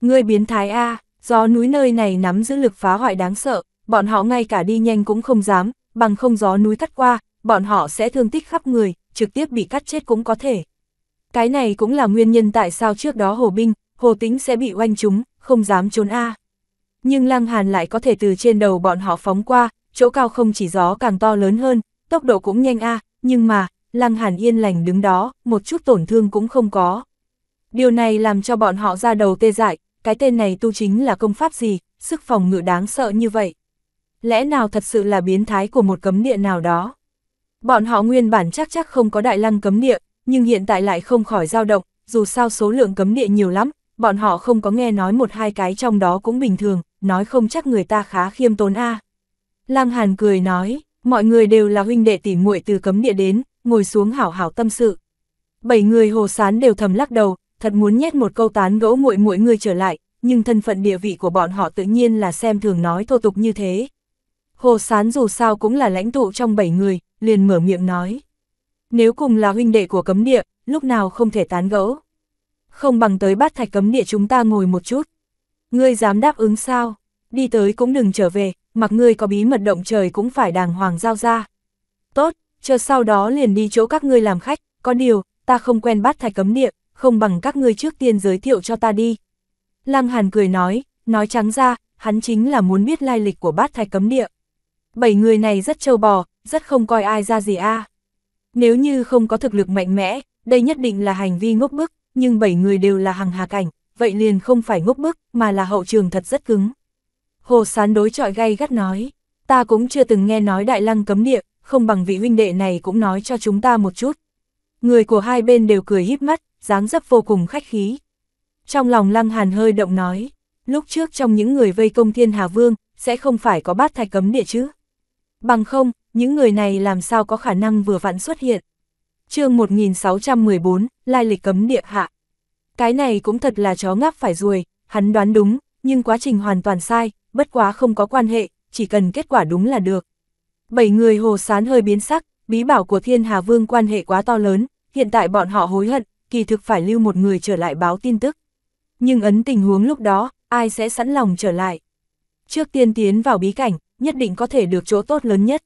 Ngươi biến thái A, gió núi nơi này nắm giữ lực phá hoại đáng sợ, bọn họ ngay cả đi nhanh cũng không dám, bằng không gió núi cắt qua, bọn họ sẽ thương tích khắp người, trực tiếp bị cắt chết cũng có thể. Cái này cũng là nguyên nhân tại sao trước đó Hồ Binh, Hồ Tĩnh sẽ bị oanh chúng không dám trốn A. Nhưng Lăng Hàn lại có thể từ trên đầu bọn họ phóng qua, chỗ cao không chỉ gió càng to lớn hơn, tốc độ cũng nhanh a nhưng mà, Lăng Hàn yên lành đứng đó, một chút tổn thương cũng không có. Điều này làm cho bọn họ ra đầu tê dại, cái tên này tu chính là công pháp gì, sức phòng ngự đáng sợ như vậy. Lẽ nào thật sự là biến thái của một cấm địa nào đó? Bọn họ nguyên bản chắc chắc không có đại lăng cấm địa, nhưng hiện tại lại không khỏi dao động, dù sao số lượng cấm địa nhiều lắm, bọn họ không có nghe nói một hai cái trong đó cũng bình thường, nói không chắc người ta khá khiêm tốn a. À. Lăng Hàn cười nói, mọi người đều là huynh đệ tỉ muội từ cấm địa đến, ngồi xuống hảo hảo tâm sự. Bảy người hồ sán đều thầm lắc đầu, thật muốn nhét một câu tán gẫu muội muội người trở lại, nhưng thân phận địa vị của bọn họ tự nhiên là xem thường nói thô tục như thế. Hồ sán dù sao cũng là lãnh tụ trong bảy người, liền mở miệng nói. Nếu cùng là huynh đệ của cấm địa, lúc nào không thể tán gẫu. Không bằng tới bát thạch cấm địa chúng ta ngồi một chút. Ngươi dám đáp ứng sao? Đi tới cũng đừng trở về, mặc ngươi có bí mật động trời cũng phải đàng hoàng giao ra. Tốt, chờ sau đó liền đi chỗ các ngươi làm khách, có điều, ta không quen bát thạch cấm địa, không bằng các ngươi trước tiên giới thiệu cho ta đi. Lăng Hàn cười nói, nói trắng ra, hắn chính là muốn biết lai lịch của bát thạch cấm địa. Bảy người này rất trâu bò, rất không coi ai ra gì a. Nếu như không có thực lực mạnh mẽ, đây nhất định là hành vi ngốc bức, nhưng bảy người đều là hàng hà cảnh, vậy liền không phải ngốc bức, mà là hậu trường thật rất cứng. Hồ Sán đối trọi gay gắt nói, ta cũng chưa từng nghe nói đại lăng cấm địa, không bằng vị huynh đệ này cũng nói cho chúng ta một chút. Người của hai bên đều cười híp mắt, dáng dấp vô cùng khách khí. Trong lòng Lăng Hàn hơi động nói, lúc trước trong những người vây công Thiên Hà Vương, sẽ không phải có bát thạch cấm địa chứ. Bằng không, những người này làm sao có khả năng vừa vặn xuất hiện. chương 1614, Lai lịch cấm địa hạ. Cái này cũng thật là chó ngáp phải ruồi, hắn đoán đúng, nhưng quá trình hoàn toàn sai, bất quá không có quan hệ, chỉ cần kết quả đúng là được. Bảy người hồ sán hơi biến sắc, bí bảo của thiên hà vương quan hệ quá to lớn, hiện tại bọn họ hối hận, kỳ thực phải lưu một người trở lại báo tin tức. Nhưng ấn tình huống lúc đó, ai sẽ sẵn lòng trở lại. Trước tiên tiến vào bí cảnh, nhất định có thể được chỗ tốt lớn nhất.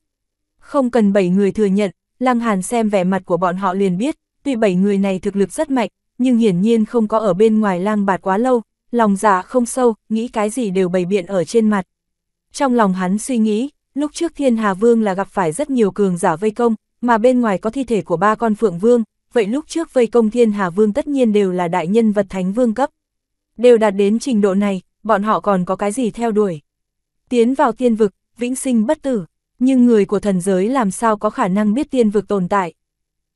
Không cần bảy người thừa nhận, Lăng Hàn xem vẻ mặt của bọn họ liền biết, tuy bảy người này thực lực rất mạnh, nhưng hiển nhiên không có ở bên ngoài lang bạt quá lâu, lòng dạ không sâu, nghĩ cái gì đều bày biện ở trên mặt. Trong lòng hắn suy nghĩ, lúc trước Thiên Hà Vương là gặp phải rất nhiều cường giả vây công, mà bên ngoài có thi thể của ba con Phượng Vương, vậy lúc trước vây công Thiên Hà Vương tất nhiên đều là đại nhân vật Thánh Vương cấp. Đều đạt đến trình độ này, bọn họ còn có cái gì theo đuổi. Tiến vào tiên vực, vĩnh sinh bất tử, nhưng người của thần giới làm sao có khả năng biết tiên vực tồn tại.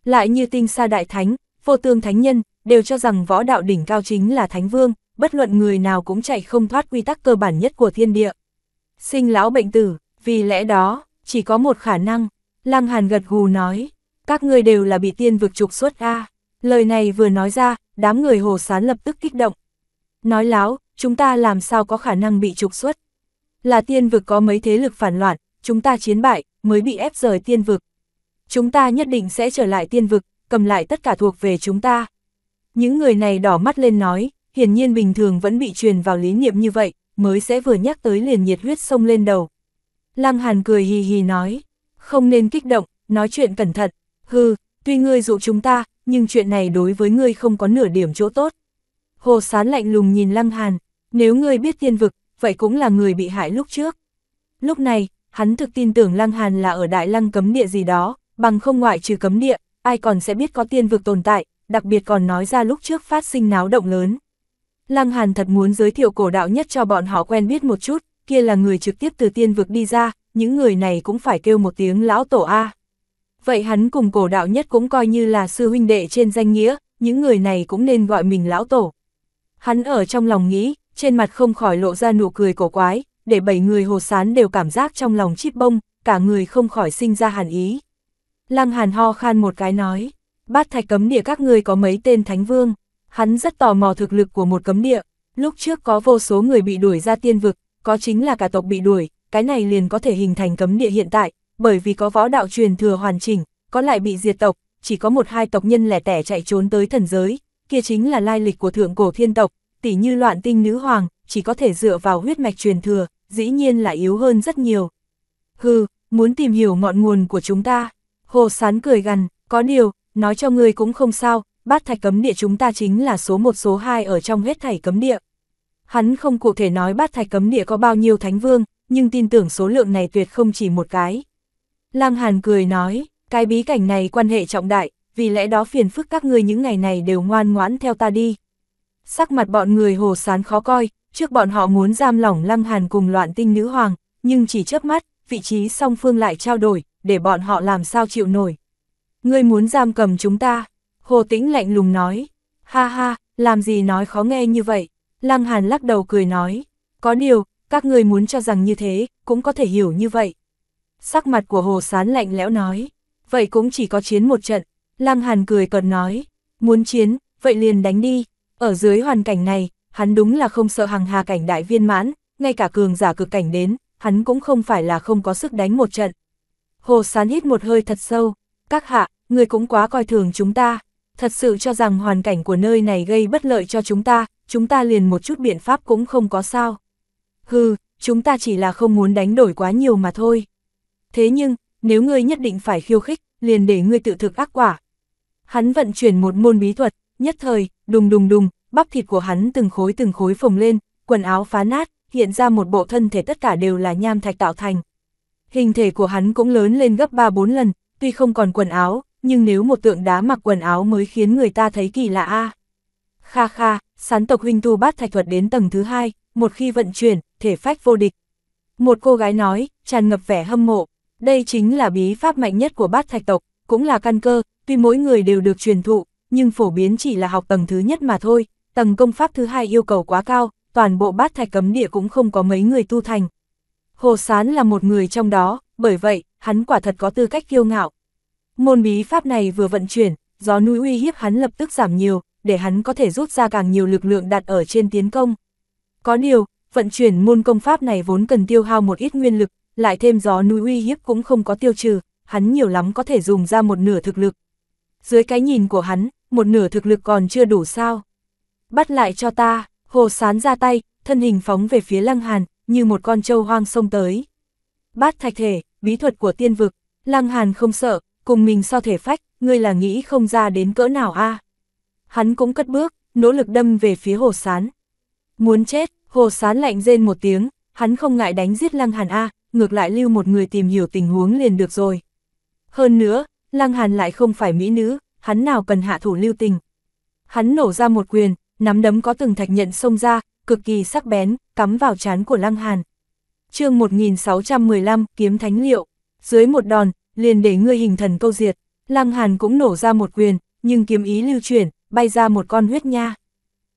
Lại như tinh sa đại thánh, vô tương thánh nhân, đều cho rằng võ đạo đỉnh cao chính là thánh vương, bất luận người nào cũng chạy không thoát quy tắc cơ bản nhất của thiên địa. Sinh lão bệnh tử, vì lẽ đó, chỉ có một khả năng, Lăng Hàn gật gù nói, các ngươi đều là bị tiên vực trục xuất a. Lời này vừa nói ra, đám người hồ sán lập tức kích động. Nói láo, chúng ta làm sao có khả năng bị trục xuất? Là tiên vực có mấy thế lực phản loạn, chúng ta chiến bại, mới bị ép rời tiên vực. Chúng ta nhất định sẽ trở lại tiên vực, cầm lại tất cả thuộc về chúng ta. Những người này đỏ mắt lên nói, hiển nhiên bình thường vẫn bị truyền vào lý niệm như vậy, mới sẽ vừa nhắc tới liền nhiệt huyết sông lên đầu. Lăng Hàn cười hì hì nói, không nên kích động, nói chuyện cẩn thận, hừ, tuy ngươi dụ chúng ta, nhưng chuyện này đối với ngươi không có nửa điểm chỗ tốt. Hồ Sán lạnh lùng nhìn Lăng Hàn, nếu ngươi biết tiên vực, vậy cũng là người bị hại lúc trước. Lúc này, hắn thực tin tưởng Lăng Hàn là ở Đại Lăng cấm địa gì đó, bằng không ngoại trừ cấm địa, ai còn sẽ biết có tiên vực tồn tại, đặc biệt còn nói ra lúc trước phát sinh náo động lớn. Lăng Hàn thật muốn giới thiệu cổ đạo nhất cho bọn họ quen biết một chút, kia là người trực tiếp từ tiên vực đi ra, những người này cũng phải kêu một tiếng lão tổ A. Vậy hắn cùng cổ đạo nhất cũng coi như là sư huynh đệ trên danh nghĩa, những người này cũng nên gọi mình lão tổ. Hắn ở trong lòng nghĩ, trên mặt không khỏi lộ ra nụ cười cổ quái, để bảy người hồ sán đều cảm giác trong lòng chip bông, cả người không khỏi sinh ra hàn ý. Lăng hàn ho khan một cái nói, bát thạch cấm địa các ngươi có mấy tên thánh vương. Hắn rất tò mò thực lực của một cấm địa, lúc trước có vô số người bị đuổi ra tiên vực, có chính là cả tộc bị đuổi, cái này liền có thể hình thành cấm địa hiện tại, bởi vì có võ đạo truyền thừa hoàn chỉnh, có lại bị diệt tộc, chỉ có một hai tộc nhân lẻ tẻ chạy trốn tới thần giới, kia chính là lai lịch của thượng cổ thiên tộc, tỉ như loạn tinh nữ hoàng, chỉ có thể dựa vào huyết mạch truyền thừa, dĩ nhiên là yếu hơn rất nhiều. Hừ, muốn tìm hiểu ngọn nguồn của chúng ta. Hồ Sán cười gần có điều, nói cho ngươi cũng không sao, bát thạch cấm địa chúng ta chính là số một số hai ở trong hết thảy cấm địa. Hắn không cụ thể nói bát thạch cấm địa có bao nhiêu thánh vương, nhưng tin tưởng số lượng này tuyệt không chỉ một cái. Lăng Hàn cười nói, cái bí cảnh này quan hệ trọng đại, vì lẽ đó phiền phức các ngươi những ngày này đều ngoan ngoãn theo ta đi. Sắc mặt bọn người hồ sán khó coi, trước bọn họ muốn giam lỏng Lăng Hàn cùng loạn tinh nữ hoàng, nhưng chỉ chớp mắt, vị trí song phương lại trao đổi, để bọn họ làm sao chịu nổi. Ngươi muốn giam cầm chúng ta, Hồ Tĩnh lạnh lùng nói, ha ha, làm gì nói khó nghe như vậy, Lăng Hàn lắc đầu cười nói, có điều, các người muốn cho rằng như thế, cũng có thể hiểu như vậy. Sắc mặt của Hồ Sán lạnh lẽo nói, vậy cũng chỉ có chiến một trận, Lăng Hàn cười cợt nói, muốn chiến, vậy liền đánh đi, ở dưới hoàn cảnh này, hắn đúng là không sợ hàng hà cảnh đại viên mãn, ngay cả cường giả cực cảnh đến, hắn cũng không phải là không có sức đánh một trận. Hồ Sán hít một hơi thật sâu, các hạ, người cũng quá coi thường chúng ta, thật sự cho rằng hoàn cảnh của nơi này gây bất lợi cho chúng ta, chúng ta liền một chút biện pháp cũng không có sao. Hừ, chúng ta chỉ là không muốn đánh đổi quá nhiều mà thôi. Thế nhưng, nếu ngươi nhất định phải khiêu khích, liền để ngươi tự thực ác quả. Hắn vận chuyển một môn bí thuật, nhất thời, đùng đùng đùng, bắp thịt của hắn từng khối từng khối phồng lên, quần áo phá nát, hiện ra một bộ thân thể tất cả đều là nham thạch tạo thành. Hình thể của hắn cũng lớn lên gấp 3-4 lần, tuy không còn quần áo, nhưng nếu một tượng đá mặc quần áo mới khiến người ta thấy kỳ lạ a. À. Kha kha, sán tộc huynh tu bát thạch thuật đến tầng thứ hai, một khi vận chuyển, thể phách vô địch. Một cô gái nói, tràn ngập vẻ hâm mộ, đây chính là bí pháp mạnh nhất của bát thạch tộc, cũng là căn cơ, tuy mỗi người đều được truyền thụ, nhưng phổ biến chỉ là học tầng thứ nhất mà thôi, tầng công pháp thứ hai yêu cầu quá cao, toàn bộ bát thạch cấm địa cũng không có mấy người tu thành. Hồ Sán là một người trong đó, bởi vậy, hắn quả thật có tư cách kiêu ngạo, Môn bí pháp này vừa vận chuyển, gió núi uy hiếp hắn lập tức giảm nhiều, để hắn có thể rút ra càng nhiều lực lượng đặt ở trên tiến công. Có điều, vận chuyển môn công pháp này vốn cần tiêu hao một ít nguyên lực, lại thêm gió núi uy hiếp cũng không có tiêu trừ, hắn nhiều lắm có thể dùng ra một nửa thực lực. Dưới cái nhìn của hắn, một nửa thực lực còn chưa đủ sao. Bắt lại cho ta, hồ sán ra tay, thân hình phóng về phía lăng hàn, như một con trâu hoang sông tới. Bát thạch thể, bí thuật của tiên vực, lăng hàn không sợ, cùng mình so thể phách, ngươi là nghĩ không ra đến cỡ nào a Hắn cũng cất bước, nỗ lực đâm về phía hồ sán. Muốn chết, hồ sán lạnh rên một tiếng, hắn không ngại đánh giết lăng hàn a ngược lại lưu một người tìm hiểu tình huống liền được rồi. Hơn nữa, lăng hàn lại không phải mỹ nữ, hắn nào cần hạ thủ lưu tình. Hắn nổ ra một quyền, nắm đấm có từng thạch nhận xông ra, cực kỳ sắc bén, cắm vào chán của lăng hàn. chương 1615, kiếm thánh liệu. Dưới một đòn, liền để ngươi hình thần câu diệt, Lăng Hàn cũng nổ ra một quyền, nhưng kiếm ý lưu chuyển, bay ra một con huyết nha.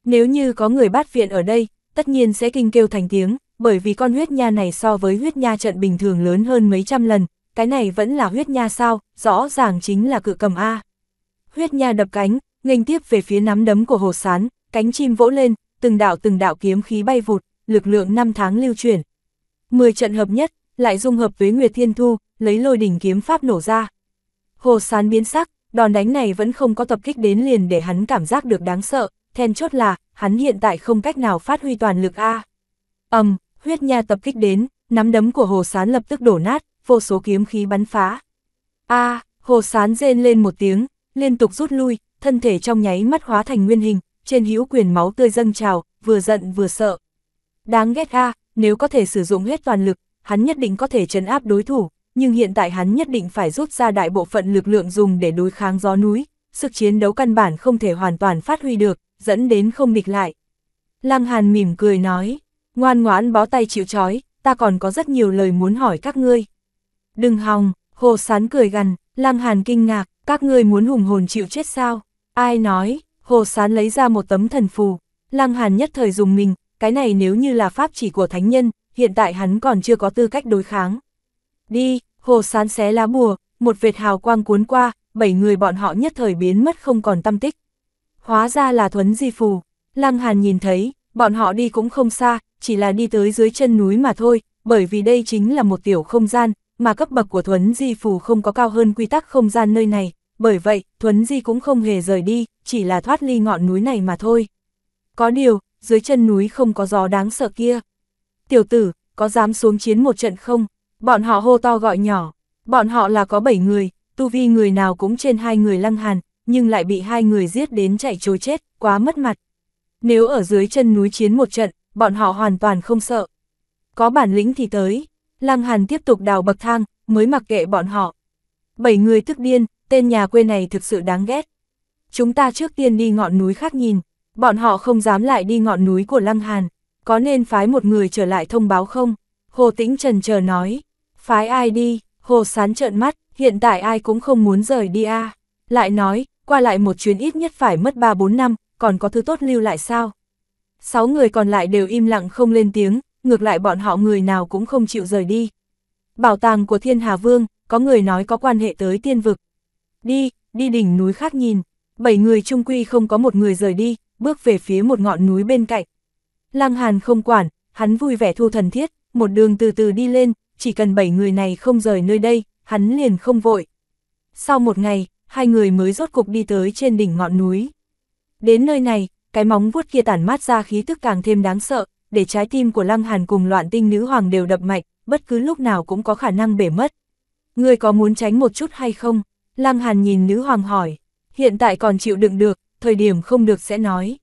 Nếu như có người bát viện ở đây, tất nhiên sẽ kinh kêu thành tiếng, bởi vì con huyết nha này so với huyết nha trận bình thường lớn hơn mấy trăm lần, cái này vẫn là huyết nha sao, rõ ràng chính là cự cầm A. Huyết nha đập cánh, nghênh tiếp về phía nắm đấm của hồ sán, cánh chim vỗ lên, từng đạo từng đạo kiếm khí bay vụt, lực lượng năm tháng lưu chuyển. 10 trận hợp nhất, lại dung hợp với Nguyệt Thiên Thu, lấy lôi đỉnh kiếm pháp nổ ra. Hồ Sán biến sắc, đòn đánh này vẫn không có tập kích đến liền để hắn cảm giác được đáng sợ, then chốt là, hắn hiện tại không cách nào phát huy toàn lực A. ầm um, huyết nha tập kích đến, nắm đấm của Hồ Sán lập tức đổ nát, vô số kiếm khí bắn phá. A, Hồ Sán rên lên một tiếng, liên tục rút lui, thân thể trong nháy mắt hóa thành nguyên hình, trên hữu quyền máu tươi dâng trào, vừa giận vừa sợ. Đáng ghét A, nếu có thể sử dụng hết toàn lực, hắn nhất định có thể trấn áp đối thủ, nhưng hiện tại hắn nhất định phải rút ra đại bộ phận lực lượng dùng để đối kháng gió núi, sức chiến đấu căn bản không thể hoàn toàn phát huy được, dẫn đến không địch lại. Lăng Hàn mỉm cười nói, ngoan ngoãn bó tay chịu chói, ta còn có rất nhiều lời muốn hỏi các ngươi. Đừng hòng, hồ sán cười gằn, Lăng Hàn kinh ngạc, các ngươi muốn hùng hồn chịu chết sao? Ai nói, hồ sán lấy ra một tấm thần phù, Lăng Hàn nhất thời dùng mình, cái này nếu như là pháp chỉ của thánh nhân, hiện tại hắn còn chưa có tư cách đối kháng đi, hồ sán xé lá bùa, một vệt hào quang cuốn qua, bảy người bọn họ nhất thời biến mất không còn tâm tích. Hóa ra là thuấn di phù, Lăng Hàn nhìn thấy, bọn họ đi cũng không xa, chỉ là đi tới dưới chân núi mà thôi, bởi vì đây chính là một tiểu không gian, mà cấp bậc của thuấn di phù không có cao hơn quy tắc không gian nơi này, bởi vậy, thuấn di cũng không hề rời đi, chỉ là thoát ly ngọn núi này mà thôi. Có điều, dưới chân núi không có gió đáng sợ kia. Tiểu tử, có dám xuống chiến một trận không? Bọn họ hô to gọi nhỏ, bọn họ là có 7 người, tu vi người nào cũng trên hai người lăng hàn, nhưng lại bị hai người giết đến chạy trối chết, quá mất mặt. Nếu ở dưới chân núi chiến một trận, bọn họ hoàn toàn không sợ. Có bản lĩnh thì tới, lăng hàn tiếp tục đào bậc thang, mới mặc kệ bọn họ. Bảy người tức điên, tên nhà quê này thực sự đáng ghét. Chúng ta trước tiên đi ngọn núi khác nhìn, bọn họ không dám lại đi ngọn núi của Lăng Hàn, có nên phái một người trở lại thông báo không? Hồ Tĩnh Trần chờ nói, Phái ai đi, hồ sán trợn mắt, hiện tại ai cũng không muốn rời đi a Lại nói, qua lại một chuyến ít nhất phải mất 3-4 năm, còn có thứ tốt lưu lại sao? Sáu người còn lại đều im lặng không lên tiếng, ngược lại bọn họ người nào cũng không chịu rời đi. Bảo tàng của Thiên Hà Vương, có người nói có quan hệ tới tiên vực. Đi, đi đỉnh núi khác nhìn, bảy người trung quy không có một người rời đi, bước về phía một ngọn núi bên cạnh. Lăng Hàn không quản, hắn vui vẻ thu thần thiết, một đường từ từ đi lên, chỉ cần bảy người này không rời nơi đây, hắn liền không vội. Sau một ngày, hai người mới rốt cục đi tới trên đỉnh ngọn núi. Đến nơi này, cái móng vuốt kia tản mát ra khí tức càng thêm đáng sợ, để trái tim của Lăng Hàn cùng loạn tinh nữ hoàng đều đập mạnh, bất cứ lúc nào cũng có khả năng bể mất. người có muốn tránh một chút hay không? Lăng Hàn nhìn nữ hoàng hỏi, hiện tại còn chịu đựng được, thời điểm không được sẽ nói.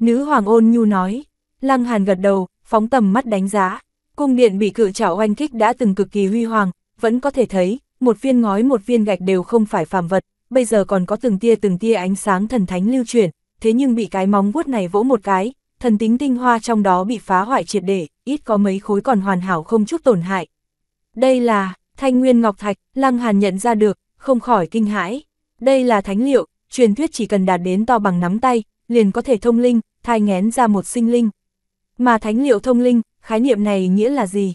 Nữ hoàng ôn nhu nói, Lăng Hàn gật đầu, phóng tầm mắt đánh giá, Cung điện bị cự trảo oanh kích đã từng cực kỳ huy hoàng, vẫn có thể thấy, một viên ngói một viên gạch đều không phải phàm vật, bây giờ còn có từng tia từng tia ánh sáng thần thánh lưu chuyển, thế nhưng bị cái móng vuốt này vỗ một cái, thần tính tinh hoa trong đó bị phá hoại triệt để, ít có mấy khối còn hoàn hảo không chút tổn hại. Đây là Thanh Nguyên Ngọc Thạch, Lăng Hàn nhận ra được, không khỏi kinh hãi. Đây là thánh liệu, truyền thuyết chỉ cần đạt đến to bằng nắm tay, liền có thể thông linh, thai ngén ra một sinh linh. Mà thánh liệu thông linh, khái niệm này nghĩa là gì?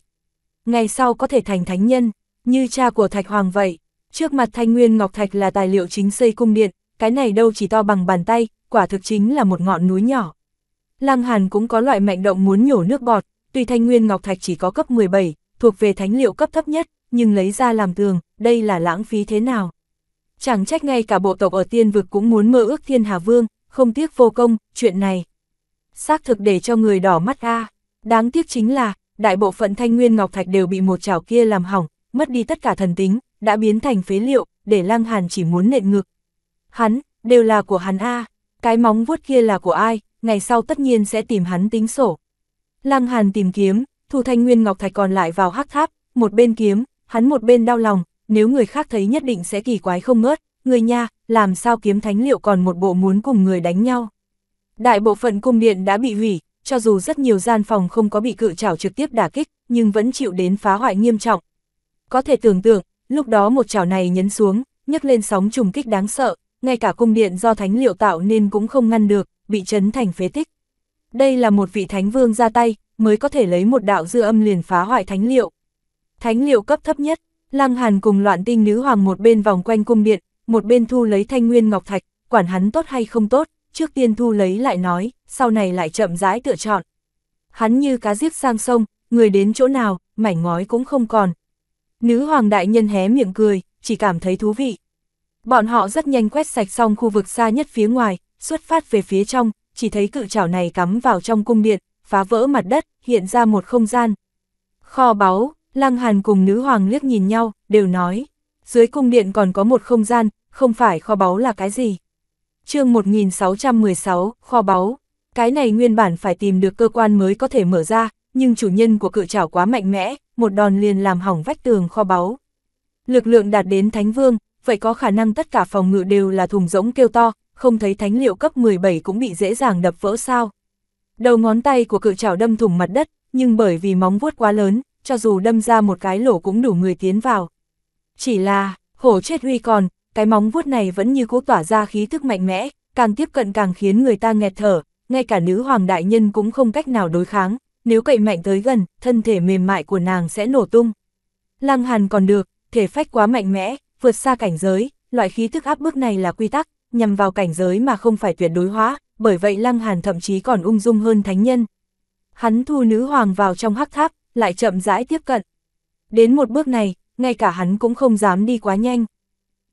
Ngày sau có thể thành thánh nhân, như cha của Thạch Hoàng vậy, trước mặt Thanh Nguyên Ngọc Thạch là tài liệu chính xây cung điện, cái này đâu chỉ to bằng bàn tay, quả thực chính là một ngọn núi nhỏ. Lăng Hàn cũng có loại mạnh động muốn nhổ nước bọt, tuy Thanh Nguyên Ngọc Thạch chỉ có cấp 17, thuộc về thánh liệu cấp thấp nhất, nhưng lấy ra làm tường, đây là lãng phí thế nào? Chẳng trách ngay cả bộ tộc ở tiên vực cũng muốn mơ ước thiên hà vương, không tiếc vô công, chuyện này. Xác thực để cho người đỏ mắt a à. Đáng tiếc chính là, đại bộ phận thanh nguyên ngọc thạch đều bị một chảo kia làm hỏng, mất đi tất cả thần tính, đã biến thành phế liệu, để Lăng Hàn chỉ muốn nện ngực. Hắn, đều là của hắn A, cái móng vuốt kia là của ai, ngày sau tất nhiên sẽ tìm hắn tính sổ. Lăng Hàn tìm kiếm, thu thanh nguyên ngọc thạch còn lại vào hắc tháp, một bên kiếm, hắn một bên đau lòng, nếu người khác thấy nhất định sẽ kỳ quái không ngớt, người nha, làm sao kiếm thánh liệu còn một bộ muốn cùng người đánh nhau. Đại bộ phận cung điện đã bị hủy, cho dù rất nhiều gian phòng không có bị cự trảo trực tiếp đả kích, nhưng vẫn chịu đến phá hoại nghiêm trọng. Có thể tưởng tượng, lúc đó một chảo này nhấn xuống, nhấc lên sóng trùng kích đáng sợ, ngay cả cung điện do thánh liệu tạo nên cũng không ngăn được, bị chấn thành phế tích. Đây là một vị thánh vương ra tay, mới có thể lấy một đạo dư âm liền phá hoại thánh liệu. Thánh liệu cấp thấp nhất, Lăng Hàn cùng loạn tinh nữ hoàng một bên vòng quanh cung điện, một bên thu lấy thanh nguyên ngọc thạch, quản hắn tốt hay không tốt trước tiên thu lấy lại nói, sau này lại chậm rãi tựa chọn. Hắn như cá giết sang sông, người đến chỗ nào, mảnh ngói cũng không còn. Nữ hoàng đại nhân hé miệng cười, chỉ cảm thấy thú vị. Bọn họ rất nhanh quét sạch xong khu vực xa nhất phía ngoài, xuất phát về phía trong, chỉ thấy cự chảo này cắm vào trong cung điện, phá vỡ mặt đất, hiện ra một không gian. Kho báu, Lăng Hàn cùng nữ hoàng liếc nhìn nhau, đều nói, dưới cung điện còn có một không gian, không phải kho báu là cái gì chương 1616, kho báu. Cái này nguyên bản phải tìm được cơ quan mới có thể mở ra, nhưng chủ nhân của cự trảo quá mạnh mẽ, một đòn liền làm hỏng vách tường kho báu. Lực lượng đạt đến Thánh Vương, vậy có khả năng tất cả phòng ngự đều là thùng rỗng kêu to, không thấy thánh liệu cấp 17 cũng bị dễ dàng đập vỡ sao. Đầu ngón tay của cự trảo đâm thủng mặt đất, nhưng bởi vì móng vuốt quá lớn, cho dù đâm ra một cái lỗ cũng đủ người tiến vào. Chỉ là, hổ chết huy còn, cái móng vuốt này vẫn như cố tỏa ra khí thức mạnh mẽ, càng tiếp cận càng khiến người ta nghẹt thở, ngay cả nữ hoàng đại nhân cũng không cách nào đối kháng, nếu cậy mạnh tới gần, thân thể mềm mại của nàng sẽ nổ tung. Lăng Hàn còn được, thể phách quá mạnh mẽ, vượt xa cảnh giới, loại khí thức áp bức này là quy tắc, nhằm vào cảnh giới mà không phải tuyệt đối hóa, bởi vậy Lăng Hàn thậm chí còn ung dung hơn thánh nhân. Hắn thu nữ hoàng vào trong hắc tháp, lại chậm rãi tiếp cận. Đến một bước này, ngay cả hắn cũng không dám đi quá nhanh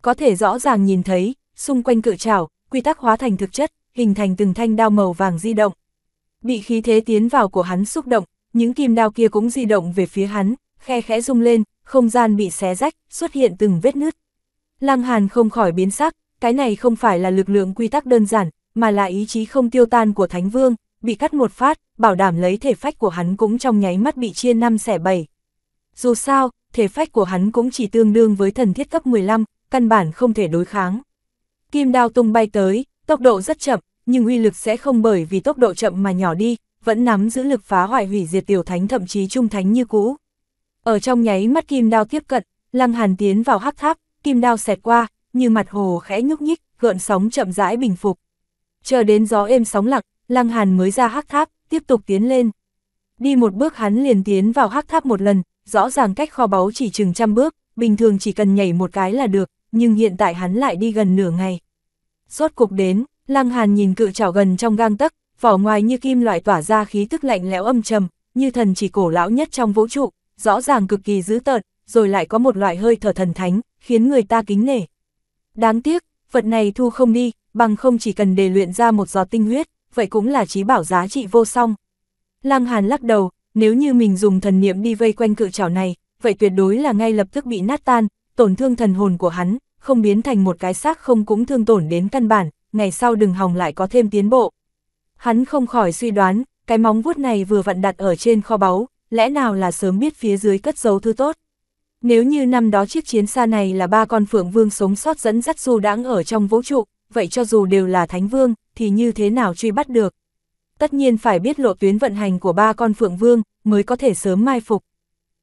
có thể rõ ràng nhìn thấy, xung quanh cự trảo, quy tắc hóa thành thực chất, hình thành từng thanh đao màu vàng di động. Bị khí thế tiến vào của hắn xúc động, những kim đao kia cũng di động về phía hắn, khe khẽ rung lên, không gian bị xé rách, xuất hiện từng vết nứt. Lăng Hàn không khỏi biến sắc, cái này không phải là lực lượng quy tắc đơn giản, mà là ý chí không tiêu tan của Thánh Vương, bị cắt một phát, bảo đảm lấy thể phách của hắn cũng trong nháy mắt bị chia năm xẻ bảy. Dù sao, thể phách của hắn cũng chỉ tương đương với thần thiết cấp 15, căn bản không thể đối kháng. Kim đao tung bay tới, tốc độ rất chậm, nhưng uy lực sẽ không bởi vì tốc độ chậm mà nhỏ đi, vẫn nắm giữ lực phá hoại hủy diệt tiểu thánh thậm chí trung thánh như cũ. Ở trong nháy mắt kim đao tiếp cận, Lăng Hàn tiến vào hắc tháp, kim đao xẹt qua, như mặt hồ khẽ nhúc nhích, gợn sóng chậm rãi bình phục. Chờ đến gió êm sóng lặng, Lăng Hàn mới ra hắc tháp, tiếp tục tiến lên. Đi một bước hắn liền tiến vào hắc tháp một lần, rõ ràng cách kho báu chỉ chừng trăm bước, bình thường chỉ cần nhảy một cái là được, nhưng hiện tại hắn lại đi gần nửa ngày. Rốt cục đến, Lăng Hàn nhìn cự chảo gần trong gang tấc, vỏ ngoài như kim loại tỏa ra khí tức lạnh lẽo âm trầm, như thần chỉ cổ lão nhất trong vũ trụ, rõ ràng cực kỳ dữ tợn, rồi lại có một loại hơi thở thần thánh, khiến người ta kính nể. Đáng tiếc, vật này thu không đi, bằng không chỉ cần để luyện ra một giọt tinh huyết, vậy cũng là trí bảo giá trị vô song. Lăng Hàn lắc đầu, nếu như mình dùng thần niệm đi vây quanh cự chảo này, vậy tuyệt đối là ngay lập tức bị nát tan, tổn thương thần hồn của hắn, không biến thành một cái xác không cũng thương tổn đến căn bản, ngày sau đừng hòng lại có thêm tiến bộ. Hắn không khỏi suy đoán, cái móng vuốt này vừa vặn đặt ở trên kho báu, lẽ nào là sớm biết phía dưới cất giấu thứ tốt. Nếu như năm đó chiếc chiến xa này là ba con phượng vương sống sót dẫn dắt du đãng ở trong vũ trụ, vậy cho dù đều là thánh vương, thì như thế nào truy bắt được. Tất nhiên phải biết lộ tuyến vận hành của ba con phượng vương mới có thể sớm mai phục.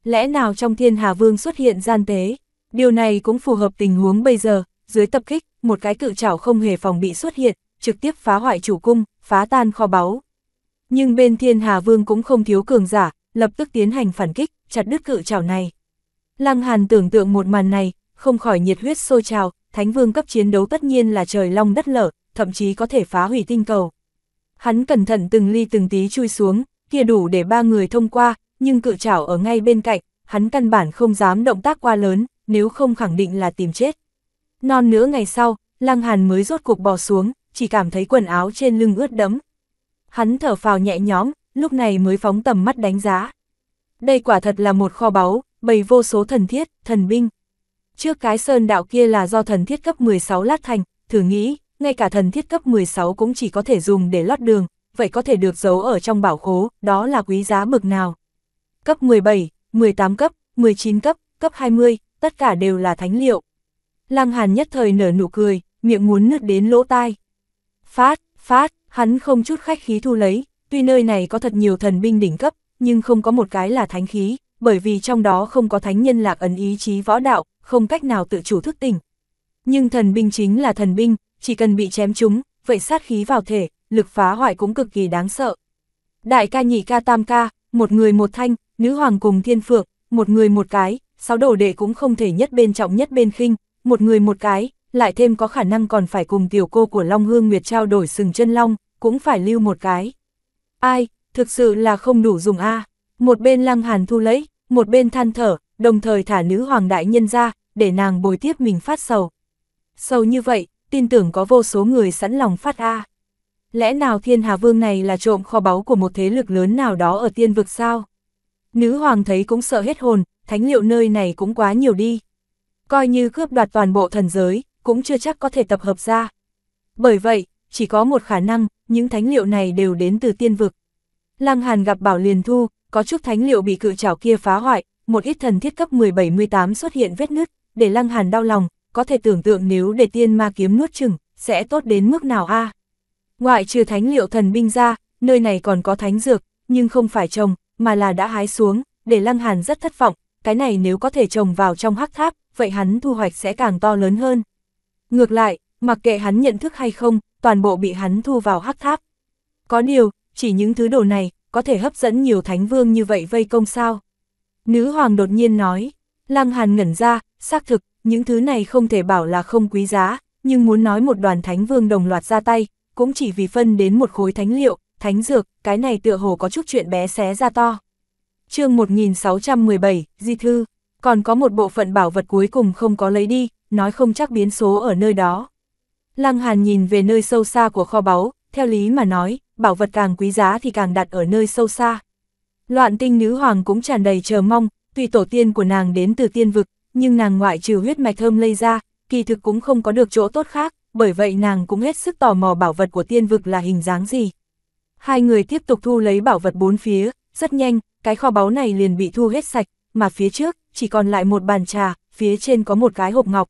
Lẽ nào trong thiên hà vương xuất hiện gian tế? Điều này cũng phù hợp tình huống bây giờ, dưới tập kích, một cái cự trảo không hề phòng bị xuất hiện, trực tiếp phá hoại chủ cung, phá tan kho báu. Nhưng bên Thiên Hà Vương cũng không thiếu cường giả, lập tức tiến hành phản kích, chặt đứt cự trảo này. Lăng Hàn tưởng tượng một màn này, không khỏi nhiệt huyết sôi trào, Thánh Vương cấp chiến đấu tất nhiên là trời long đất lở, thậm chí có thể phá hủy tinh cầu. Hắn cẩn thận từng ly từng tí chui xuống, kia đủ để ba người thông qua, nhưng cự trảo ở ngay bên cạnh, hắn căn bản không dám động tác quá lớn, nếu không khẳng định là tìm chết. Non nửa ngày sau, Lăng Hàn mới rốt cuộc bò xuống, chỉ cảm thấy quần áo trên lưng ướt đẫm. Hắn thở phào nhẹ nhõm, lúc này mới phóng tầm mắt đánh giá. Đây quả thật là một kho báu, bày vô số thần thiết, thần binh. Trước cái sơn đạo kia là do thần thiết cấp 16 lát thành, thử nghĩ, ngay cả thần thiết cấp 16 cũng chỉ có thể dùng để lót đường, vậy có thể được giấu ở trong bảo khố, đó là quý giá mực nào. Cấp 17, 18 cấp, 19 cấp, cấp 20, tất cả đều là thánh liệu. Lăng Hàn nhất thời nở nụ cười, miệng muốn nứt đến lỗ tai. Phát, phát, hắn không chút khách khí thu lấy, tuy nơi này có thật nhiều thần binh đỉnh cấp, nhưng không có một cái là thánh khí, bởi vì trong đó không có thánh nhân lạc ấn ý chí võ đạo, không cách nào tự chủ thức tỉnh. Nhưng thần binh chính là thần binh, chỉ cần bị chém chúng, vậy sát khí vào thể, lực phá hoại cũng cực kỳ đáng sợ. Đại ca nhị ca tam ca, một người một thanh, nữ hoàng cùng thiên phượng, một người một cái, sáu đồ đệ cũng không thể nhất bên trọng nhất bên khinh, một người một cái, lại thêm có khả năng còn phải cùng tiểu cô của Long Hương Nguyệt trao đổi sừng chân long, cũng phải lưu một cái. Ai, thực sự là không đủ dùng a. Một bên Lăng Hàn thu lấy, một bên than thở, đồng thời thả nữ hoàng đại nhân ra, để nàng bồi tiếp mình phát sầu. Sầu như vậy, tin tưởng có vô số người sẵn lòng phát a. Lẽ nào Thiên Hà Vương này là trộm kho báu của một thế lực lớn nào đó ở tiên vực sao? Nữ hoàng thấy cũng sợ hết hồn, thánh liệu nơi này cũng quá nhiều đi. Coi như cướp đoạt toàn bộ thần giới, cũng chưa chắc có thể tập hợp ra. Bởi vậy, chỉ có một khả năng, những thánh liệu này đều đến từ tiên vực. Lăng Hàn gặp bảo liền thu, có chút thánh liệu bị cự trảo kia phá hoại, một ít thần thiết cấp 17-18 xuất hiện vết nứt, để Lăng Hàn đau lòng, có thể tưởng tượng nếu để tiên ma kiếm nuốt chừng, sẽ tốt đến mức nào a? Ngoại trừ thánh liệu thần binh ra, nơi này còn có thánh dược, nhưng không phải trồng, mà là đã hái xuống, để Lăng Hàn rất thất vọng, cái này nếu có thể trồng vào trong hắc tháp, vậy hắn thu hoạch sẽ càng to lớn hơn. Ngược lại, mặc kệ hắn nhận thức hay không, toàn bộ bị hắn thu vào hắc tháp. Có điều, chỉ những thứ đồ này, có thể hấp dẫn nhiều thánh vương như vậy vây công sao? Nữ hoàng đột nhiên nói, Lăng Hàn ngẩn ra, xác thực, những thứ này không thể bảo là không quý giá, nhưng muốn nói một đoàn thánh vương đồng loạt ra tay, cũng chỉ vì phân đến một khối thánh liệu, thánh dược, cái này tựa hồ có chút chuyện bé xé ra to chương 1617, Di Thư, còn có một bộ phận bảo vật cuối cùng không có lấy đi, nói không chắc biến số ở nơi đó. Lăng Hàn nhìn về nơi sâu xa của kho báu, theo lý mà nói, bảo vật càng quý giá thì càng đặt ở nơi sâu xa. Loạn tinh nữ hoàng cũng tràn đầy chờ mong, tuy tổ tiên của nàng đến từ tiên vực, nhưng nàng ngoại trừ huyết mạch thơm lây ra, kỳ thực cũng không có được chỗ tốt khác, bởi vậy nàng cũng hết sức tò mò bảo vật của tiên vực là hình dáng gì. Hai người tiếp tục thu lấy bảo vật bốn phía, rất nhanh, cái kho báu này liền bị thu hết sạch, mà phía trước, chỉ còn lại một bàn trà, phía trên có một cái hộp ngọc.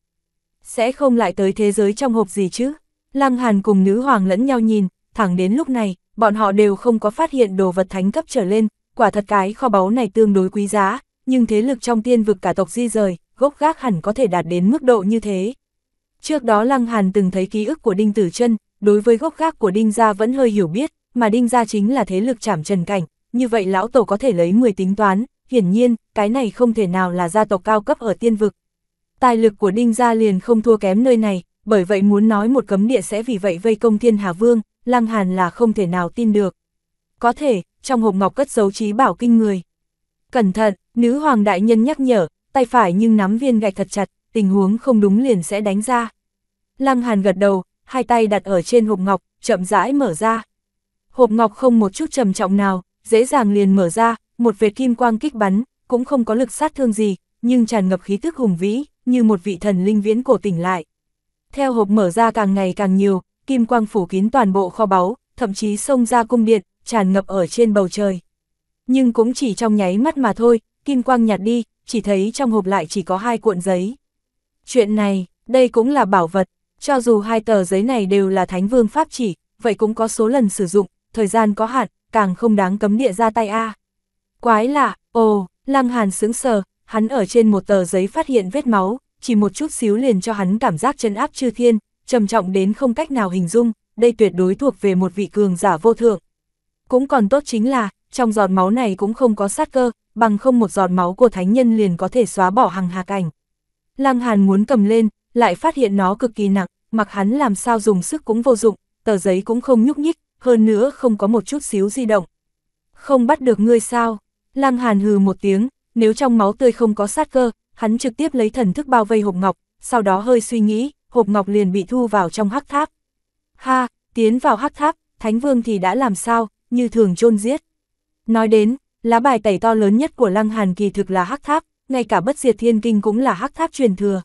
Sẽ không lại tới thế giới trong hộp gì chứ? Lăng Hàn cùng nữ hoàng lẫn nhau nhìn, thẳng đến lúc này, bọn họ đều không có phát hiện đồ vật thánh cấp trở lên, quả thật cái kho báu này tương đối quý giá, nhưng thế lực trong tiên vực cả tộc di rời, gốc gác hẳn có thể đạt đến mức độ như thế. Trước đó Lăng Hàn từng thấy ký ức của Đinh Tử Trân, đối với gốc gác của Đinh Gia vẫn hơi hiểu biết, mà Đinh Gia chính là thế lực chảm trần cảnh, như vậy lão tổ có thể lấy 10 tính toán, hiển nhiên, cái này không thể nào là gia tộc cao cấp ở tiên vực. Tài lực của Đinh Gia liền không thua kém nơi này, bởi vậy muốn nói một cấm địa sẽ vì vậy vây công Thiên Hà Vương, Lăng Hàn là không thể nào tin được. Có thể, trong hộp ngọc cất dấu trí bảo kinh người. Cẩn thận, nữ hoàng đại nhân nhắc nhở, tay phải nhưng nắm viên gạch thật chặt, tình huống không đúng liền sẽ đánh ra. Lăng Hàn gật đầu, hai tay đặt ở trên hộp ngọc, chậm rãi mở ra. Hộp ngọc không một chút trầm trọng nào, dễ dàng liền mở ra, một vệt kim quang kích bắn, cũng không có lực sát thương gì, nhưng tràn ngập khí tức hùng vĩ, như một vị thần linh viễn cổ tỉnh lại. Theo hộp mở ra càng ngày càng nhiều, kim quang phủ kín toàn bộ kho báu, thậm chí xông ra cung điện, tràn ngập ở trên bầu trời. Nhưng cũng chỉ trong nháy mắt mà thôi, kim quang nhạt đi, chỉ thấy trong hộp lại chỉ có hai cuộn giấy. Chuyện này, đây cũng là bảo vật, cho dù hai tờ giấy này đều là thánh vương pháp chỉ, vậy cũng có số lần sử dụng, thời gian có hạn, càng không đáng cấm địa ra tay a. À. Quái lạ, ồ, Lăng Hàn sững sờ, hắn ở trên một tờ giấy phát hiện vết máu, chỉ một chút xíu liền cho hắn cảm giác chân áp chư thiên, trầm trọng đến không cách nào hình dung, đây tuyệt đối thuộc về một vị cường giả vô thượng. Cũng còn tốt chính là, trong giọt máu này cũng không có sát cơ, bằng không một giọt máu của thánh nhân liền có thể xóa bỏ hàng hà cảnh. Lăng Hàn muốn cầm lên, lại phát hiện nó cực kỳ nặng, mặc hắn làm sao dùng sức cũng vô dụng, tờ giấy cũng không nhúc nhích, hơn nữa không có một chút xíu di động. Không bắt được ngươi sao? Lăng Hàn hừ một tiếng, nếu trong máu tươi không có sát cơ, hắn trực tiếp lấy thần thức bao vây hộp ngọc, sau đó hơi suy nghĩ, hộp ngọc liền bị thu vào trong hắc tháp. Ha, tiến vào hắc tháp, Thánh Vương thì đã làm sao, như thường chôn giết. Nói đến, lá bài tẩy to lớn nhất của Lăng Hàn kỳ thực là hắc tháp, ngay cả bất diệt thiên kinh cũng là hắc tháp truyền thừa.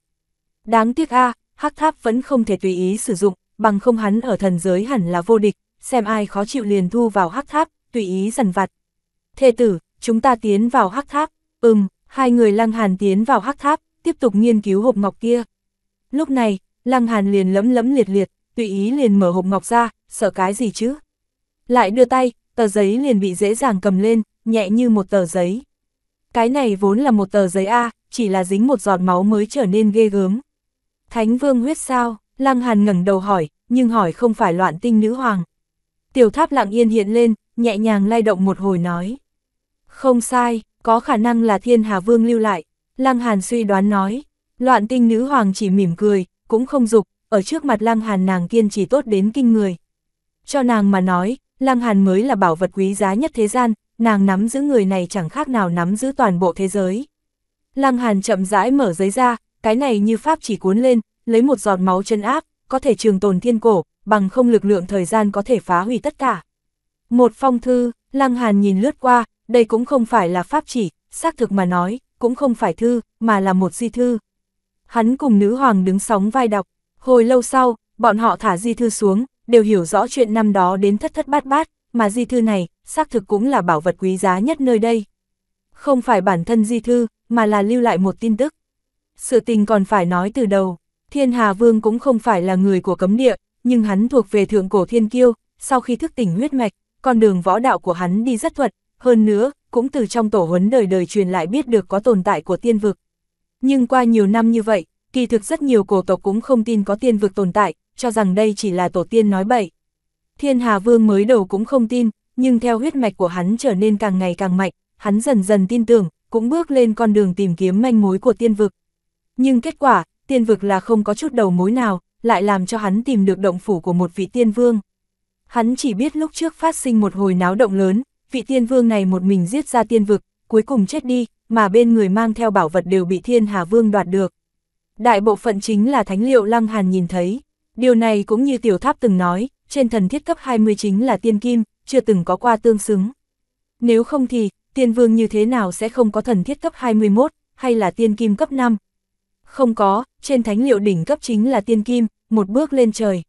Đáng tiếc a, hắc tháp vẫn không thể tùy ý sử dụng, bằng không hắn ở thần giới hẳn là vô địch, xem ai khó chịu liền thu vào hắc tháp, tùy ý dần vặt. Thê tử, chúng ta tiến vào hắc tháp, ừm, hai người lăng hàn tiến vào hắc tháp, tiếp tục nghiên cứu hộp ngọc kia. Lúc này, lăng hàn liền lấm lấm liệt liệt, tùy ý liền mở hộp ngọc ra, sợ cái gì chứ? Lại đưa tay, tờ giấy liền bị dễ dàng cầm lên, nhẹ như một tờ giấy. Cái này vốn là một tờ giấy A, chỉ là dính một giọt máu mới trở nên ghê gớm. Thánh vương huyết sao, lăng hàn ngẩng đầu hỏi, nhưng hỏi không phải loạn tinh nữ hoàng tiểu tháp lặng yên hiện lên, nhẹ nhàng lay động một hồi nói. Không sai, có khả năng là thiên hà vương lưu lại, Lăng Hàn suy đoán nói, loạn tinh nữ hoàng chỉ mỉm cười, cũng không dục ở trước mặt Lăng Hàn nàng kiên trì tốt đến kinh người. Cho nàng mà nói, Lăng Hàn mới là bảo vật quý giá nhất thế gian, nàng nắm giữ người này chẳng khác nào nắm giữ toàn bộ thế giới. Lăng Hàn chậm rãi mở giấy ra, cái này như pháp chỉ cuốn lên, lấy một giọt máu chân áp, có thể trường tồn thiên cổ, bằng không lực lượng thời gian có thể phá hủy tất cả. Một phong thư, Lăng Hàn nhìn lướt qua, đây cũng không phải là pháp chỉ, xác thực mà nói, cũng không phải thư, mà là một di thư. Hắn cùng nữ hoàng đứng sóng vai đọc, hồi lâu sau, bọn họ thả di thư xuống, đều hiểu rõ chuyện năm đó đến thất thất bát bát, mà di thư này, xác thực cũng là bảo vật quý giá nhất nơi đây. Không phải bản thân di thư, mà là lưu lại một tin tức. Sự tình còn phải nói từ đầu, Thiên Hà Vương cũng không phải là người của cấm địa, nhưng hắn thuộc về thượng cổ thiên kiêu, sau khi thức tỉnh huyết mạch, con đường võ đạo của hắn đi rất thuận, hơn nữa, cũng từ trong tổ huấn đời đời truyền lại biết được có tồn tại của tiên vực. Nhưng qua nhiều năm như vậy, kỳ thực rất nhiều cổ tộc cũng không tin có tiên vực tồn tại, cho rằng đây chỉ là tổ tiên nói bậy. Thiên Hà Vương mới đầu cũng không tin, nhưng theo huyết mạch của hắn trở nên càng ngày càng mạnh, hắn dần dần tin tưởng, cũng bước lên con đường tìm kiếm manh mối của tiên vực. Nhưng kết quả, tiên vực là không có chút đầu mối nào, lại làm cho hắn tìm được động phủ của một vị tiên vương. Hắn chỉ biết lúc trước phát sinh một hồi náo động lớn, vị tiên vương này một mình giết ra tiên vực, cuối cùng chết đi, mà bên người mang theo bảo vật đều bị thiên hà vương đoạt được. Đại bộ phận chính là thánh liệu lăng hàn nhìn thấy, điều này cũng như tiểu tháp từng nói, trên thần thiết cấp 20 chính là tiên kim, chưa từng có qua tương xứng. Nếu không thì, tiên vương như thế nào sẽ không có thần thiết cấp 21, hay là tiên kim cấp 5, không có, trên thánh liệu đỉnh cấp chính là tiên kim, một bước lên trời.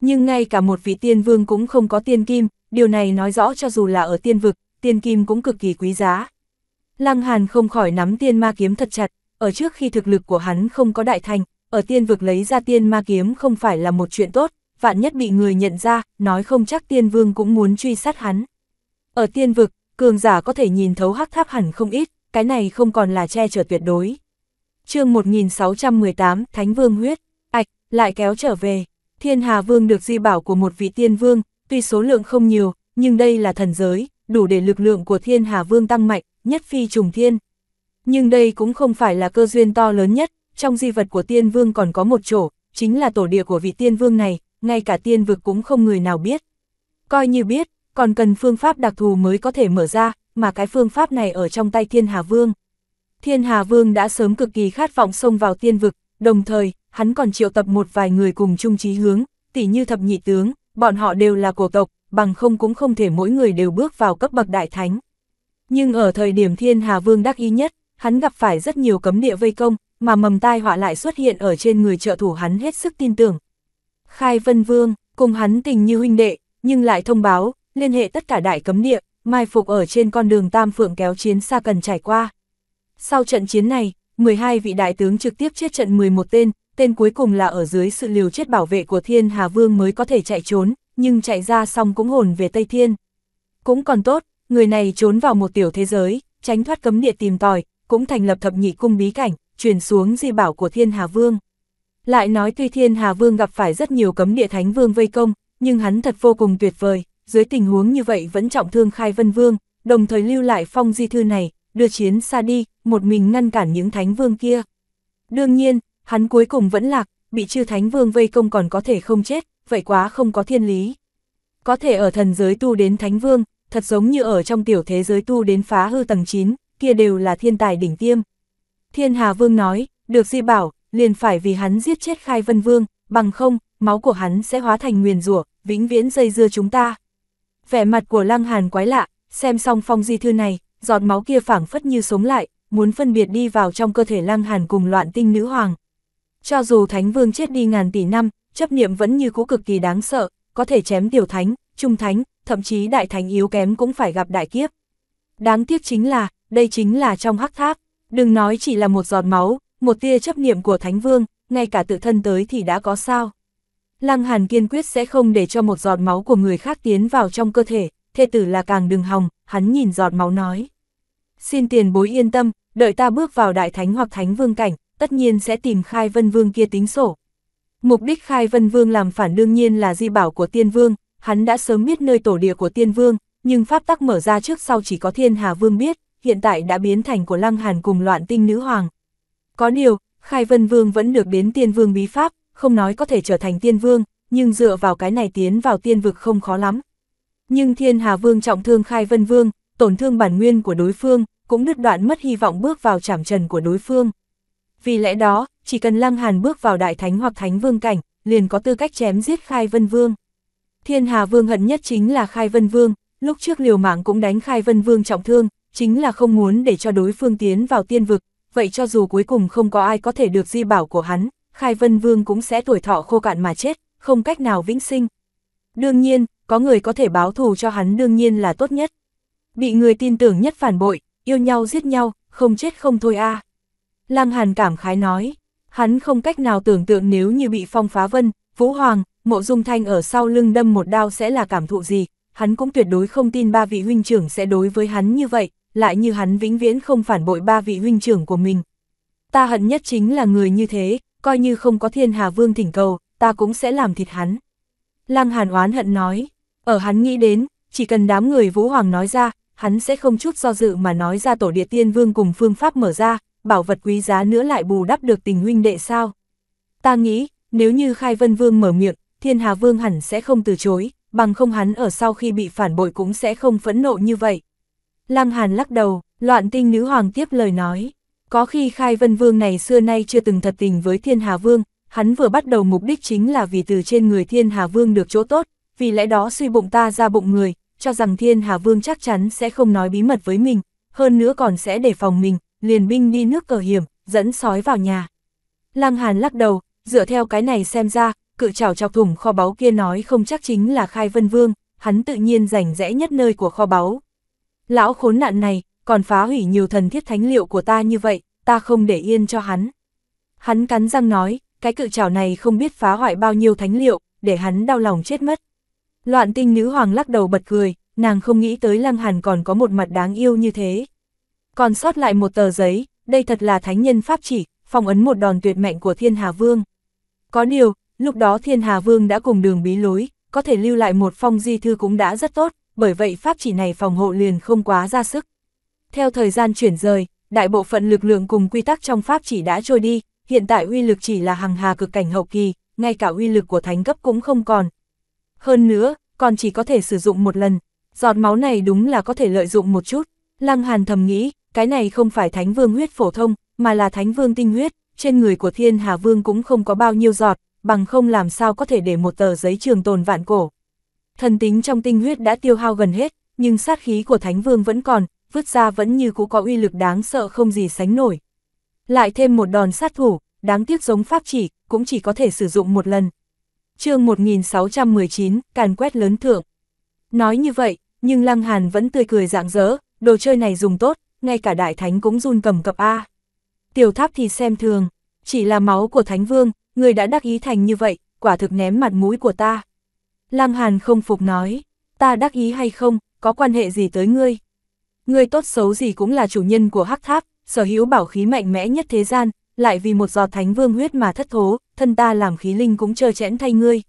Nhưng ngay cả một vị tiên vương cũng không có tiên kim, điều này nói rõ cho dù là ở tiên vực, tiên kim cũng cực kỳ quý giá. Lăng Hàn không khỏi nắm tiên ma kiếm thật chặt, ở trước khi thực lực của hắn không có đại thành, ở tiên vực lấy ra tiên ma kiếm không phải là một chuyện tốt, vạn nhất bị người nhận ra, nói không chắc tiên vương cũng muốn truy sát hắn. Ở tiên vực, cường giả có thể nhìn thấu hắc tháp hẳn không ít, cái này không còn là che chở tuyệt đối chương 1618, Thánh Vương huyết, ạch, lại kéo trở về. Thiên Hà Vương được di bảo của một vị tiên vương, tuy số lượng không nhiều, nhưng đây là thần giới, đủ để lực lượng của Thiên Hà Vương tăng mạnh, nhất phi trùng thiên. Nhưng đây cũng không phải là cơ duyên to lớn nhất, trong di vật của tiên vương còn có một chỗ, chính là tổ địa của vị tiên vương này, ngay cả tiên vực cũng không người nào biết. Coi như biết, còn cần phương pháp đặc thù mới có thể mở ra, mà cái phương pháp này ở trong tay Thiên Hà Vương. Thiên Hà Vương đã sớm cực kỳ khát vọng xông vào tiên vực, đồng thời, hắn còn triệu tập một vài người cùng chung chí hướng, tỉ như thập nhị tướng, bọn họ đều là cổ tộc, bằng không cũng không thể mỗi người đều bước vào cấp bậc đại thánh. Nhưng ở thời điểm Thiên Hà Vương đắc ý nhất, hắn gặp phải rất nhiều cấm địa vây công, mà mầm tai họa lại xuất hiện ở trên người trợ thủ hắn hết sức tin tưởng. Khai Vân Vương, cùng hắn tình như huynh đệ, nhưng lại thông báo, liên hệ tất cả đại cấm địa, mai phục ở trên con đường Tam Phượng kéo chiến xa cần trải qua. Sau trận chiến này, 12 vị đại tướng trực tiếp chết trận 11 tên, tên cuối cùng là ở dưới sự liều chết bảo vệ của Thiên Hà Vương mới có thể chạy trốn, nhưng chạy ra xong cũng hồn về Tây Thiên. Cũng còn tốt, người này trốn vào một tiểu thế giới, tránh thoát cấm địa tìm tòi, cũng thành lập thập nhị cung bí cảnh, truyền xuống di bảo của Thiên Hà Vương. Lại nói tuy Thiên Hà Vương gặp phải rất nhiều cấm địa Thánh Vương vây công, nhưng hắn thật vô cùng tuyệt vời, dưới tình huống như vậy vẫn trọng thương Khai Vân Vương, đồng thời lưu lại phong di thư này, đưa chiến xa đi, một mình ngăn cản những thánh vương kia. Đương nhiên, hắn cuối cùng vẫn lạc, bị chư thánh vương vây công còn có thể không chết, vậy quá không có thiên lý. Có thể ở thần giới tu đến thánh vương, thật giống như ở trong tiểu thế giới tu đến phá hư tầng 9, kia đều là thiên tài đỉnh tiêm. Thiên Hà Vương nói, được di bảo, liền phải vì hắn giết chết Khai Vân Vương, bằng không, máu của hắn sẽ hóa thành nguyền rủa vĩnh viễn dây dưa chúng ta. Vẻ mặt của Lăng Hàn quái lạ, xem xong phong di thư này, giọt máu kia phảng phất như sống lại, muốn phân biệt đi vào trong cơ thể lăng hàn cùng loạn tinh nữ hoàng. Cho dù thánh vương chết đi ngàn tỷ năm, chấp niệm vẫn như cũ cực kỳ đáng sợ, có thể chém tiểu thánh, trung thánh, thậm chí đại thánh yếu kém cũng phải gặp đại kiếp. Đáng tiếc chính là, đây chính là trong hắc tháp, đừng nói chỉ là một giọt máu, một tia chấp niệm của thánh vương, ngay cả tự thân tới thì đã có sao. Lăng Hàn kiên quyết sẽ không để cho một giọt máu của người khác tiến vào trong cơ thể, thê tử là càng đừng hòng, hắn nhìn giọt máu nói. Xin tiền bối yên tâm, đợi ta bước vào đại thánh hoặc thánh vương cảnh, tất nhiên sẽ tìm khai vân vương kia tính sổ. Mục đích khai vân vương làm phản đương nhiên là di bảo của tiên vương, hắn đã sớm biết nơi tổ địa của tiên vương, nhưng pháp tắc mở ra trước sau chỉ có thiên hà vương biết, hiện tại đã biến thành của lăng hàn cùng loạn tinh nữ hoàng. Có điều, khai vân vương vẫn được đến tiên vương bí pháp, không nói có thể trở thành tiên vương, nhưng dựa vào cái này tiến vào tiên vực không khó lắm, nhưng Thiên Hà Vương trọng thương Khai Vân Vương, tổn thương bản nguyên của đối phương, cũng đứt đoạn mất hy vọng bước vào trảm trần của đối phương. Vì lẽ đó, chỉ cần Lăng Hàn bước vào Đại Thánh hoặc Thánh Vương cảnh, liền có tư cách chém giết Khai Vân Vương. Thiên Hà Vương hận nhất chính là Khai Vân Vương, lúc trước liều mạng cũng đánh Khai Vân Vương trọng thương, chính là không muốn để cho đối phương tiến vào tiên vực, vậy cho dù cuối cùng không có ai có thể được di bảo của hắn, Khai Vân Vương cũng sẽ tuổi thọ khô cạn mà chết, không cách nào vĩnh sinh. Đương nhiên, có người có thể báo thù cho hắn đương nhiên là tốt nhất. Bị người tin tưởng nhất phản bội, yêu nhau giết nhau, không chết không thôi a. À. Lăng Hàn cảm khái nói, hắn không cách nào tưởng tượng nếu như bị phong phá vân, Vũ Hoàng, mộ dung thanh ở sau lưng đâm một đao sẽ là cảm thụ gì, hắn cũng tuyệt đối không tin ba vị huynh trưởng sẽ đối với hắn như vậy, lại như hắn vĩnh viễn không phản bội ba vị huynh trưởng của mình. Ta hận nhất chính là người như thế, coi như không có thiên hà vương thỉnh cầu, ta cũng sẽ làm thịt hắn. Lăng Hàn oán hận nói, ở hắn nghĩ đến, chỉ cần đám người Vũ Hoàng nói ra, hắn sẽ không chút do dự mà nói ra tổ địa tiên vương cùng phương pháp mở ra, bảo vật quý giá nữa lại bù đắp được tình huynh đệ sao. Ta nghĩ, nếu như Khai Vân Vương mở miệng, Thiên Hà Vương hẳn sẽ không từ chối, bằng không hắn ở sau khi bị phản bội cũng sẽ không phẫn nộ như vậy. Lăng Hàn lắc đầu, loạn tinh nữ hoàng tiếp lời nói. Có khi Khai Vân Vương này xưa nay chưa từng thật tình với Thiên Hà Vương, hắn vừa bắt đầu mục đích chính là vì từ trên người Thiên Hà Vương được chỗ tốt, vì lẽ đó suy bụng ta ra bụng người, cho rằng Thiên Hà Vương chắc chắn sẽ không nói bí mật với mình, hơn nữa còn sẽ để phòng mình, liền binh đi nước cờ hiểm, dẫn sói vào nhà. Lăng Hàn lắc đầu, dựa theo cái này xem ra, cự trảo chọc thủng kho báu kia nói không chắc chính là Khai Vân Vương, hắn tự nhiên rảnh rẽ nhất nơi của kho báu. Lão khốn nạn này, còn phá hủy nhiều thần thiết thánh liệu của ta như vậy, ta không để yên cho hắn. Hắn cắn răng nói, cái cự trảo này không biết phá hoại bao nhiêu thánh liệu, để hắn đau lòng chết mất. Loạn tinh nữ hoàng lắc đầu bật cười, nàng không nghĩ tới Lăng Hàn còn có một mặt đáng yêu như thế. Còn sót lại một tờ giấy, đây thật là thánh nhân pháp chỉ, phong ấn một đòn tuyệt mệnh của Thiên Hà Vương. Có điều, lúc đó Thiên Hà Vương đã cùng đường bí lối, có thể lưu lại một phong di thư cũng đã rất tốt, bởi vậy pháp chỉ này phòng hộ liền không quá ra sức. Theo thời gian chuyển rời, đại bộ phận lực lượng cùng quy tắc trong pháp chỉ đã trôi đi, hiện tại uy lực chỉ là hằng hà cực cảnh hậu kỳ, ngay cả uy lực của thánh cấp cũng không còn, hơn nữa, còn chỉ có thể sử dụng một lần. Giọt máu này đúng là có thể lợi dụng một chút. Lăng Hàn thầm nghĩ, cái này không phải thánh vương huyết phổ thông, mà là thánh vương tinh huyết, trên người của thiên hà vương cũng không có bao nhiêu giọt, bằng không làm sao có thể để một tờ giấy trường tồn vạn cổ. Thần tính trong tinh huyết đã tiêu hao gần hết, nhưng sát khí của thánh vương vẫn còn, vứt ra vẫn như cũ có uy lực đáng sợ không gì sánh nổi. Lại thêm một đòn sát thủ, đáng tiếc giống pháp chỉ, cũng chỉ có thể sử dụng một lần, chương 1619, càn quét lớn thượng. Nói như vậy, nhưng Lăng Hàn vẫn tươi cười rạng rỡ, đồ chơi này dùng tốt, ngay cả đại thánh cũng run cầm cập A. Tiểu tháp thì xem thường, chỉ là máu của thánh vương, người đã đắc ý thành như vậy, quả thực ném mặt mũi của ta. Lăng Hàn không phục nói, ta đắc ý hay không, có quan hệ gì tới ngươi? Ngươi tốt xấu gì cũng là chủ nhân của hắc tháp, sở hữu bảo khí mạnh mẽ nhất thế gian, lại vì một giọt thánh vương huyết mà thất thố, thân ta làm khí linh cũng chơ chẽn thay ngươi.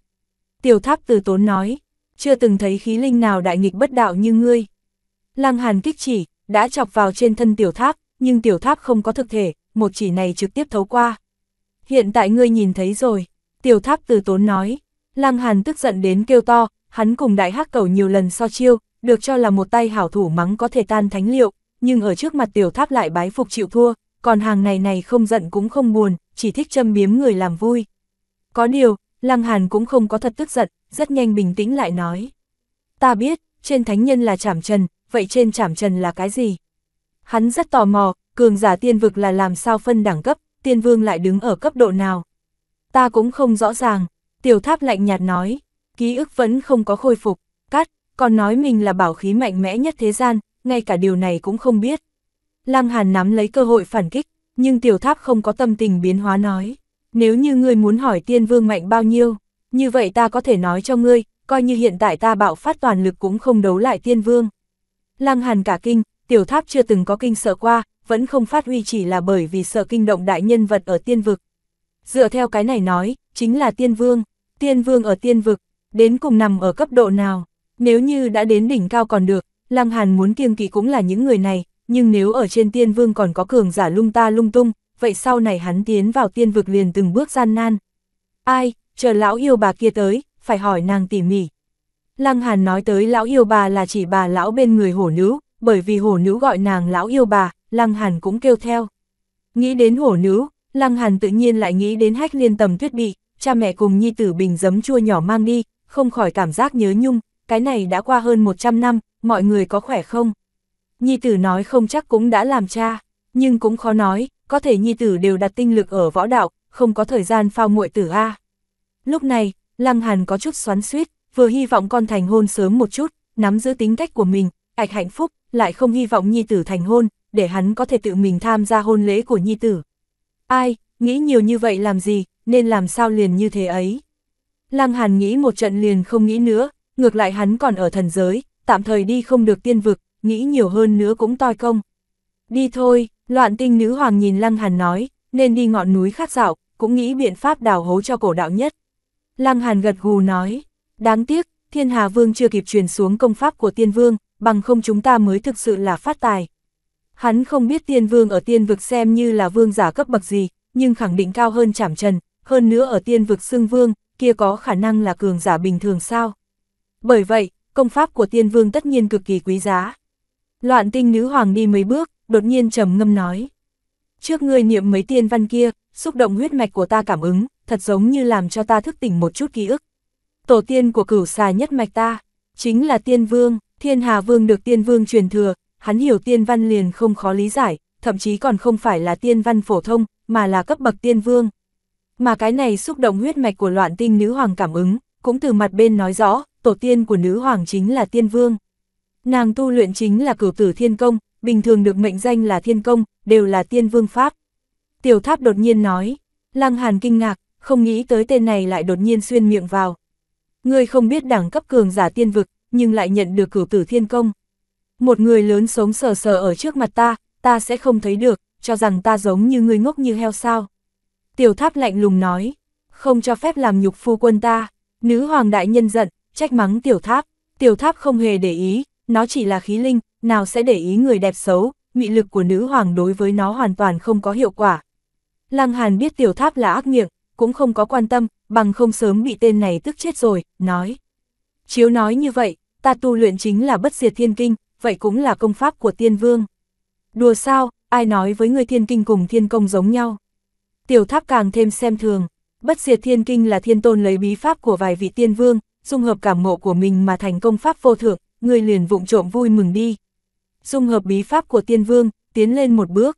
Tiểu tháp từ tốn nói, chưa từng thấy khí linh nào đại nghịch bất đạo như ngươi. Lăng hàn kích chỉ, đã chọc vào trên thân tiểu tháp, nhưng tiểu tháp không có thực thể, một chỉ này trực tiếp thấu qua. Hiện tại ngươi nhìn thấy rồi, tiểu tháp từ tốn nói. Lăng hàn tức giận đến kêu to, hắn cùng đại hắc cầu nhiều lần so chiêu, được cho là một tay hảo thủ mắng có thể tan thánh liệu, nhưng ở trước mặt tiểu tháp lại bái phục chịu thua, còn hàng này này không giận cũng không buồn, chỉ thích châm biếm người làm vui. Có điều, Lăng Hàn cũng không có thật tức giận, rất nhanh bình tĩnh lại nói. Ta biết, trên thánh nhân là chảm trần, vậy trên chảm trần là cái gì? Hắn rất tò mò, cường giả tiên vực là làm sao phân đẳng cấp, tiên vương lại đứng ở cấp độ nào? Ta cũng không rõ ràng, tiểu tháp lạnh nhạt nói, ký ức vẫn không có khôi phục, cắt, còn nói mình là bảo khí mạnh mẽ nhất thế gian, ngay cả điều này cũng không biết. Lăng Hàn nắm lấy cơ hội phản kích, nhưng tiểu tháp không có tâm tình biến hóa nói. Nếu như ngươi muốn hỏi tiên vương mạnh bao nhiêu, như vậy ta có thể nói cho ngươi, coi như hiện tại ta bạo phát toàn lực cũng không đấu lại tiên vương. Lăng Hàn cả kinh, tiểu tháp chưa từng có kinh sợ qua, vẫn không phát huy chỉ là bởi vì sợ kinh động đại nhân vật ở tiên vực. Dựa theo cái này nói, chính là tiên vương, tiên vương ở tiên vực, đến cùng nằm ở cấp độ nào, nếu như đã đến đỉnh cao còn được, Lăng Hàn muốn kiêng kỵ cũng là những người này, nhưng nếu ở trên tiên vương còn có cường giả lung ta lung tung, vậy sau này hắn tiến vào tiên vực liền từng bước gian nan. Ai, chờ lão yêu bà kia tới, phải hỏi nàng tỉ mỉ. Lăng Hàn nói tới lão yêu bà là chỉ bà lão bên người hổ nữ, bởi vì hổ nữ gọi nàng lão yêu bà, Lăng Hàn cũng kêu theo. Nghĩ đến hổ nữ, Lăng Hàn tự nhiên lại nghĩ đến hách liên tầm tuyết bị, cha mẹ cùng nhi tử bình giấm chua nhỏ mang đi, không khỏi cảm giác nhớ nhung, cái này đã qua hơn 100 năm, mọi người có khỏe không? Nhi tử nói không chắc cũng đã làm cha, nhưng cũng khó nói, có thể Nhi tử đều đặt tinh lực ở võ đạo, không có thời gian phao muội tử A. Lúc này, Lăng Hàn có chút xoắn xuýt, vừa hy vọng con thành hôn sớm một chút, nắm giữ tính cách của mình, ạch hạnh phúc, lại không hy vọng Nhi tử thành hôn, để hắn có thể tự mình tham gia hôn lễ của Nhi tử. Ai, nghĩ nhiều như vậy làm gì, nên làm sao liền như thế ấy. Lăng Hàn nghĩ một trận liền không nghĩ nữa, ngược lại hắn còn ở thần giới, tạm thời đi không được tiên vực, nghĩ nhiều hơn nữa cũng toi công. Đi thôi, loạn tinh nữ hoàng nhìn Lăng Hàn nói, nên đi ngọn núi khác dạo, cũng nghĩ biện pháp đào hố cho cổ đạo nhất. Lăng Hàn gật gù nói, đáng tiếc, thiên hà vương chưa kịp truyền xuống công pháp của tiên vương, bằng không chúng ta mới thực sự là phát tài. Hắn không biết tiên vương ở tiên vực xem như là vương giả cấp bậc gì, nhưng khẳng định cao hơn chảm trần, hơn nữa ở tiên vực xưng vương, kia có khả năng là cường giả bình thường sao. Bởi vậy, công pháp của tiên vương tất nhiên cực kỳ quý giá. Loạn tinh nữ hoàng đi mấy bước, đột nhiên trầm ngâm nói. Trước ngươi niệm mấy tiên văn kia, xúc động huyết mạch của ta cảm ứng, thật giống như làm cho ta thức tỉnh một chút ký ức. Tổ tiên của cửu xà nhất mạch ta, chính là tiên vương, thiên hà vương được tiên vương truyền thừa, hắn hiểu tiên văn liền không khó lý giải, thậm chí còn không phải là tiên văn phổ thông, mà là cấp bậc tiên vương. Mà cái này xúc động huyết mạch của loạn tinh nữ hoàng cảm ứng, cũng từ mặt bên nói rõ, tổ tiên của nữ hoàng chính là tiên vương. Nàng tu luyện chính là cửu tử thiên công, bình thường được mệnh danh là thiên công, đều là tiên vương pháp. Tiểu tháp đột nhiên nói, Lăng Hàn kinh ngạc, không nghĩ tới tên này lại đột nhiên xuyên miệng vào. Ngươi không biết đẳng cấp cường giả tiên vực, nhưng lại nhận được cửu tử thiên công. Một người lớn sống sờ sờ ở trước mặt ta, ta sẽ không thấy được, cho rằng ta giống như người ngốc như heo sao. Tiểu tháp lạnh lùng nói, không cho phép làm nhục phu quân ta, nữ hoàng đại nhân giận, trách mắng tiểu tháp, tiểu tháp không hề để ý, nó chỉ là khí linh, nào sẽ để ý người đẹp xấu, nghị lực của nữ hoàng đối với nó hoàn toàn không có hiệu quả. Lăng Hàn biết tiểu tháp là ác miệng, cũng không có quan tâm, bằng không sớm bị tên này tức chết rồi, nói. Chiếu nói như vậy, ta tu luyện chính là bất diệt thiên kinh, vậy cũng là công pháp của tiên vương. Đùa sao, ai nói với người thiên kinh cùng thiên công giống nhau. Tiểu tháp càng thêm xem thường, bất diệt thiên kinh là thiên tôn lấy bí pháp của vài vị tiên vương, dung hợp cảm ngộ của mình mà thành công pháp vô thượng, người liền vụng trộm vui mừng đi. Dung hợp bí pháp của tiên vương, tiến lên một bước.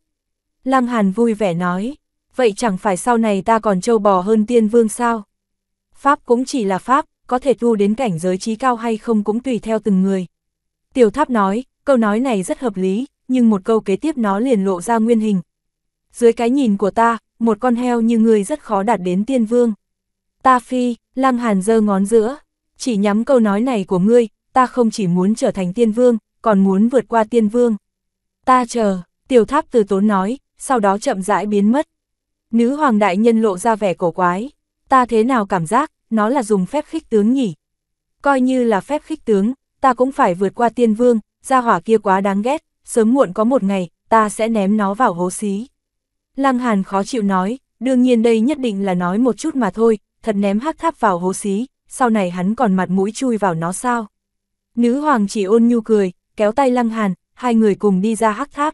Lăng Hàn vui vẻ nói, vậy chẳng phải sau này ta còn trâu bò hơn tiên vương sao? Pháp cũng chỉ là pháp, có thể tu đến cảnh giới trí cao hay không cũng tùy theo từng người. Tiểu tháp nói, câu nói này rất hợp lý, nhưng một câu kế tiếp nó liền lộ ra nguyên hình. Dưới cái nhìn của ta, một con heo như người rất khó đạt đến tiên vương. Ta phi, lăng hàn giơ ngón giữa, chỉ nhắm câu nói này của ngươi, ta không chỉ muốn trở thành tiên vương, còn muốn vượt qua tiên vương. Ta chờ, tiểu tháp từ tốn nói, sau đó chậm rãi biến mất. Nữ hoàng đại nhân lộ ra vẻ cổ quái, ta thế nào cảm giác, nó là dùng phép khích tướng nhỉ. Coi như là phép khích tướng, ta cũng phải vượt qua tiên vương, gia hỏa kia quá đáng ghét, sớm muộn có một ngày, ta sẽ ném nó vào hố xí. Lăng Hàn khó chịu nói, đương nhiên đây nhất định là nói một chút mà thôi, thật ném hắc tháp vào hố xí, sau này hắn còn mặt mũi chui vào nó sao. Nữ hoàng chỉ ôn nhu cười, kéo tay Lăng Hàn, hai người cùng đi ra hắc tháp.